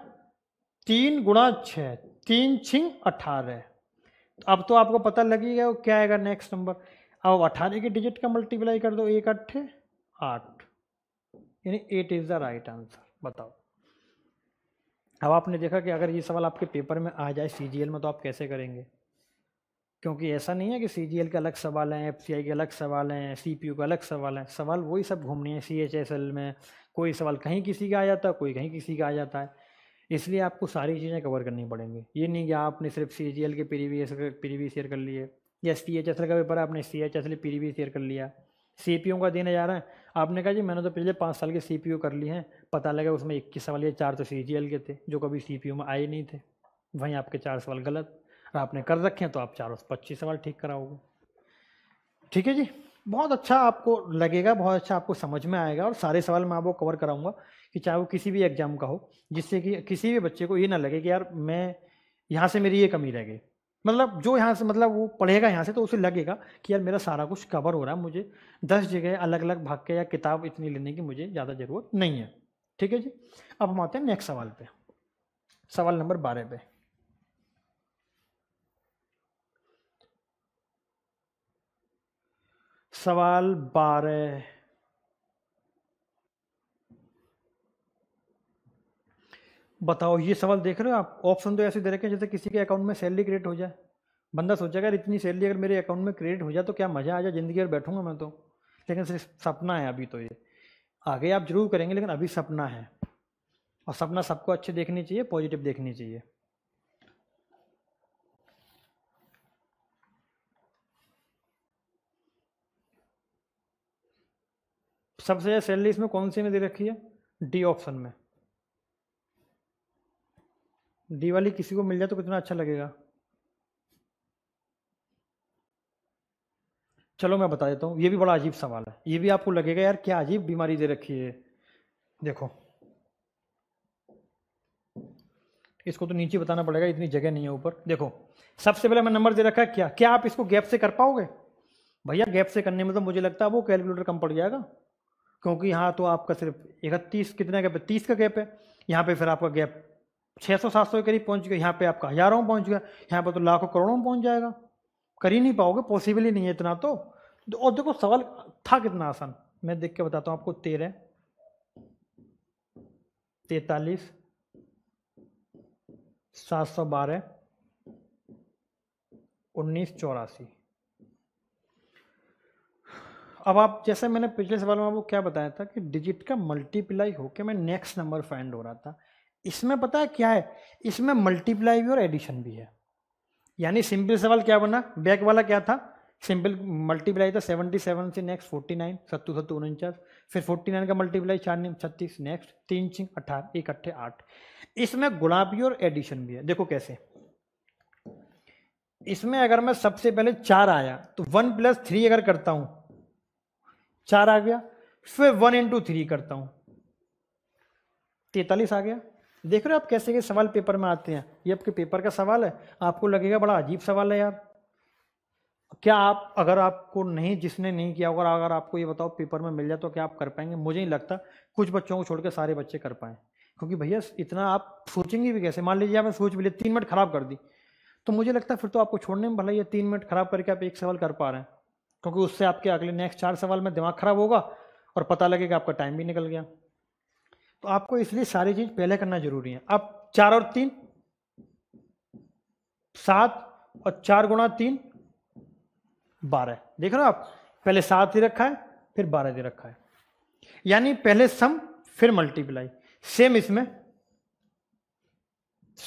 तीन गुणा छः तीन छिंग अठारह तो अब तो आपको पता लगेगा क्या आएगा नेक्स्ट नंबर अब अठारह के डिजिट का मल्टीप्लाई कर दो एक अट्ठे आठ यानी eight is the right answer बताओ अब आपने देखा कि अगर ये सवाल आपके पेपर में आ जाए सी में तो आप कैसे करेंगे क्योंकि ऐसा नहीं है कि सी के अलग सवाल हैं एफ के अलग सवाल हैं सी पी के अलग सवाल हैं सवाल वही सब घूमने हैं सी एच एस एल में कोई सवाल कहीं किसी का आ जाता है कोई कहीं किसी का आ जाता है इसलिए आपको सारी चीज़ें कवर करनी पड़ेंगी ये नहीं कि आपने सिर्फ सी के प्रीवियस प्रीवियस ईयर कर लिए या सी एच एस एल का पेपर आपने C H S L previous year कर लिया सी का देने जा रहा है आपने कहा जी मैंने तो पिछले पाँच साल के सी कर ली हैं पता लगा उसमें इक्कीस सवाल या चार तो सी के थे जो कभी सी में आए नहीं थे वहीं आपके चार सवाल गलत और आपने कर रखे हैं तो आप चार पच्चीस सवाल ठीक कराओगे ठीक है जी बहुत अच्छा आपको लगेगा बहुत अच्छा आपको समझ में आएगा और सारे सवाल मैं आपको कवर कराऊंगा कि चाहे वो किसी भी एग्जाम का हो जिससे कि किसी भी बच्चे को ये ना लगे कि यार मैं यहाँ से मेरी ये कमी रह गई मतलब जो यहाँ से मतलब वो पढ़ेगा यहाँ से तो उसे लगेगा कि यार मेरा सारा कुछ कवर हो रहा है मुझे दस जगह अलग अलग भाग के या किताब इतनी लेने की मुझे ज़्यादा ज़रूरत नहीं है ठीक है जी अब हम आते हैं नेक्स्ट सवाल पे सवाल नंबर बारह पे सवाल बारह बताओ ये सवाल देख रहे हो आप ऑप्शन तो ऐसे दे रखे जैसे किसी के अकाउंट में सैलरी क्रिएट हो जाए बंदा सोचा अगर इतनी सैलरी अगर मेरे अकाउंट में क्रिएट हो जाए तो क्या मज़ा आ जाए ज़िंदगी और बैठूंगा मैं तो लेकिन सिर्फ सपना है अभी तो ये आगे आप जरूर करेंगे लेकिन अभी सपना है और सपना सबको अच्छे देखनी चाहिए पॉजिटिव देखनी चाहिए सबसे ज़्यादा सैलरी इसमें कौन सी में दे रखी है डी ऑप्शन में दिवाली किसी को मिल जाए तो कितना अच्छा लगेगा चलो मैं बता देता हूँ ये भी बड़ा अजीब सवाल है ये भी आपको लगेगा यार क्या अजीब बीमारी दे रखी है देखो इसको तो नीचे बताना पड़ेगा इतनी जगह नहीं है ऊपर देखो सबसे पहले मैं नंबर दे रखा है क्या क्या आप इसको गैप से कर पाओगे भैया गैप से करने में तो मुझे लगता है वो कैलकुलेटर कम पड़ जाएगा क्योंकि यहाँ तो आपका सिर्फ इकतीस कितने गैप है तीस का गैप है यहाँ पे फिर आपका गैप छः सौ सात सौ के करीब पहुंच गया यहाँ पे आपका हज़ारों पहुंच गया यहाँ पर तो लाखों करोड़ों में पहुंच जाएगा कर ही नहीं पाओगे पॉसिबल ही नहीं है इतना तो और देखो सवाल था कितना आसान मैं देख के बताता हूँ आपको तेरह तैतालीस सात सौ बारह उन्नीस चौरासी अब आप जैसे मैंने पिछले सवाल में आपको क्या बताया था कि डिजिट का मल्टीप्लाई होकर मैं नेक्स्ट नंबर फाइंड हो रहा था इसमें पता है क्या है इसमें मल्टीप्लाई भी और एडिशन भी है यानी सिंपल सवाल क्या बना बैक वाला क्या था सिंपल मल्टीप्लाई था सेवेंटी सेवन से नेक्स्ट फोर्टी नाइन सत्तू सत्तू उनचास फिर फोर्टी नाइन का मल्टीप्लाई चार नीम छत्तीस नेक्स्ट तीन छिंग अठारह एक अट्ठे आठ इसमें गुलाबी और एडिशन भी है देखो कैसे इसमें अगर मैं सबसे पहले चार आया तो वन प्लस थ्री अगर करता हूं चार आ गया फिर वन इंटू थ्री करता हूं तैतालीस आ गया देख रहे हो आप कैसे कैसे सवाल पेपर में आते हैं ये आपके पेपर का सवाल है आपको लगेगा बड़ा अजीब सवाल है यार क्या आप अगर आपको नहीं जिसने नहीं किया होगा अगर आपको ये बताओ पेपर में मिल जाए तो क्या आप कर पाएंगे मुझे नहीं लगता कुछ बच्चों को छोड़ के सारे बच्चे कर पाएँ क्योंकि भैया इतना आप सोचेंगे भी कैसे मान लीजिए आपने सोच भी लिया तीन मिनट खराब कर दी तो मुझे लगता है फिर तो आपको छोड़ने में भला ये तीन मिनट खराब करके आप एक सवाल कर पा रहे हैं क्योंकि उससे आपके अगले नेक्स्ट चार सवाल में दिमाग खराब होगा और पता लगेगा आपका टाइम भी निकल गया तो आपको इसलिए सारी चीज पहले करना जरूरी है अब चार और तीन सात और चार गुणा तीन बारह देख रहे हो आप पहले सात ही रखा है फिर बारह दे रखा है यानी पहले सम फिर मल्टीप्लाई सेम इसमें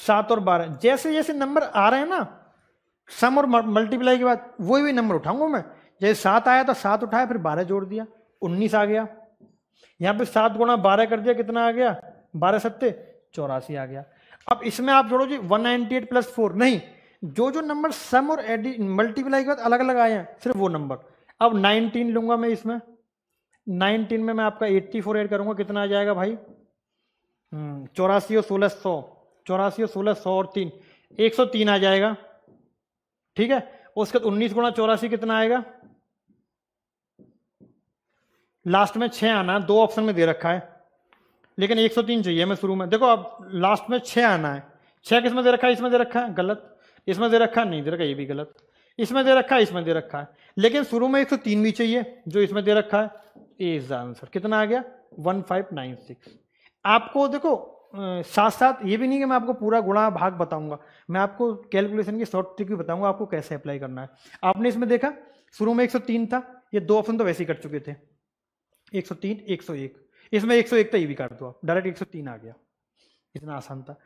सात और बारह जैसे जैसे नंबर आ रहे हैं ना सम और मल्टीप्लाई के बाद वही वही नंबर उठाऊंगा मैं जैसे सात आया तो सात उठाया फिर बारह जोड़ दिया उन्नीस आ गया यहाँ पे सात गुणा बारह कर दिया कितना आ गया बारह सत्ते चौरासी आ गया अब इसमें आप जोड़ो जी one ninety eight plus four नहीं जो जो नंबर सम और एडी मल्टीप्लाई के बाद अलग अलग आए हैं सिर्फ वो नंबर अब नाइनटीन लूंगा मैं इसमें नाइनटीन में मैं आपका एट्टी फोर एड करूंगा कितना आ जाएगा भाई हम्म, चौरासी और सोलह सौ चौरासी और सोलह सौ और तीन एक सौ तीन आ जाएगा ठीक है उसके बाद उन्नीस गुणा चौरासी कितना आएगा लास्ट में छः आना है दो ऑप्शन में दे रखा है लेकिन 103 चाहिए हमें शुरू में देखो अब लास्ट में छः आना है छः किसमें दे रखा है इसमें दे रखा है गलत इसमें दे रखा है नहीं दे रखा ये भी गलत इसमें दे रखा है इसमें दे रखा है लेकिन शुरू में 103 भी चाहिए जो इसमें दे रखा है ए इज द आंसर कितना आ गया सिक्स आपको देखो साथ साथ ये भी नहीं कि मैं आपको पूरा गुणा भाग बताऊंगा मैं आपको कैलकुलेशन की शॉर्ट ट्रिक भी बताऊंगा आपको कैसे अप्लाई करना है आपने इसमें देखा शुरू में तीन था ये दो ऑप्शन तो वैसे ही कर चुके थे 103, 101 इसमें 101 तो ये भी कर दो आप डायरेक्ट 103 आ गया इतना आसान था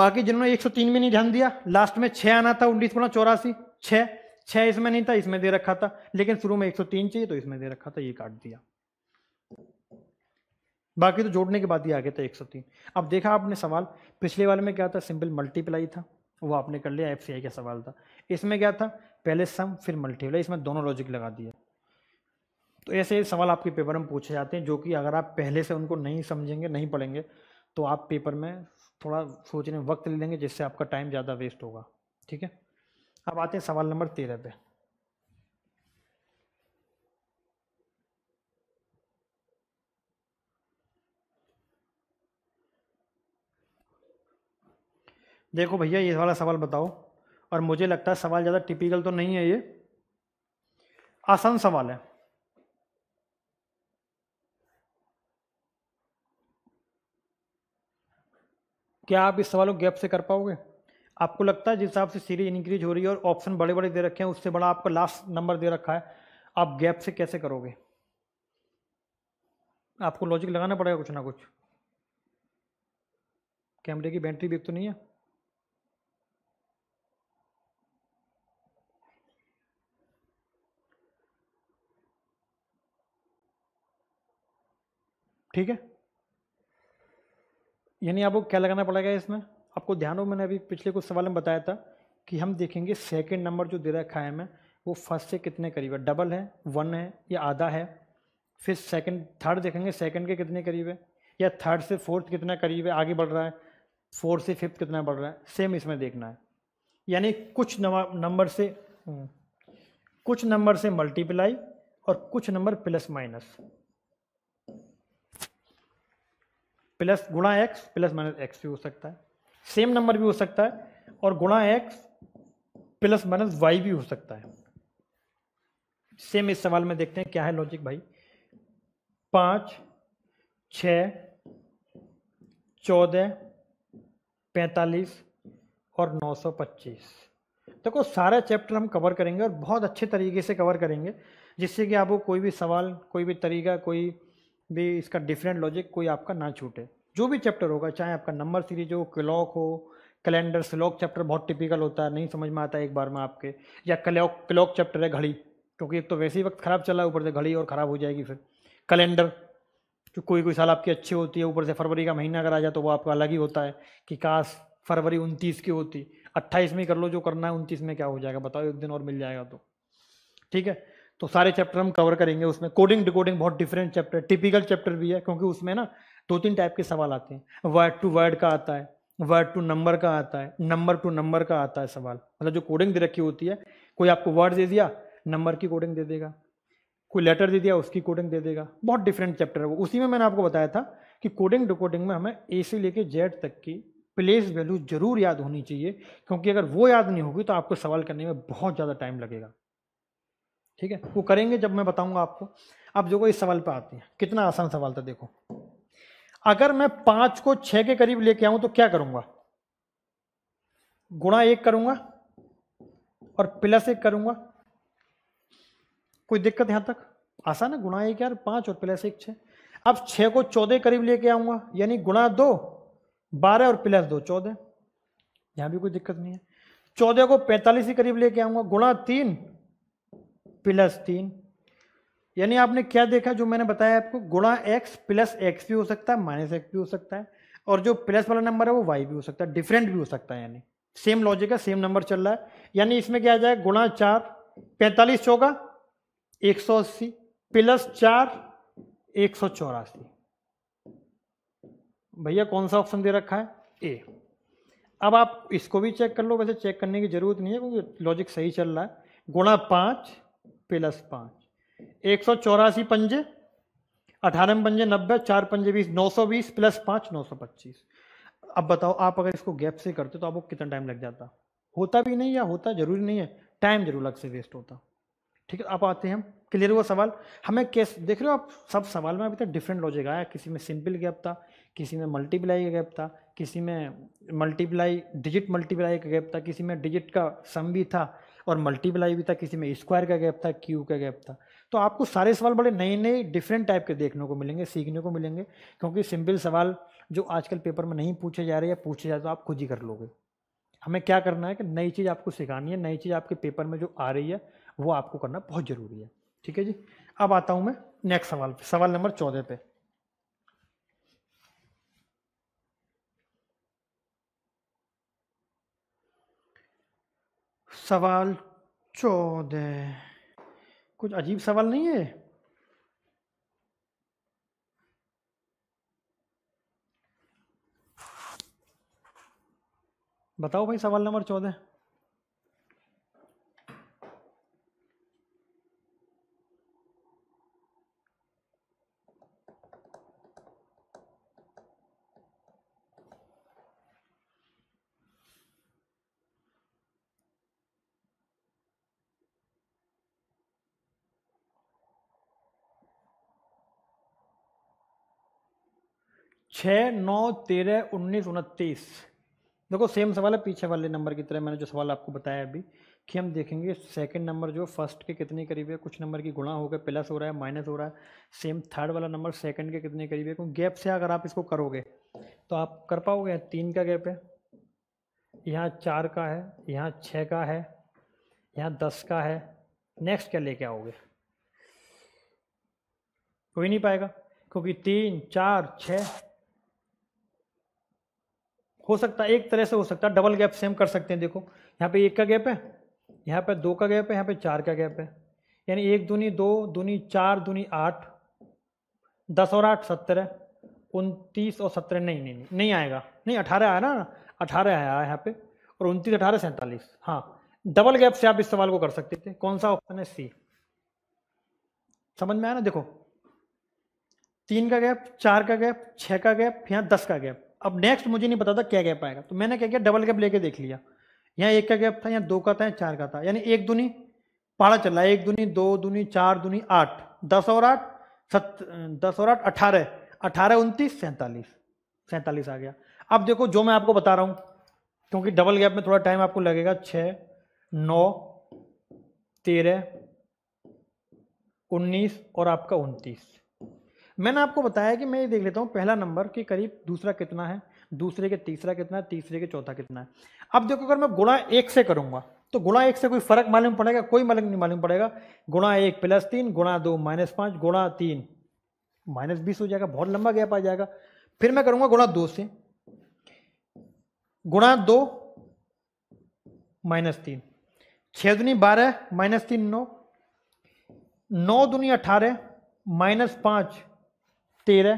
बाकी जिन्होंने 103 में नहीं ध्यान दिया लास्ट में छह आना था उन्नीस गुणा चौरासी छह छह इसमें नहीं था इसमें दे रखा था लेकिन शुरू में 103 चाहिए तो इसमें दे रखा था ये काट दिया बाकी तो जोड़ने के बाद ही आ गया था 103 अब देखा आपने सवाल पिछले वाले में क्या था सिंपल मल्टीप्लाई था वो आपने कर लिया एफ का सवाल था इसमें क्या था पहले सम फिर मल्टीप्लाई इसमें दोनों लॉजिक लगा दिया तो ऐसे सवाल आपके पेपर में पूछे जाते हैं जो कि अगर आप पहले से उनको नहीं समझेंगे नहीं पढ़ेंगे तो आप पेपर में थोड़ा सोचने वक्त ले लेंगे जिससे आपका टाइम ज़्यादा वेस्ट होगा ठीक है अब आते हैं सवाल नंबर तेरह पे देखो भैया ये वाला सवाल बताओ और मुझे लगता है सवाल ज़्यादा टिपिकल तो नहीं है ये आसान सवाल है क्या आप इस सवाल को गैप से कर पाओगे आपको लगता है जिस हिसाब से सीरीज इंक्रीज हो रही है और ऑप्शन बड़े बड़े दे रखे हैं उससे बड़ा आपका लास्ट नंबर दे रखा है आप गैप से कैसे करोगे आपको लॉजिक लगाना पड़ेगा कुछ ना कुछ कैमरे की बैटरी भी तो नहीं है ठीक है यानी आपको क्या लगाना पड़ेगा इसमें आपको ध्यान हो मैंने अभी पिछले कुछ सवाल में बताया था कि हम देखेंगे सेकेंड नंबर जो दे रखा है हमें वो फर्स्ट से कितने करीब है डबल है वन है या आधा है फिर सेकेंड थर्ड देखेंगे सेकेंड के कितने करीब है या थर्ड से फोर्थ कितना करीब है आगे बढ़ रहा है फोर्थ से फिफ्थ कितना बढ़ रहा है सेम इसमें देखना है यानी कुछ नंबर से हम्म, कुछ नंबर से मल्टीप्लाई और कुछ नंबर प्लस माइनस प्लस गुणा एक्स प्लस माइनस एक्स भी हो सकता है सेम नंबर भी हो सकता है और गुणा एक्स प्लस माइनस वाई भी हो सकता है सेम इस सवाल में देखते हैं क्या है लॉजिक भाई पाँच छ चौदह पैंतालीस और नौ सौ पच्चीस देखो सारा चैप्टर हम कवर करेंगे और बहुत अच्छे तरीके से कवर करेंगे जिससे कि आपको कोई भी सवाल कोई भी तरीका कोई भी इसका डिफरेंट लॉजिक कोई आपका ना छूटे जो भी चैप्टर होगा चाहे आपका नंबर सीरीज हो क्लॉक हो कैलेंडर स्लॉक चैप्टर बहुत टिपिकल होता है नहीं समझ में आता एक बार में आपके या क्लॉक क्लॉक चैप्टर है घड़ी क्योंकि एक तो वैसे ही वक्त ख़राब चला है ऊपर से घड़ी और ख़राब हो जाएगी फिर कैलेंडर जो कोई कोई साल आपकी अच्छी होती है ऊपर से फरवरी का महीना अगर आ जाए तो वो आपका अलग ही होता है कि काश फरवरी उनतीस की होती अट्ठाईस में कर लो जो करना है उनतीस में क्या हो जाएगा बताओ एक दिन और मिल जाएगा तो ठीक है तो सारे चैप्टर हम कवर करेंगे उसमें कोडिंग डिकोडिंग बहुत डिफरेंट चैप्टर टिपिकल चैप्टर भी है क्योंकि उसमें ना दो तीन टाइप के सवाल आते हैं वर्ड टू वर्ड का आता है वर्ड टू नंबर का आता है नंबर टू नंबर का आता है सवाल मतलब जो कोडिंग दे रखी होती है कोई आपको वर्ड दे दिया नंबर की कोडिंग दे देगा कोई लेटर दे दिया उसकी कोडिंग दे देगा बहुत डिफरेंट चैप्टर है वो उसी में मैंने आपको बताया था कि कोडिंग डिकोडिंग में हमें ए से लेके जेड तक की प्लेस वैल्यू जरूर याद होनी चाहिए क्योंकि अगर वो याद नहीं होगी तो आपको सवाल करने में बहुत ज़्यादा टाइम लगेगा ठीक है वो करेंगे जब मैं बताऊंगा आपको अब जो इस सवाल पर आती है कितना आसान सवाल था देखो अगर मैं पांच को छह के करीब लेके आऊं तो क्या करूंगा गुणा एक करूंगा और प्लस एक करूंगा कोई दिक्कत यहां तक आसान है गुणा एक यार पांच और प्लस एक छः अब छः को चौदह करीब लेके आऊंगा यानी गुणा दो बारह और प्लस दो चौदह यहां भी कोई दिक्कत नहीं है चौदह को पैंतालीस के करीब लेके आऊंगा गुणा तीन प्लस तीन यानी आपने क्या देखा जो मैंने बताया आपको गुणा एक्स प्लस एक्स भी हो सकता है माइनस एक्स भी हो सकता है और जो प्लस वाला नंबर है वो वाई भी हो सकता है डिफरेंट भी हो सकता है यानी सेम लॉजिक है सेम नंबर चल रहा है यानी इसमें क्या आ जाए गुणा चार पैंतालीस होगा एक सौ अस्सी प्लस चार एक सौ चौरासी भैया कौन सा ऑप्शन दे रखा है ए अब आप इसको भी चेक कर लो वैसे चेक करने की जरूरत नहीं है क्योंकि लॉजिक सही चल रहा है गुणा पाँच प्लस पाँच एक सौ चौरासी पंजे अठारह पंजे नब्बे चार पंजे बीस नौ सौ बीस प्लस पाँच नौ सौ पच्चीस अब बताओ आप अगर इसको गैप से करते तो आपको कितना टाइम लग जाता होता भी नहीं या होता जरूरी नहीं है टाइम जरूर लग से वेस्ट होता ठीक है आप आते हैं क्लियर हुआ सवाल हमें कैस देख रहे हो आप सब सवाल में अभी तक डिफरेंट लॉजिक आया किसी में सिंपल गैप था किसी में मल्टीप्लाई का गैप था किसी में मल्टीप्लाई डिजिट मल्टीप्लाई का गैप था किसी में डिजिट का सम भी था और मल्टीप्लाई भी था किसी में स्क्वायर का गैप था क्यू का गैप था तो आपको सारे सवाल बड़े नए नए डिफरेंट टाइप के देखने को मिलेंगे सीखने को मिलेंगे क्योंकि सिंपल सवाल जो आजकल पेपर में नहीं पूछे जा रहे या पूछे जाए तो आप खुद ही कर लोगे हमें क्या करना है कि नई चीज़ आपको सिखानी है नई चीज़ आपके पेपर में जो आ रही है वो आपको करना बहुत ज़रूरी है ठीक है जी अब आता हूँ मैं नेक्स्ट सवाल पे सवाल नंबर चौदह पे सवाल चौदह कुछ अजीब सवाल नहीं है बताओ भाई सवाल नंबर चौदह छः नौ तेरह उन्नीस उनतीस देखो सेम सवाल है पीछे वाले नंबर की तरह मैंने जो सवाल आपको बताया अभी कि हम देखेंगे सेकंड नंबर जो फर्स्ट के कितने करीब है कुछ नंबर की गुणा हो गया प्लस हो रहा है माइनस हो रहा है सेम थर्ड वाला नंबर सेकंड के कितने करीब है क्योंकि गैप से अगर आप इसको करोगे तो आप कर पाओगे तीन का गैप है यहाँ चार का है यहाँ छः का है यहाँ दस का है नेक्स्ट क्या लेके आओगे कोई नहीं पाएगा क्योंकि तीन चार छः हो सकता है एक तरह से हो सकता है डबल गैप सेम कर सकते हैं देखो यहाँ पे एक का गैप है यहाँ पे दो का गैप है यहाँ पे चार का गैप है यानी एक दूनी दो दूनी चार दूनी आठ दस और आठ सत्तर उनतीस और सत्रह नहीं नहीं नहीं नहीं आएगा नहीं अठारह आया ना अठारह आया यहाँ पे और उनतीस अठारह सैंतालीस हाँ डबल गैप से आप इस सवाल को कर सकते थे कौन सा ऑप्शन है सी समझ में आया ना देखो तीन का गैप चार का गैप छः का गैप यहाँ दस का गैप अब नेक्स्ट मुझे नहीं पता था क्या गैप आएगा तो मैंने क्या किया डबल गैप लेके देख लिया यहाँ एक का गैप था यहाँ दो का था यहाँ चार का था यानी एक दूनी पाड़ा चला एक दूनी दो दूनी चार दूनी आठ दस और आठ सत दस और आठ अठारह अठारह उनतीस सैंतालीस सैंतालीस आ गया अब देखो जो मैं आपको बता रहा हूँ क्योंकि डबल गैप में थोड़ा टाइम आपको लगेगा छः नौ तेरह उन्नीस और आपका उनतीस मैंने आपको बताया कि मैं ये देख लेता हूँ पहला नंबर के करीब दूसरा कितना है दूसरे के तीसरा कितना है तीसरे के चौथा कितना है अब देखो अगर मैं गुणा एक से करूँगा तो गुणा एक से कोई फर्क मालूम पड़ेगा कोई मालूम मतलब नहीं मालूम पड़ेगा गुणा एक प्लस तीन गुणा दो माइनस पाँच गुणा तीन माइनस बीस हो जाएगा बहुत लंबा गैप आ जाएगा फिर मैं करूँगा गुणा दो से गुणा दो माइनस तीन छः दुनी बारह माइनस तीन नौ नौ दुनी अठारह माइनस पाँच तेरह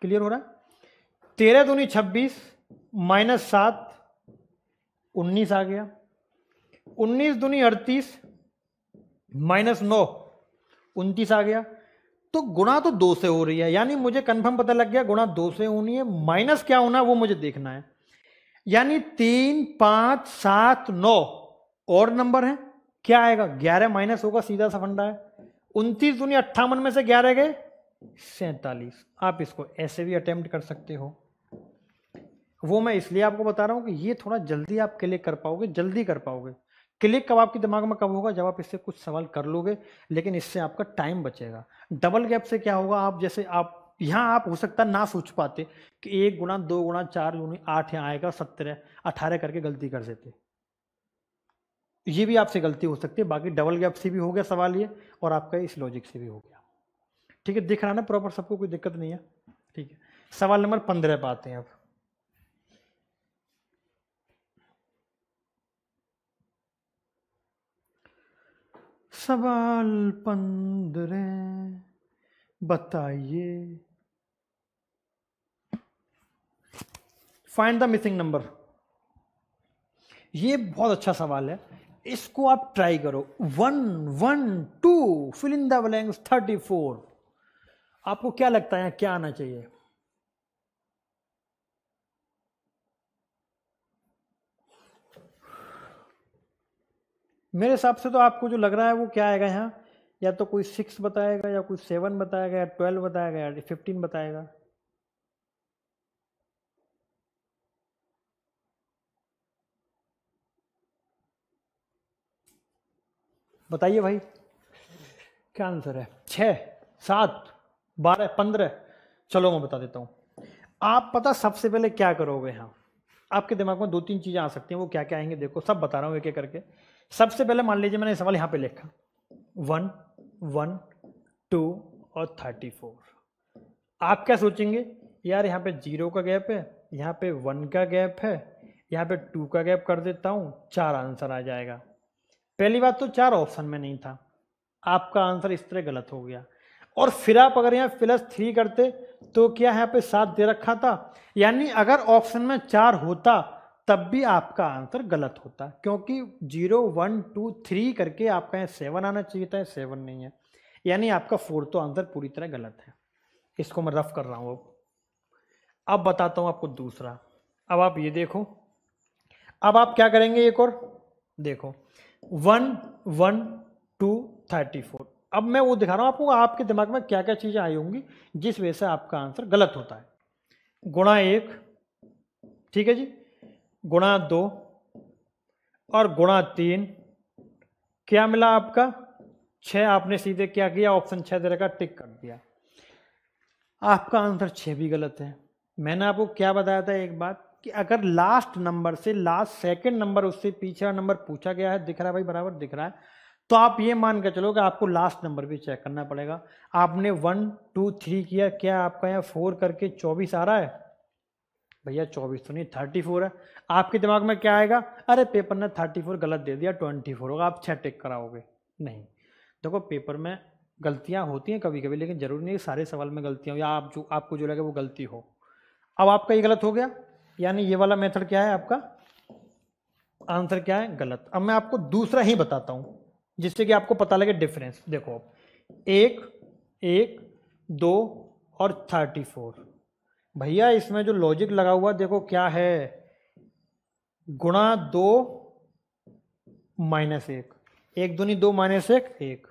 क्लियर हो रहा है तेरह दूनी छब्बीस माइनस सात उन्नीस आ गया उन्नीस दूनी अड़तीस माइनस नौ उनतीस आ गया तो गुणा तो दो से हो रही है यानी मुझे कन्फर्म पता लग गया गुणा दो से होनी है माइनस क्या होना वो मुझे देखना है यानी तीन पांच सात नौ और नंबर है क्या आएगा ग्यारह माइनस होगा सीधा सा फंडा है उनतीस दुनिया अट्ठावन में से ग्यारह गए सैतालीस आप इसको ऐसे भी अटैम्प्ट कर सकते हो वो मैं इसलिए आपको बता रहा हूँ कि ये थोड़ा जल्दी आप क्लिक कर पाओगे जल्दी कर पाओगे क्लिक कब आपके दिमाग में कब होगा जब आप इससे कुछ सवाल कर लोगे लेकिन इससे आपका टाइम बचेगा डबल गैप से क्या होगा आप जैसे आप यहाँ आप हो सकता ना सोच पाते कि एक गुना दो गुना चार गुना आठ यहाँ आएगा सत्रह अठारह करके गलती कर देते ये भी आपसे गलती हो सकती है बाकी डबल गैप से भी हो गया सवाल ये और आपका इस लॉजिक से भी हो गया ठीक है दिख रहा ना प्रॉपर सबको कोई दिक्कत नहीं है ठीक है सवाल नंबर पंद्रह पे आते हैं अब सवाल पंद्रह बताइए फाइंड द मिसिंग नंबर ये बहुत अच्छा सवाल है इसको आप ट्राई करो one one two fill in the blanks thirty four आपको क्या लगता है क्या आना चाहिए मेरे हिसाब से तो आपको जो लग रहा है वो क्या आएगा यहाँ या तो कोई सिक्स बताएगा या कोई सेवन बताएगा या ट्वेल्व बताएगा या फिफ्टीन बताएगा बताइए भाई क्या आंसर है छ सात बारह पंद्रह चलो मैं बता देता हूँ आप पता सबसे पहले क्या करोगे यहाँ आपके दिमाग में दो तीन चीज़ें आ सकती हैं वो क्या क्या आएंगे देखो सब बता रहा हूँ एक एक करके सबसे पहले मान लीजिए मैंने सवाल यहाँ पे लिखा वन वन टू और थर्टी फोर आप क्या सोचेंगे यार यहाँ पे जीरो का गैप है यहाँ पे वन का गैप है यहाँ पे टू का गैप कर देता हूँ चार आंसर आ जाएगा पहली बात तो चार ऑप्शन में नहीं था आपका आंसर इस तरह गलत हो गया और फिर आप अगर यहाँ प्लस थ्री करते तो क्या यहाँ पे सात दे रखा था यानी अगर ऑप्शन में चार होता तब भी आपका आंसर गलत होता क्योंकि जीरो वन टू थ्री करके आपका यहाँ सेवन आना चाहिए था सेवन नहीं है यानी आपका फोर तो आंसर पूरी तरह गलत है इसको मैं रफ कर रहा हूँ अब अब बताता हूँ आपको दूसरा अब आप ये देखो अब आप क्या करेंगे एक और देखो one one two thirty four अब मैं वो दिखा रहा हूँ आपको आपके दिमाग में क्या क्या चीज़ें आई होंगी जिस वजह से आपका आंसर गलत होता है गुणा एक ठीक है जी गुणा दो और गुणा तीन क्या मिला आपका छः आपने सीधे क्या किया ऑप्शन छः दे रखा टिक कर दिया आपका आंसर छः भी गलत है मैंने आपको क्या बताया था एक बात कि अगर लास्ट नंबर से लास्ट सेकंड नंबर उससे पीछे नंबर पूछा गया है दिख रहा है भाई बराबर दिख रहा है तो आप ये मान कर चलो कि आपको लास्ट नंबर भी चेक करना पड़ेगा आपने वन टू थ्री किया क्या आपका यहाँ फोर करके चौबीस आ रहा है भैया चौबीस तो नहीं थर्टी फोर है आपके दिमाग में क्या आएगा अरे पेपर ने थर्टी फोर गलत दे दिया ट्वेंटी फोर होगा आप छः टेक कराओगे नहीं देखो पेपर में गलतियाँ होती हैं कभी कभी लेकिन ज़रूरी नहीं सारे सवाल में गलतियाँ या आप जो आपको जो लगे वो गलती हो अब आपका ये गलत हो गया यानी ये वाला मेथड क्या है आपका आंसर क्या है गलत अब मैं आपको दूसरा ही बताता हूँ जिससे कि आपको पता लगे डिफरेंस देखो एक एक दो और थर्टी फोर भैया इसमें जो लॉजिक लगा हुआ देखो क्या है गुणा दो माइनस एक एक दूनी दो माइनस एक एक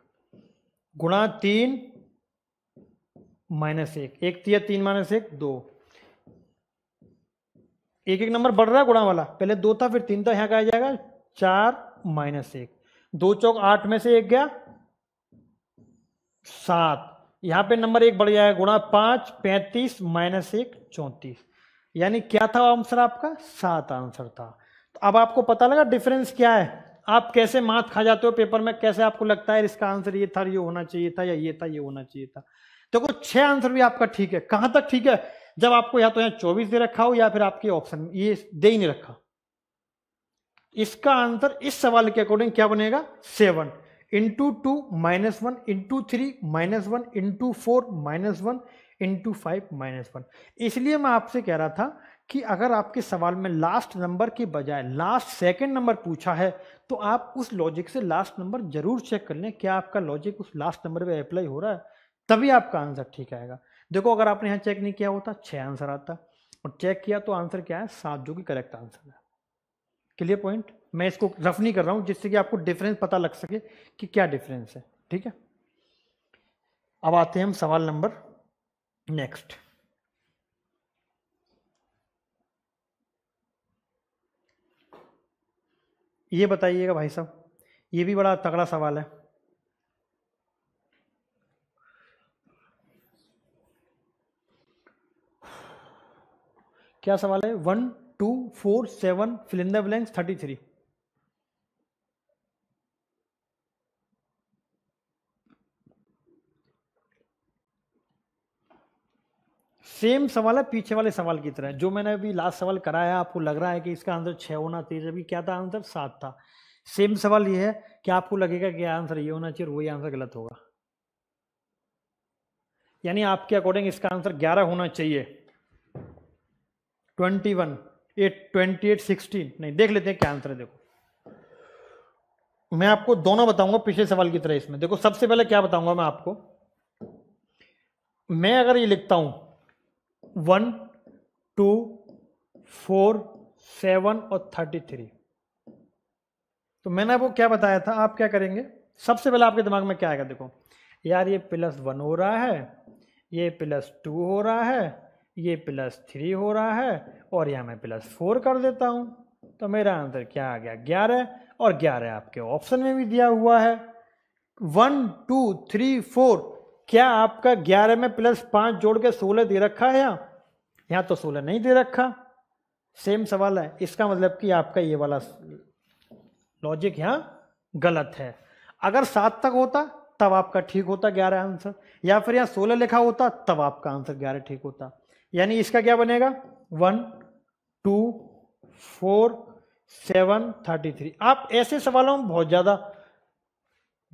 गुणा तीन माइनस एक एक तीन तीन माइनस एक दो एक एक नंबर बढ़ रहा है गुणा वाला पहले दो था फिर तीन था यहाँ आ जाएगा चार माइनस एक दो चौक आठ में से एक गया सात यहां पे नंबर एक बढ़ जाएगा गुणा पांच पैंतीस माइनस एक चौंतीस यानी क्या था आंसर आपका सात आंसर था तो अब आपको पता लगा डिफरेंस क्या है आप कैसे मात खा जाते हो पेपर में कैसे आपको लगता है इसका आंसर ये था ये होना चाहिए था या ये था ये होना चाहिए था देखो तो छह आंसर भी आपका ठीक है कहां तक ठीक है जब आपको या तो यहाँ चौबीस दे रखा हो या फिर आपके ऑप्शन ये दे ही नहीं रखा इसका आंसर इस सवाल के अकॉर्डिंग क्या बनेगा seven into two minus one into three minus one into four minus one into five minus one इसलिए मैं आपसे कह रहा था कि अगर आपके सवाल में लास्ट नंबर के बजाय लास्ट सेकंड नंबर पूछा है तो आप उस लॉजिक से लास्ट नंबर जरूर चेक कर लें क्या आपका लॉजिक उस लास्ट नंबर पे अप्लाई हो रहा है तभी आपका आंसर ठीक आएगा देखो अगर आपने यहाँ चेक नहीं किया होता छः आंसर आता और चेक किया तो आंसर क्या है सात जो कि करेक्ट आंसर है क्लियर पॉइंट मैं इसको रफ नहीं कर रहा हूँ जिससे कि आपको डिफरेंस पता लग सके कि क्या डिफरेंस है ठीक है अब आते हैं हम सवाल नंबर नेक्स्ट ये बताइएगा भाई साहब ये भी बड़ा तगड़ा सवाल है क्या सवाल है one two four seven fill in thirty three same सवाल है पीछे वाले सवाल की तरह जो मैंने अभी लास्ट सवाल कराया आपको लग रहा है कि इसका आंसर छः होना चाहिए अभी क्या था आंसर सात था सेम सवाल ये है कि आपको लगेगा कि आंसर ये होना चाहिए वही आंसर गलत होगा यानी आपके अकॉर्डिंग इसका आंसर ग्यारह होना चाहिए ट्वेंटी वन ये ट्वेंटी एट सिक्सटीन नहीं देख लेते हैं क्या आंसर है देखो मैं आपको दोनों बताऊंगा पिछले सवाल की तरह इसमें देखो सबसे पहले क्या बताऊंगा मैं आपको मैं अगर ये लिखता हूं वन टू फोर सेवन और थर्टी थ्री तो मैंने आपको क्या बताया था आप क्या करेंगे सबसे पहले आपके दिमाग में क्या आएगा देखो यार ये प्लस वन हो रहा है ये प्लस टू हो रहा है ये प्लस थ्री हो रहा है और यहाँ मैं प्लस फोर कर देता हूँ तो मेरा आंसर क्या आ गया ग्यारह और ग्यारह आपके ऑप्शन में भी दिया हुआ है वन टू थ्री फोर क्या आपका ग्यारह में प्लस पाँच जोड़ के सोलह दे रखा है यहाँ यहाँ तो सोलह नहीं दे रखा सेम सवाल है इसका मतलब कि आपका ये वाला लॉजिक यहाँ गलत है अगर सात तक होता तब आपका ठीक होता ग्यारह आंसर या फिर यहाँ सोलह लिखा होता तब आपका आंसर ग्यारह ठीक होता यानी इसका क्या बनेगा one two four seven thirty three आप ऐसे सवालों में बहुत ज़्यादा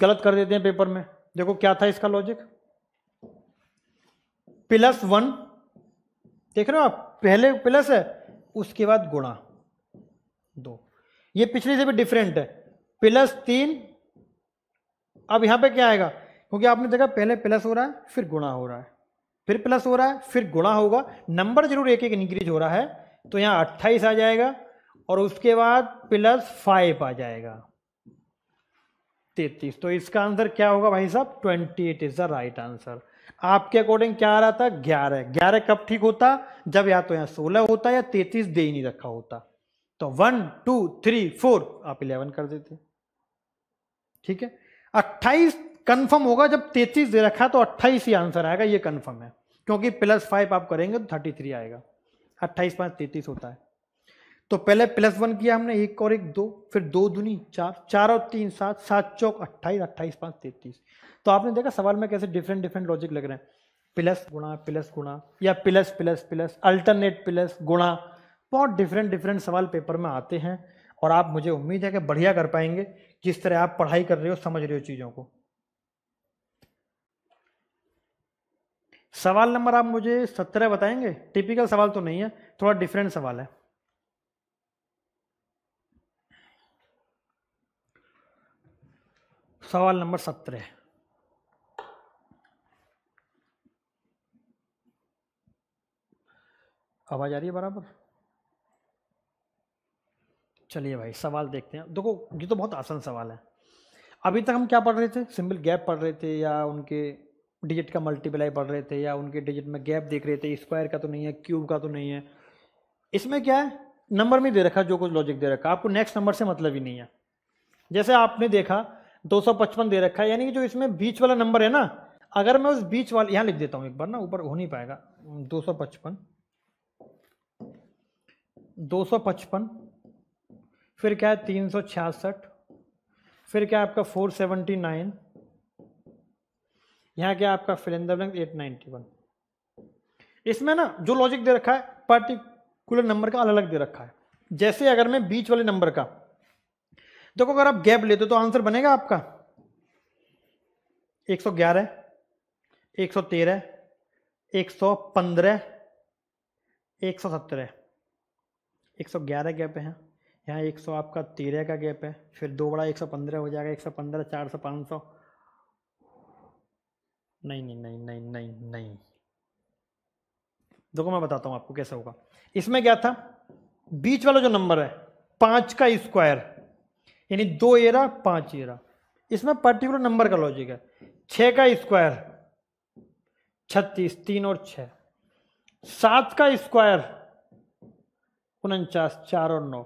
गलत कर देते हैं पेपर में देखो क्या था इसका लॉजिक प्लस वन देख रहे हो आप पहले प्लस है उसके बाद गुणा दो ये पिछले से भी डिफरेंट है प्लस तीन अब यहां पे क्या आएगा क्योंकि आपने देखा पहले प्लस हो रहा है फिर गुणा हो रहा है फिर प्लस हो रहा है फिर गुणा होगा नंबर जरूर एक एक इंक्रीज हो रहा है तो यहाँ अट्ठाईस आ जाएगा और उसके बाद प्लस फाइव आ जाएगा तैतीस तो इसका आंसर क्या होगा भाई साहब twenty eight is the right answer आपके अकॉर्डिंग क्या आ रहा था ग्यारह ग्यारह कब ठीक होता जब या तो यहाँ सोलह होता या तैतीस दे ही नहीं रखा होता तो वन टू थ्री फोर आप इलेवन कर देते ठीक है अट्ठाईस कन्फर्म होगा जब तैतीस दे रखा तो अट्ठाईस ही आंसर आएगा ये कन्फर्म है क्योंकि प्लस फाइव आप करेंगे तो थर्टी थ्री आएगा अट्ठाईस पाँच तैतीस होता है तो पहले प्लस वन किया हमने एक और एक दो फिर दो दूनी चार चार और तीन सात सात चौक अट्ठाईस अट्ठाईस पाँच तैतीस तो आपने देखा सवाल में कैसे डिफरेंट डिफरेंट लॉजिक लग रहे हैं प्लस गुणा प्लस गुणा या plus plus plus alternate plus गुणा बहुत डिफरेंट डिफरेंट सवाल पेपर में आते हैं और आप मुझे उम्मीद है कि बढ़िया कर पाएंगे जिस तरह आप पढ़ाई कर रहे हो समझ रहे हो चीज़ों को सवाल नंबर आप मुझे सत्रह बताएंगे टिपिकल सवाल तो नहीं है थोड़ा डिफरेंट सवाल है सवाल नंबर सत्रह आवाज आ रही है बराबर चलिए भाई सवाल देखते हैं देखो ये तो बहुत आसान सवाल है अभी तक हम क्या पढ़ रहे थे सिंपल गैप पढ़ रहे थे या उनके डिजिट का मल्टीप्लाई पढ़ रहे थे या उनके डिजिट में गैप देख रहे थे स्क्वायर का तो नहीं है क्यूब का तो नहीं है इसमें क्या है नंबर में दे रखा जो कुछ लॉजिक दे रखा आपको नेक्स्ट नंबर से मतलब ही नहीं है जैसे आपने देखा 255 दे रखा है यानी कि जो इसमें बीच वाला नंबर है ना अगर मैं उस बीच वाले यहाँ लिख देता हूँ एक बार ना ऊपर हो नहीं पाएगा 255 255 फिर क्या है तीन फिर क्या है आपका 479 यहाँ क्या आपका फिल इन द ब्लैंक 891 इसमें ना जो लॉजिक दे रखा है पर्टिकुलर नंबर का अलग अलग दे रखा है जैसे अगर मैं बीच वाले नंबर का देखो अगर आप गैप लेते हो तो आंसर बनेगा आपका 111, 113, 115, 117, 111 गैप है यहाँ 100 आपका 13 का गैप है फिर दो बड़ा 115 हो जाएगा 115, 400, 500 नहीं नहीं नहीं नहीं नहीं नहीं देखो मैं बताता हूं आपको कैसे होगा इसमें क्या था बीच वाला जो नंबर है पांच का स्क्वायर यानी दो एरा पांच एरा इसमें पर्टिकुलर नंबर का लॉजिक है छ का स्क्वायर छत्तीस तीन और छ सात का स्क्वायर उनचास चार और नौ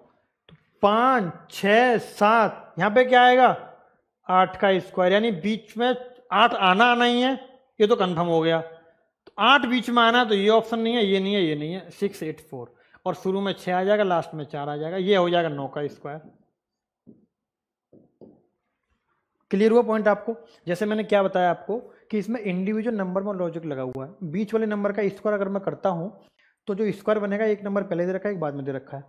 तो पांच छ सात यहां पे क्या आएगा आठ का स्क्वायर यानी बीच में आठ आना आना ही है ये तो कन्फर्म हो गया तो आठ बीच में आना तो ये ऑप्शन नहीं है ये नहीं है ये नहीं है सिक्स एट फोर और शुरू में छः आ जाएगा लास्ट में चार आ जाएगा ये हो जाएगा नौ का स्क्वायर क्लियर हुआ पॉइंट आपको जैसे मैंने क्या बताया आपको कि इसमें इंडिविजुअल नंबर में लॉजिक लगा हुआ है बीच वाले नंबर का स्क्वायर अगर मैं करता हूँ तो जो स्क्वायर बनेगा एक नंबर पहले दे रखा है एक बाद में दे रखा है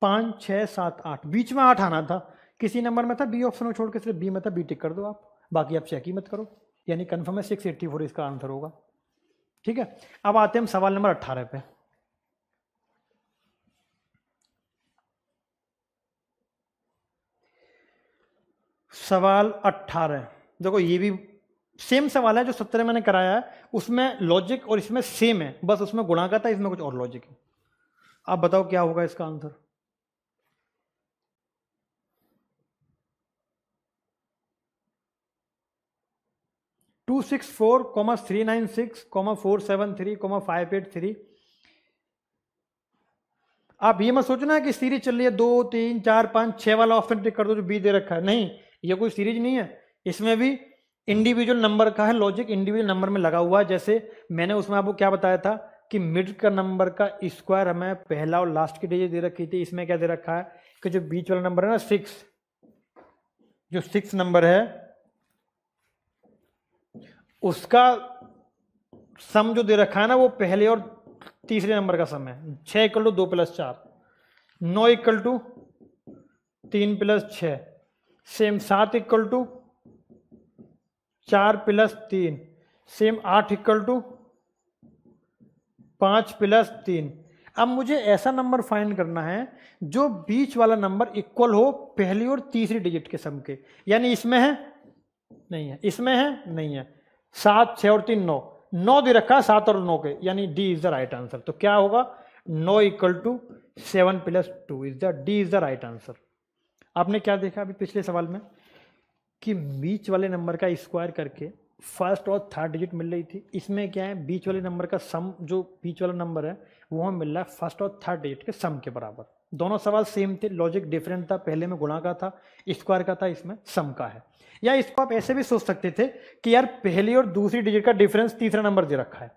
पाँच छः सात आठ बीच में आठ आना था किसी नंबर में था बी ऑप्शन को छोड़ के सिर्फ बी में था बी टिक कर दो आप बाकी आप चेक ही मत करो यानी कन्फर्म है सिक्स एट्टी फोर इसका आंसर होगा ठीक है अब आते हैं हम सवाल नंबर अट्ठारह पे सवाल अट्ठारह देखो ये भी सेम सवाल है जो सत्रह मैंने कराया है उसमें लॉजिक और इसमें सेम है बस उसमें गुणा करता है इसमें कुछ और लॉजिक है आप बताओ क्या होगा इसका answer two six four comma three nine six comma four seven three comma five eight three आप ये मत सोचना कि सीरीज चल रही है दो तीन चार पांच छह वाला ऑप्शन टिक कर दो जो बी दे रखा है नहीं ये कोई सीरीज नहीं है इसमें भी इंडिविजुअल नंबर का है लॉजिक इंडिविजुअल नंबर में लगा हुआ है जैसे मैंने उसमें आपको क्या बताया था कि मिड का नंबर का स्क्वायर हमें पहला और लास्ट की डिजिट दे रखी थी इसमें क्या दे रखा है कि जो बीच वाला नंबर है ना सिक्स जो सिक्स नंबर है उसका सम जो दे रखा है ना वो पहले और तीसरे नंबर का सम है छः इक्वल टू दो प्लस चार नौ इक्वल टू तीन प्लस छ सेम सात इक्वल टू चार प्लस तीन सेम आठ इक्वल टू पाँच प्लस तीन अब मुझे ऐसा नंबर फाइंड करना है जो बीच वाला नंबर इक्वल हो पहली और तीसरी डिजिट के सम के यानी इसमें है नहीं है इसमें है नहीं है सात छः और तीन नौ नौ दे रखा है सात और नौ के यानी D is the right answer तो क्या होगा नौ equal to seven plus two is the D is the right answer आपने क्या देखा अभी पिछले सवाल में कि बीच वाले नंबर का स्क्वायर करके फर्स्ट और थर्ड डिजिट मिल रही थी इसमें क्या है बीच वाले नंबर का सम जो बीच वाला नंबर है वो हमें मिल रहा है फर्स्ट और थर्ड डिजिट के सम के बराबर दोनों सवाल सेम थे लॉजिक डिफरेंट था पहले में गुणा का था स्क्वायर का था इसमें सम का है या इसको आप ऐसे भी सोच सकते थे कि यार पहली और दूसरी डिजिट का डिफरेंस तीसरा नंबर दे रखा है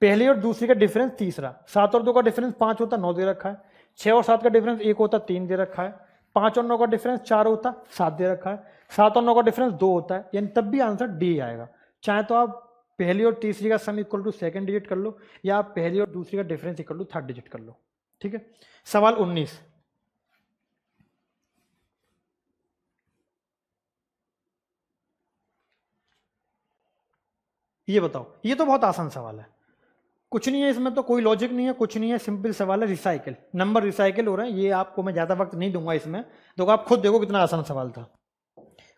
पहली और दूसरी का डिफरेंस तीसरा सात और दो का डिफरेंस पाँच होता नौ दे रखा है छः और सात का डिफरेंस एक होता तीन दे रखा है पाँच और नौ का डिफरेंस चार होता सात दे रखा है सात और नौ का डिफरेंस दो होता है यानी तब भी आंसर डी आएगा चाहे तो आप पहली और तीसरी का sum equal to second digit कर लो या आप पहली और दूसरी का difference equal to third digit कर लो ठीक है सवाल उन्नीस ये बताओ ये तो बहुत आसान सवाल है कुछ नहीं है इसमें तो कोई लॉजिक नहीं है कुछ नहीं है सिंपल सवाल है रिसाइकिल नंबर रिसाइकिल हो रहे हैं ये आपको मैं ज़्यादा वक्त नहीं दूंगा इसमें तो आप खुद देखो कितना आसान सवाल था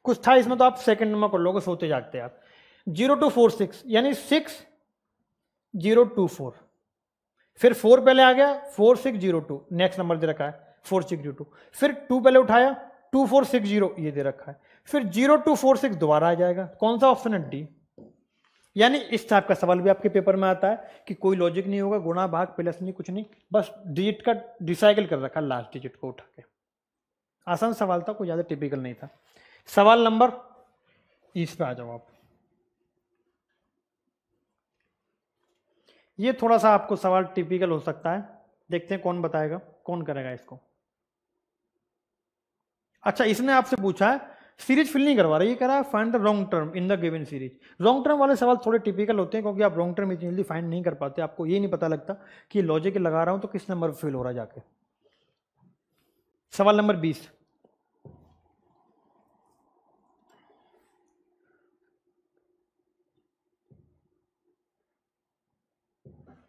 कुछ था इसमें तो आप सेकंड नंबर कर लोगे सोते जागते आप जीरो टू फोर सिक्स यानी सिक्स जीरो टू फोर फिर फोर पहले आ गया four six zero two next number दे रखा है फोर सिक्स जीरो टू फिर टू पहले उठाया टू फोर सिक्स जीरो ये दे रखा है फिर जीरो टू फोर सिक्स दोबारा आ जाएगा कौन सा ऑप्शन है डी यानी इस टाइप का सवाल भी आपके पेपर में आता है कि कोई लॉजिक नहीं होगा गुणा भाग प्लस नहीं कुछ नहीं बस डिजिट का डिसाइकिल कर रखा लास्ट डिजिट को उठा के आसान सवाल था कोई ज़्यादा टिपिकल नहीं था सवाल नंबर इस पे आ जाओ आप ये थोड़ा सा आपको सवाल टिपिकल हो सकता है देखते हैं कौन बताएगा कौन करेगा इसको अच्छा इसने आपसे पूछा है सीरीज फिल नहीं करवा रहा ये कह रहा है find the wrong term in the given series wrong term वाले सवाल थोड़े टिपिकल होते हैं क्योंकि आप रॉन्ग टर्म इतनी जल्दी फाइंड नहीं कर पाते आपको ये नहीं पता लगता कि लॉजिक लगा रहा हूं तो किस नंबर फिल हो रहा जाके सवाल नंबर बीस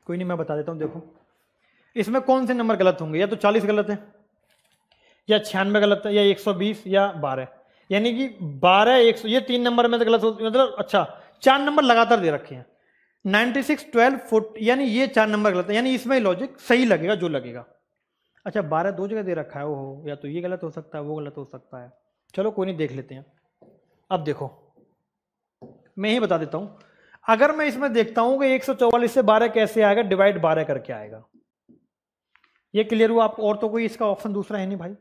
कोई नहीं मैं बता देता हूं देखो इसमें कौन से नंबर गलत होंगे या तो चालीस गलत है या छियानवे गलत है या एक सौ बीस या बारह यानी कि बारह एक सौ ये तीन नंबर में तो गलत मतलब अच्छा चार नंबर लगातार दे रखे हैं नाइन्टी सिक्स ट्वेल्व फुट यानी ये चार नंबर गलत है यानी इसमें लॉजिक सही लगेगा जो लगेगा अच्छा बारह दो जगह दे रखा है हो या तो ये गलत हो सकता है वो गलत हो सकता है चलो कोई नहीं देख लेते हैं अब देखो मैं ही बता देता हूँ अगर मैं इसमें देखता हूँ कि एक से बारह कैसे आएगा डिवाइड बारह करके आएगा ये क्लियर हुआ आप और तो कोई इसका ऑप्शन दूसरा है नहीं भाई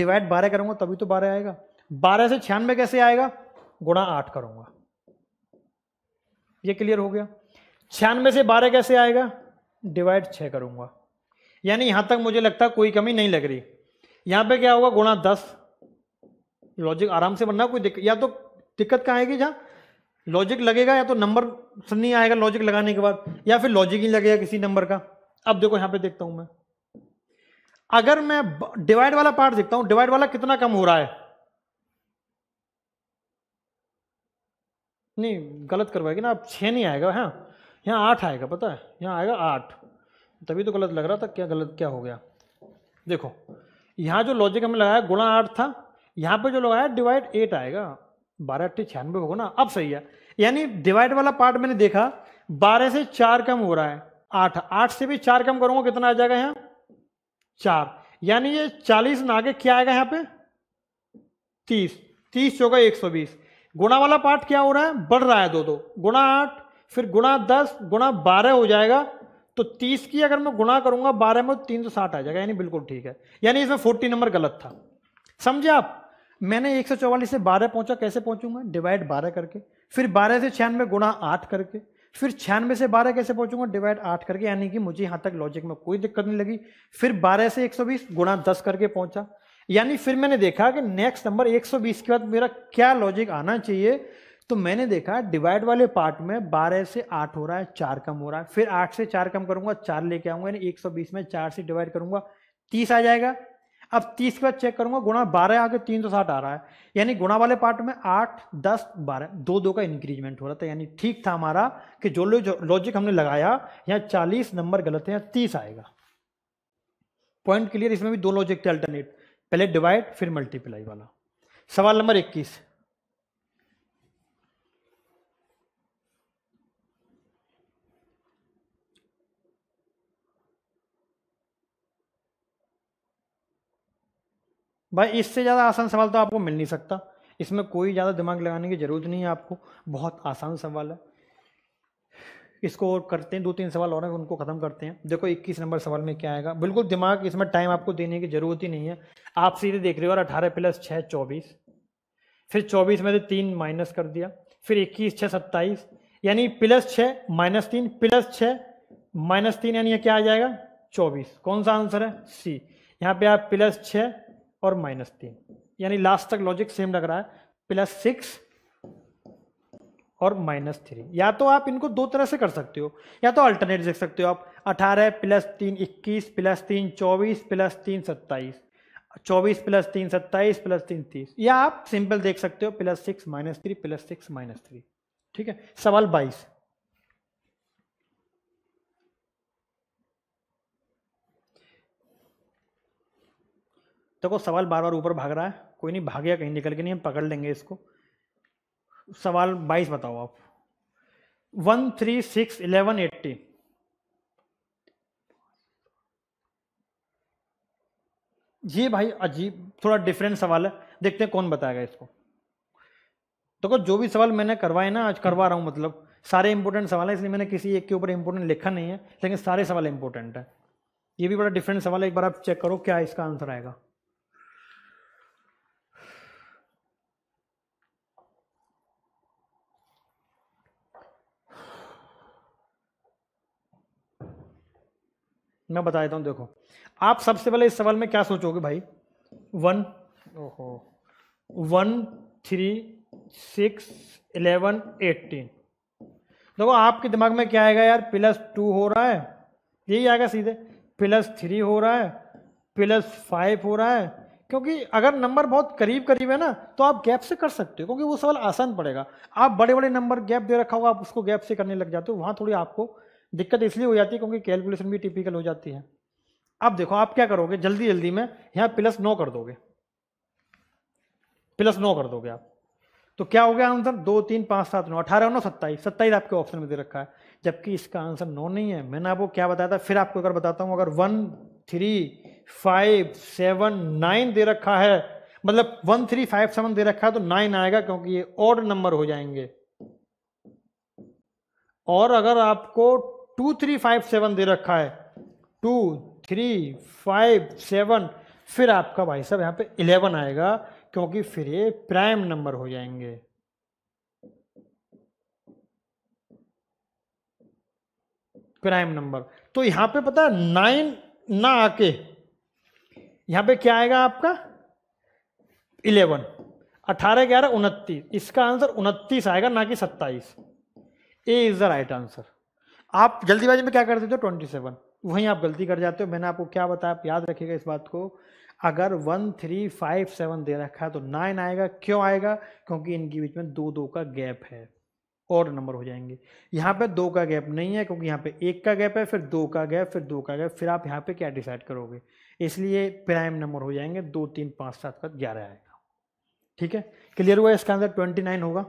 डिवाइड बारह करूंगा तभी तो बारह आएगा बारह से छियानवे कैसे आएगा गुणा आठ करूंगा ये क्लियर हो गया छियानवे से बारह कैसे आएगा डिवाइड छः करूंगा यानी यहां तक मुझे लगता कोई कमी नहीं लग रही यहां पे क्या होगा गुणा दस लॉजिक आराम से बनना कोई दिक्कत या तो दिक्कत कहाँ आएगी जहाँ लॉजिक लगेगा या तो नंबर नहीं आएगा लॉजिक लगाने के बाद या फिर लॉजिक ही लगेगा किसी नंबर का अब देखो यहाँ पे देखता हूँ मैं अगर मैं डिवाइड वाला पार्ट देखता हूँ डिवाइड वाला कितना कम हो रहा है नहीं गलत करवाएगी ना अब छः नहीं आएगा हाँ यहाँ आठ आएगा पता है यहाँ आएगा आठ तभी तो गलत लग रहा था क्या गलत क्या हो गया देखो यहाँ जो लॉजिक हमने लगाया गुणा आठ था यहाँ पे जो लगाया डिवाइड एट आएगा बारह अट्ठे छियानवे होगा ना अब सही है यानी डिवाइड वाला पार्ट मैंने देखा बारह से चार कम हो रहा है आठ आठ से भी चार कम करूंगा कितना आ जाएगा यहाँ चार यानी ये चालीस में आगे क्या आएगा यहाँ पे तीस तीस चौगा एक सौ बीस गुणा वाला पार्ट क्या हो रहा है बढ़ रहा है दो दो गुणा आठ फिर गुणा दस गुणा बारह हो जाएगा तो तीस की अगर मैं गुणा करूंगा बारह में तो तीन सौ साठ आ जाएगा यानी बिल्कुल ठीक है यानी इसमें फोर्टी नंबर गलत था समझे आप मैंने एक सौ चौवालीस से बारह पहुंचा कैसे पहुंचूंगा डिवाइड बारह करके फिर बारह से छियानवे गुणा आठ करके फिर छियानवे से बारह कैसे पहुंचूंगा डिवाइड आठ करके यानी कि मुझे यहां तक लॉजिक में कोई दिक्कत नहीं लगी फिर बारह से एक सौ बीस गुणा दस करके पहुंचा यानी फिर मैंने देखा कि नेक्स्ट नंबर 120 के बाद मेरा क्या लॉजिक आना चाहिए तो मैंने देखा डिवाइड वाले पार्ट में 12 से 8 हो रहा है चार कम हो रहा है फिर 8 से चार कम करूंगा चार लेके आऊंगा यानी 120 में चार से डिवाइड करूंगा 30 आ जाएगा अब 30 के बाद चेक करूंगा गुणा बारह आके तीन सौ साठ आ रहा है यानी गुणा वाले पार्ट में आठ दस बारह दो दो का इंक्रीजमेंट हो रहा था यानी ठीक था हमारा कि जो लॉजिक हमने लगाया यहाँ चालीस नंबर गलत है यहाँ तीस आएगा पॉइंट क्लियर इसमें भी दो लॉजिक थे अल्टरनेट पहले डिवाइड फिर मल्टीप्लाई वाला सवाल नंबर 21 भाई इससे ज़्यादा आसान सवाल तो आपको मिल नहीं सकता इसमें कोई ज़्यादा दिमाग लगाने की ज़रूरत नहीं है आपको बहुत आसान सवाल है इसको और करते हैं दो तीन सवाल और उनको ख़त्म करते हैं देखो 21 नंबर सवाल में क्या आएगा बिल्कुल दिमाग इसमें टाइम आपको देने की ज़रूरत ही नहीं है आप सीधे देख रहे हो और अठारह प्लस छः चौबीस फिर चौबीस में से तीन माइनस कर दिया फिर इक्कीस छः सत्ताईस यानी प्लस छः माइनस तीन प्लस छः माइनस तीन यानी क्या आ जाएगा चौबीस कौन सा आंसर है सी यहाँ पे आप प्लस छः और माइनस तीन यानी लास्ट तक लॉजिक सेम लग रहा है प्लस सिक्स और माइनस थ्री या तो आप इनको दो तरह से कर सकते हो या तो अल्टरनेट देख सकते हो आप अठारह प्लस तीन इक्कीस प्लस तीन चौबीस प्लस तीन सत्ताईस चौबीस प्लस तीन सत्ताईस प्लस तीन तीस या आप सिंपल देख सकते हो plus six minus three plus six minus three ठीक है सवाल बाईस देखो तो सवाल बार बार ऊपर भाग रहा है कोई नहीं भाग गया कहीं निकल के नहीं हम पकड़ लेंगे इसको सवाल 22 बताओ आप one three six eleven eighty ये भाई अजीब थोड़ा डिफरेंट सवाल है देखते हैं कौन बताएगा इसको देखो तो जो भी सवाल मैंने करवाए ना आज करवा रहा हूं मतलब सारे इंपॉर्टेंट सवाल है इसलिए मैंने किसी एक के ऊपर इंपॉर्टेंट लिखा नहीं है लेकिन सारे सवाल इंपॉर्टेंट है ये भी बड़ा डिफरेंट सवाल है एक बार आप चेक करो क्या इसका आंसर आएगा मैं बता देता हूँ देखो आप सबसे पहले इस सवाल में क्या सोचोगे भाई वन ओहो one three six eleven eighteen देखो आपके दिमाग में क्या आएगा यार प्लस टू हो रहा है यही आएगा सीधे प्लस थ्री हो रहा है प्लस फाइव हो रहा है क्योंकि अगर नंबर बहुत करीब करीब है ना तो आप गैप से कर सकते हो क्योंकि वो सवाल आसान पड़ेगा आप बड़े बड़े नंबर गैप दे रखा होगा आप उसको गैप से करने लग जाते हो वहाँ थोड़ी आपको दिक्कत इसलिए हो जाती है क्योंकि कैलकुलेशन भी टिपिकल हो जाती है अब देखो आप क्या करोगे जल्दी जल्दी में यहाँ प्लस नो कर दोगे प्लस नो कर दोगे आप तो क्या हो गया आंसर दो तीन पाँच सात नौ अठारह नौ सत्ताईस सत्ताईस आपके ऑप्शन में दे रखा है जबकि इसका आंसर नौ नहीं है मैंने आपको क्या बताया था फिर आपको अगर बताता हूँ अगर one three five seven nine दे रखा है मतलब वन थ्री फाइव सेवन दे रखा है तो नाइन आएगा क्योंकि ये ऑड नंबर हो जाएंगे और अगर आपको टू थ्री फाइव सेवन दे रखा है टू थ्री फाइव सेवन फिर आपका भाई साहब यहाँ पे इलेवन आएगा क्योंकि फिर ये प्राइम नंबर हो जाएंगे प्राइम नंबर तो यहां पे पता है नाइन ना आके यहां पे क्या आएगा आपका इलेवन अठारह ग्यारह उनतीस इसका आंसर उनतीस आएगा ना कि सत्ताईस A is the right answer आप जल्दीबाजी में क्या कर देते हो ट्वेंटी सेवन वहीं आप गलती कर जाते हो मैंने आपको क्या बताया आप याद रखिएगा इस बात को अगर वन थ्री फाइव सेवन दे रखा है तो नाइन आएगा क्यों आएगा क्योंकि इनके बीच में दो दो का गैप है और नंबर हो जाएंगे यहाँ पे दो का गैप नहीं है क्योंकि यहाँ पे एक का गैप है फिर दो का गैप फिर दो का गैप फिर आप यहाँ पे क्या डिसाइड करोगे इसलिए प्राइम नंबर हो जाएंगे दो तीन पाँच सात का ग्यारह आएगा ठीक है क्लियर हुआ इसका आंसर ट्वेंटी नाइन होगा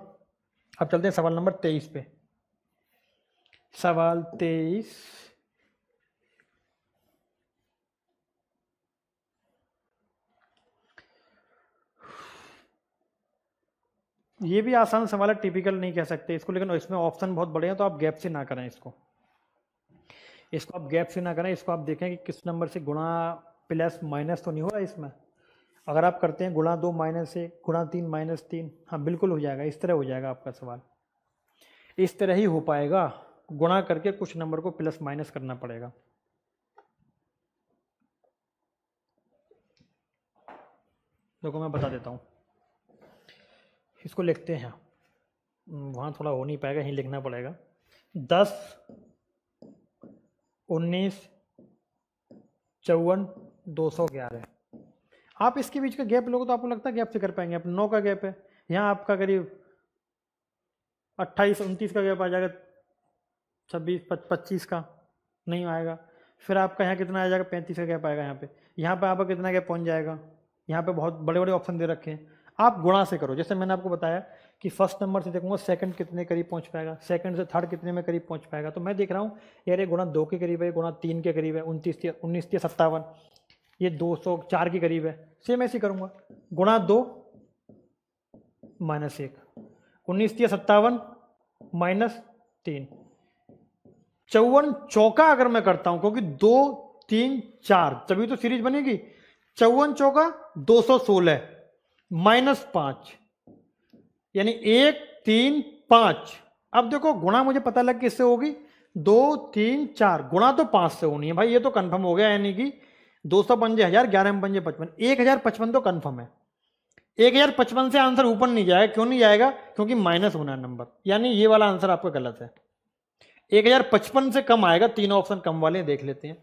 अब चलते हैं सवाल नंबर तेईस पे सवाल तेईस ये भी आसान सवाल है टिपिकल नहीं कह सकते इसको लेकिन इसमें ऑप्शन बहुत बड़े हैं तो आप गैप से ना करें इसको इसको आप गैप से ना करें इसको आप देखें कि किस नंबर से गुणा प्लस माइनस तो नहीं हो रहा इसमें अगर आप करते हैं गुणा दो माइनस एक गुणा तीन माइनस तीन हाँ बिल्कुल हो जाएगा इस तरह हो जाएगा आपका सवाल इस तरह ही हो पाएगा गुणा करके कुछ नंबर को प्लस माइनस करना पड़ेगा देखो मैं बता देता हूँ इसको लिखते हैं हम्म, वहाँ थोड़ा हो नहीं पाएगा यहीं लिखना पड़ेगा दस उन्नीस चौवन दो सौ ग्यारह आप इसके बीच का गैप लोगे तो आपको लगता है गैप से कर पाएंगे आप नौ का गैप है यहाँ आपका करीब अट्ठाईस उनतीस का गैप आ जाएगा छब्बीस पच्चीस का नहीं आएगा फिर आपका यहाँ कितना आ जाएगा पैंतीस का गैप आएगा यहाँ पे यहाँ पे आपका कितना गैप पहुँच जाएगा यहाँ पे बहुत बड़े बड़े ऑप्शन दे रखे हैं आप गुणा से करो जैसे मैंने आपको बताया कि फर्स्ट नंबर से देखूंगा सेकंड कितने करीब पहुंच पाएगा सेकंड से थर्ड कितने में करीब पहुंच पाएगा तो मैं देख रहा हूँ यार ये गुणा दो के करीब है गुणा तीन के करीब है उनतीस उन्नीस या सत्तावन ये दो सौ चार के करीब है सेम ऐसे करूँगा गुणा दो माइनस एक उन्नीस या सत्तावन माइनस तीन चौवन चौका अगर मैं करता हूं क्योंकि दो तीन चार तभी तो सीरीज बनेगी चौवन चौका दो सौ सोलह माइनस पांच यानी एक तीन पांच अब देखो गुणा मुझे पता लग किससे होगी दो तीन चार गुणा तो पांच से होनी है भाई ये तो कंफर्म हो गया यानी कि दो सौ पंजे हजार ग्यारह में पंजे पचपन एक हजार पचपन तो कंफर्म है एक हजार पचपन से आंसर ऊपर नहीं जाएगा क्यों नहीं जाएगा क्योंकि माइनस होना है नंबर यानी ये वाला आंसर आपका गलत है एक हजार पचपन से कम आएगा तीन ऑप्शन कम वाले देख लेते हैं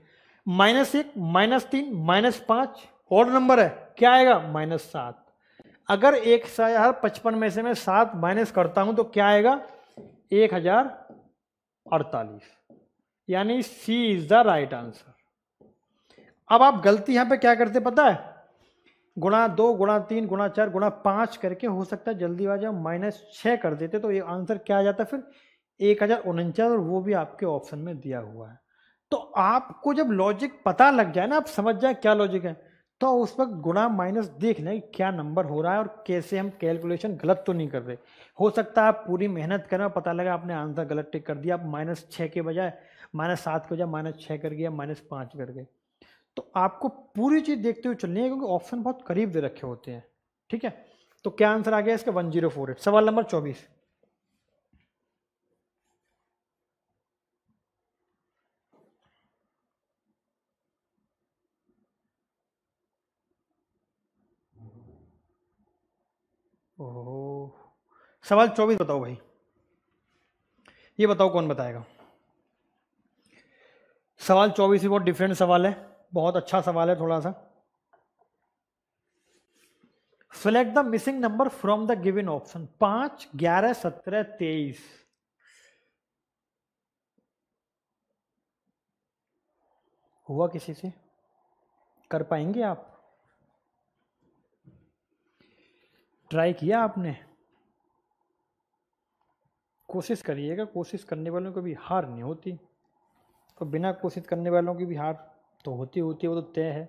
माइनस एक माइनस तीन माइनस पांच और नंबर है क्या आएगा माइनस सात अगर एक हजार पचपन में से मैं सात माइनस करता हूं तो क्या आएगा एक हजार अड़तालीस यानी C is the right answer अब आप गलती यहां पे क्या करते पता है गुणा दो गुणा तीन गुणा चार गुणा पांच करके हो सकता है जल्दी जाओ माइनस छह कर देते तो ये आंसर क्या आ जाता फिर एक हज़ार उनचास और वो भी आपके ऑप्शन में दिया हुआ है तो आपको जब लॉजिक पता लग जाए ना आप समझ जाए क्या लॉजिक है तो उस वक्त गुना माइनस देख लें क्या नंबर हो रहा है और कैसे हम कैलकुलेशन गलत तो नहीं कर रहे हो सकता है आप पूरी मेहनत करें और पता लगा आपने आंसर गलत टिक कर दिया आप माइनस छः के बजाय माइनस सात के बजाय माइनस छः कर गया माइनस पाँच कर गए तो आपको पूरी चीज़ देखते हुए चलनी है क्योंकि ऑप्शन बहुत करीब दे रखे होते हैं ठीक है तो क्या आंसर आ गया इसका वन जीरो फोर एट सवाल नंबर चौबीस ओहो सवाल चौबीस बताओ भाई ये बताओ कौन बताएगा सवाल चौबीस भी बहुत डिफरेंट सवाल है बहुत अच्छा सवाल है थोड़ा सा select the missing number from the given option पांच ग्यारह सत्रह तेईस हुआ किसी से कर पाएंगे आप ट्राई किया आपने कोशिश करिएगा कोशिश करने वालों को भी हार नहीं होती और तो बिना कोशिश करने वालों की भी हार तो होती होती है वो तो तय है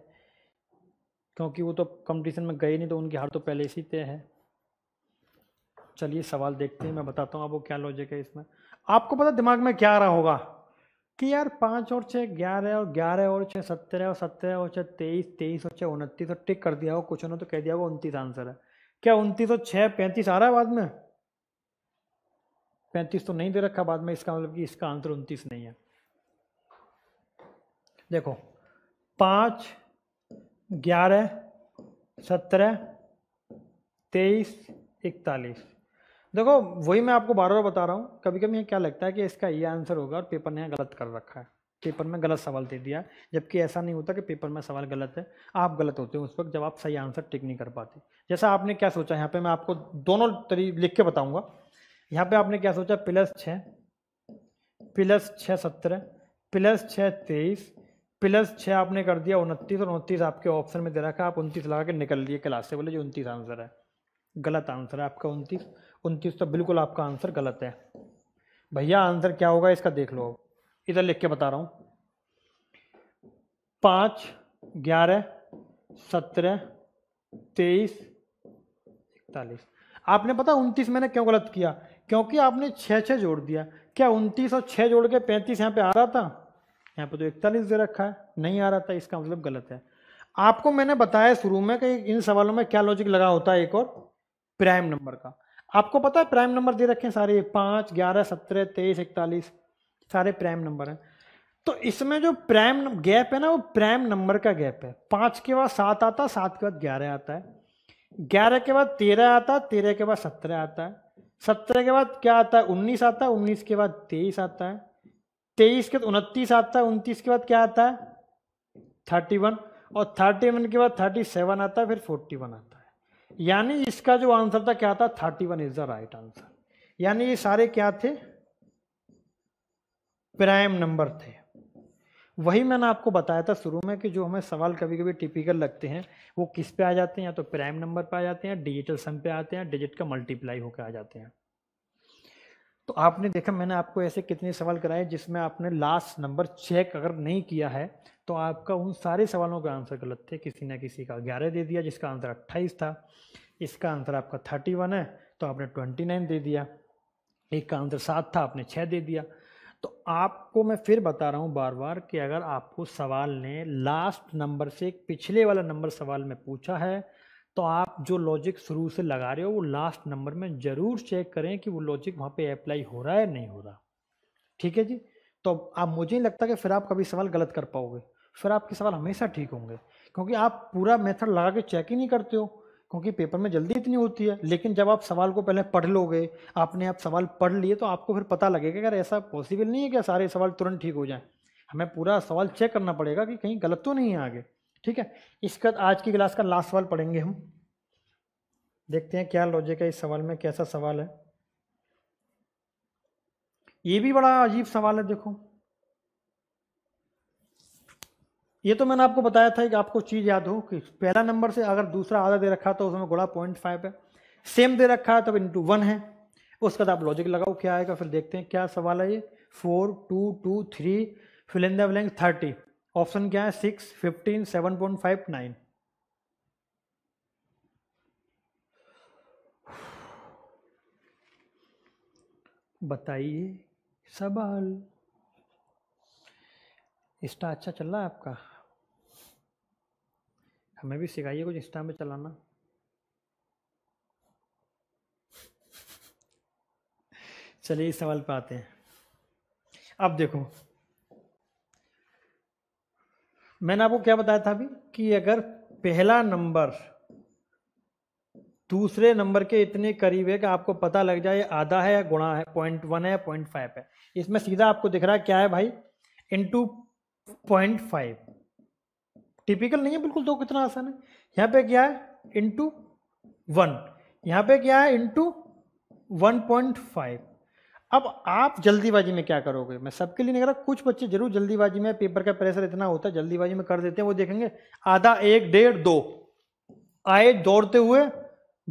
क्योंकि वो तो कंपटीशन में गए नहीं तो उनकी हार तो पहले से ही तय है चलिए सवाल देखते हैं मैं बताता हूँ आपको क्या लॉजिक है इसमें आपको पता दिमाग में क्या आ रहा होगा कि यार पाँच और छः ग्यारह और ग्यारह और छः सत्रह और सत्रह और छः तेईस तेईस और छः उनतीस और तो टिक कर दिया हो कुछ ना तो कह दिया होगा उनतीस आंसर है क्या उनतीस सौ छः पैंतीस आ रहा है बाद में पैंतीस तो नहीं दे रखा बाद में इसका मतलब कि इसका आंसर उनतीस नहीं है देखो पाँच ग्यारह सत्रह तेईस इकतालीस देखो वही मैं आपको बार बार बता रहा हूँ कभी कभी यहाँ क्या लगता है कि इसका ये आंसर होगा और पेपर ने गलत कर रखा है पेपर में गलत सवाल दे दिया जबकि ऐसा नहीं होता कि पेपर में सवाल गलत है आप गलत होते हो उस वक्त जब आप सही आंसर टिक नहीं कर पाते जैसा आपने क्या सोचा यहाँ पे मैं आपको दोनों तरी लिख के बताऊंगा यहाँ पे आपने क्या सोचा प्लस छः प्लस छः सत्रह प्लस छः तेईस प्लस छः आपने कर दिया उनतीस और उनतीस आपके ऑप्शन में दे रखा आप उनतीस लगा के निकल लिए क्लास से बोले जो उनतीस आंसर है गलत आंसर है आपका उनतीस उनतीस तो बिल्कुल आपका आंसर गलत है भैया आंसर क्या होगा इसका देख लो इधर लिख के बता रहा हूँ पाँच ग्यारह सत्रह तेईस इकतालीस आपने पता उनतीस मैंने क्यों गलत किया क्योंकि आपने छः छः जोड़ दिया क्या उनतीस और छः जोड़ के पैंतीस यहाँ पे आ रहा था यहाँ पे तो इकतालीस दे रखा है नहीं आ रहा था इसका मतलब गलत है आपको मैंने बताया शुरू में कि इन सवालों में क्या लॉजिक लगा होता है एक और प्राइम नंबर का आपको पता है प्राइम नंबर दे रखे हैं सारे पाँच ग्यारह सत्रह तेईस इकतालीस सारे प्राइम नंबर हैं तो इसमें जो प्राइम गैप है ना वो प्राइम नंबर का गैप है पांच के बाद सात आता सात के बाद ग्यारह आता है ग्यारह के बाद तेरह आता है तेरह के बाद सत्रह आता है सत्रह के बाद क्या आता है उन्नीस आता है उन्नीस के बाद तेईस आता है तेईस के बाद उनतीस आता है उनतीस के बाद क्या आता है थर्टी वन और थर्टी वन के बाद थर्टी सेवन आता है फिर फोर्टी वन आता है यानी इसका जो आंसर था क्या था thirty one is the right answer यानी ये सारे क्या थे प्राइम नंबर थे वही मैंने आपको बताया था शुरू में कि जो हमें सवाल कभी कभी टिपिकल लगते हैं वो किस पे आ जाते हैं या तो प्राइम नंबर पे आ जाते हैं डिजिटल सम पे आते हैं डिजिट का मल्टीप्लाई होकर आ जाते हैं तो आपने देखा मैंने आपको ऐसे कितने सवाल कराए जिसमें आपने लास्ट नंबर चेक अगर नहीं किया है तो आपका उन सारे सवालों का आंसर गलत थे किसी न किसी का ग्यारह दे दिया जिसका आंसर अट्ठाईस था इसका आंसर आपका थर्टी वन है तो आपने ट्वेंटी नाइन दे दिया एक का आंसर सात था आपने छः दे दिया तो आपको मैं फिर बता रहा हूँ बार बार कि अगर आपको सवाल ने लास्ट नंबर से पिछले वाला नंबर सवाल में पूछा है तो आप जो लॉजिक शुरू से लगा रहे हो वो लास्ट नंबर में ज़रूर चेक करें कि वो लॉजिक वहाँ पे अप्लाई हो रहा है नहीं हो रहा ठीक है जी तो आप मुझे नहीं लगता कि फिर आप कभी सवाल गलत कर पाओगे फिर आपके सवाल हमेशा ठीक होंगे क्योंकि आप पूरा मेथड लगा के चेक ही नहीं करते हो क्योंकि पेपर में जल्दी इतनी होती है लेकिन जब आप सवाल को पहले पढ़ लोगे आपने आप सवाल पढ़ लिए तो आपको फिर पता लगेगा अगर ऐसा पॉसिबल नहीं है कि सारे सवाल तुरंत ठीक हो जाए हमें पूरा सवाल चेक करना पड़ेगा कि कहीं गलत तो नहीं है आगे ठीक है इसका आज की क्लास का लास्ट सवाल पढ़ेंगे हम देखते हैं क्या लॉजिक है इस सवाल में कैसा सवाल है ये भी बड़ा अजीब सवाल है देखो ये तो मैंने आपको बताया था कि आपको चीज़ याद हो कि पहला नंबर से अगर दूसरा आधा दे रखा तो उसमें गुड़ा पॉइंट फाइव है सेम दे रखा है तब इंटू वन है उसके बाद आप लॉजिक लगाओ क्या आएगा फिर देखते हैं क्या सवाल है ये four two two three fill in the blank thirty option क्या है six fifteen seven point five nine बताइए सवाल इंस्टा अच्छा चल रहा है आपका हमें भी सिखाइए कुछ इंस्टा में चलाना चलिए इस सवाल पे आते हैं अब देखो मैंने आपको क्या बताया था अभी कि अगर पहला नंबर दूसरे नंबर के इतने करीब है कि आपको पता लग जाए आधा है या गुणा है पॉइंट वन है पॉइंट फाइव है इसमें सीधा आपको दिख रहा है क्या है भाई इंटू पॉइंट फाइव टिपिकल नहीं है बिल्कुल दो तो कितना आसान है यहां पे क्या है इंटू वन यहां पे क्या है इंटू वन पॉइंट फाइव अब आप जल्दीबाजी में क्या करोगे मैं सबके लिए नहीं कर रहा कुछ बच्चे जरूर जल्दीबाजी में पेपर का प्रेशर इतना होता है जल्दीबाजी में कर देते हैं वो देखेंगे आधा एक डेढ़ दो आए दौड़ते हुए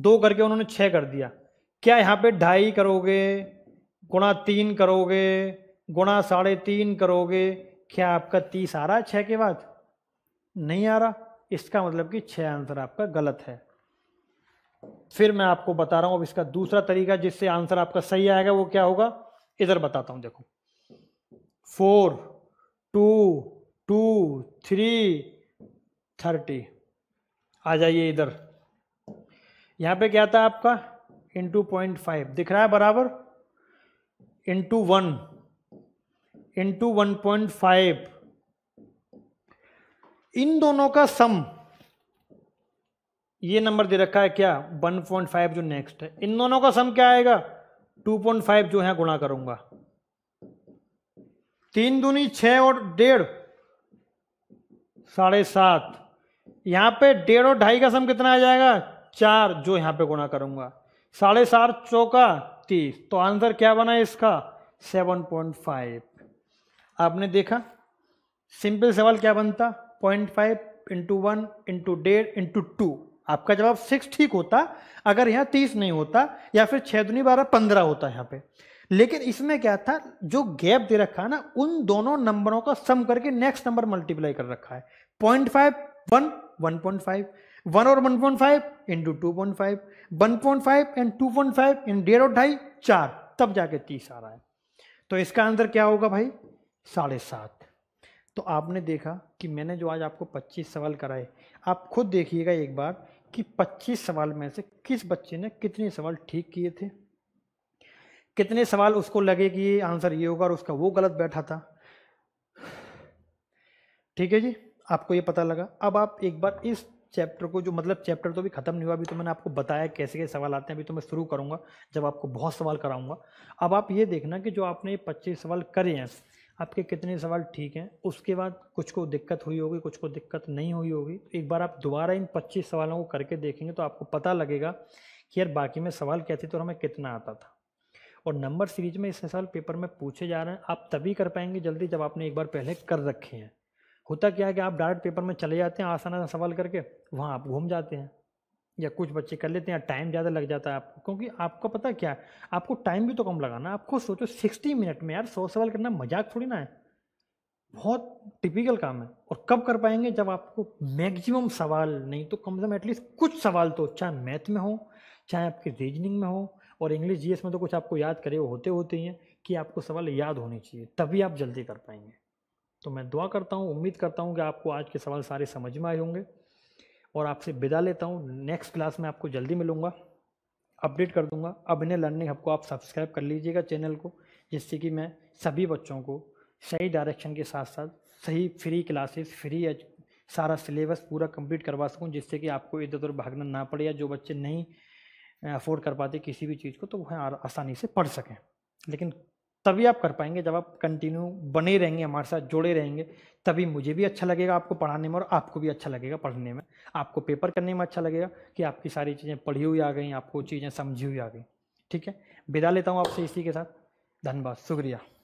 दो करके उन्होंने छः कर दिया क्या यहाँ पे ढाई करोगे गुणा तीन करोगे गुणा साढ़े तीन करोगे क्या आपका तीस आ रहा है छः के बाद नहीं आ रहा इसका मतलब कि छः आंसर आपका गलत है फिर मैं आपको बता रहा हूँ अब इसका दूसरा तरीका जिससे आंसर आपका सही आएगा वो क्या होगा इधर बताता हूँ देखो four two two three thirty आ जाइए इधर यहाँ पे क्या था आपका इंटू पॉइंट फाइव दिख रहा है बराबर into one into one point five इन दोनों का सम ये नंबर दे रखा है क्या 1.5 जो नेक्स्ट है इन दोनों का सम क्या आएगा 2.5 जो है गुणा करूंगा तीन दूनी छ और डेढ़ साढ़े सात यहां पे डेढ़ और ढाई का सम कितना आ जाएगा चार जो यहां पे गुणा करूंगा साढ़े सात चौका तीस तो आंसर क्या बना इसका 7.5 आपने देखा सिंपल सवाल क्या बनता point five into one into डेढ़ इंटू टू आपका जवाब सिक्स ठीक होता अगर यहाँ तीस नहीं होता या फिर छः दुनी बारह पंद्रह होता यहाँ पे लेकिन इसमें क्या था जो गैप दे रखा है ना उन दोनों नंबरों का सम करके नेक्स्ट नंबर मल्टीप्लाई कर रखा है point five one one point five one और one point five into two point five one point five and two point five इन डेढ़ और ढाई चार तब जाके तीस आ रहा है तो इसका आंसर क्या होगा भाई साढ़े सात तो आपने देखा कि मैंने जो आज आपको 25 सवाल कराए आप खुद देखिएगा एक बार कि 25 सवाल में से किस बच्चे ने कितने सवाल ठीक किए थे कितने सवाल उसको लगे कि ये आंसर ये होगा और उसका वो गलत बैठा था ठीक है जी आपको ये पता लगा अब आप एक बार इस चैप्टर को जो मतलब चैप्टर तो भी खत्म नहीं हुआ अभी तो मैंने आपको बताया कैसे कैसे सवाल आते हैं अभी तो मैं शुरू करूंगा जब आपको बहुत सवाल कराऊंगा अब आप ये देखना कि जो आपने ये पच्चीस सवाल करे हैं आपके कितने सवाल ठीक हैं उसके बाद कुछ को दिक्कत हुई होगी कुछ को दिक्कत नहीं हुई होगी तो एक बार आप दोबारा इन 25 सवालों को करके देखेंगे तो आपको पता लगेगा कि यार बाकी में सवाल क्या थे तो हमें कितना आता था और नंबर सीरीज में इस सवाल पेपर में पूछे जा रहे हैं आप तभी कर पाएंगे जल्दी जब आपने एक बार पहले कर रखे हैं होता क्या है कि आप डायरेक्ट पेपर में चले जाते हैं आसान आसान सवाल करके वहाँ आप घूम जाते हैं या कुछ बच्चे कर लेते हैं टाइम ज़्यादा लग जाता है आपको क्योंकि आपको पता क्या है आपको टाइम भी तो कम लगाना आपको सोचो सिक्सटी मिनट में यार सौ सवाल करना मजाक थोड़ी ना है बहुत टिपिकल काम है और कब कर पाएंगे जब आपको मैक्सिमम सवाल नहीं तो कम से कम एटलीस्ट कुछ सवाल तो चाहे मैथ में हो चाहे आपके रीजनिंग में हो और इंग्लिश जी में तो कुछ आपको याद करे वो होते होते ही हैं कि आपको सवाल याद होने चाहिए तभी आप जल्दी कर पाएंगे तो मैं दुआ करता हूँ उम्मीद करता हूँ कि आपको आज के सवाल सारे समझ में आए होंगे और आपसे विदा लेता हूँ नेक्स्ट क्लास में आपको जल्दी मिलूँगा अपडेट कर दूँगा अब इन्हें लर्निंग हब को आप सब्सक्राइब कर लीजिएगा चैनल को जिससे कि मैं सभी बच्चों को सही डायरेक्शन के साथ साथ सही फ्री क्लासेस फ्री एज, सारा सिलेबस पूरा कंप्लीट करवा सकूँ जिससे कि आपको इधर उधर भागना ना पड़े या जो बच्चे नहीं अफोर्ड कर पाते किसी भी चीज़ को तो वह आसानी से पढ़ सकें लेकिन तभी आप कर पाएंगे जब आप कंटिन्यू बने रहेंगे हमारे साथ जुड़े रहेंगे तभी मुझे भी अच्छा लगेगा आपको पढ़ाने में और आपको भी अच्छा लगेगा पढ़ने में आपको पेपर करने में अच्छा लगेगा कि आपकी सारी चीज़ें पढ़ी हुई आ गई आपको चीज़ें समझी हुई आ गई ठीक है विदा लेता हूँ आपसे इसी के साथ धन्यवाद शुक्रिया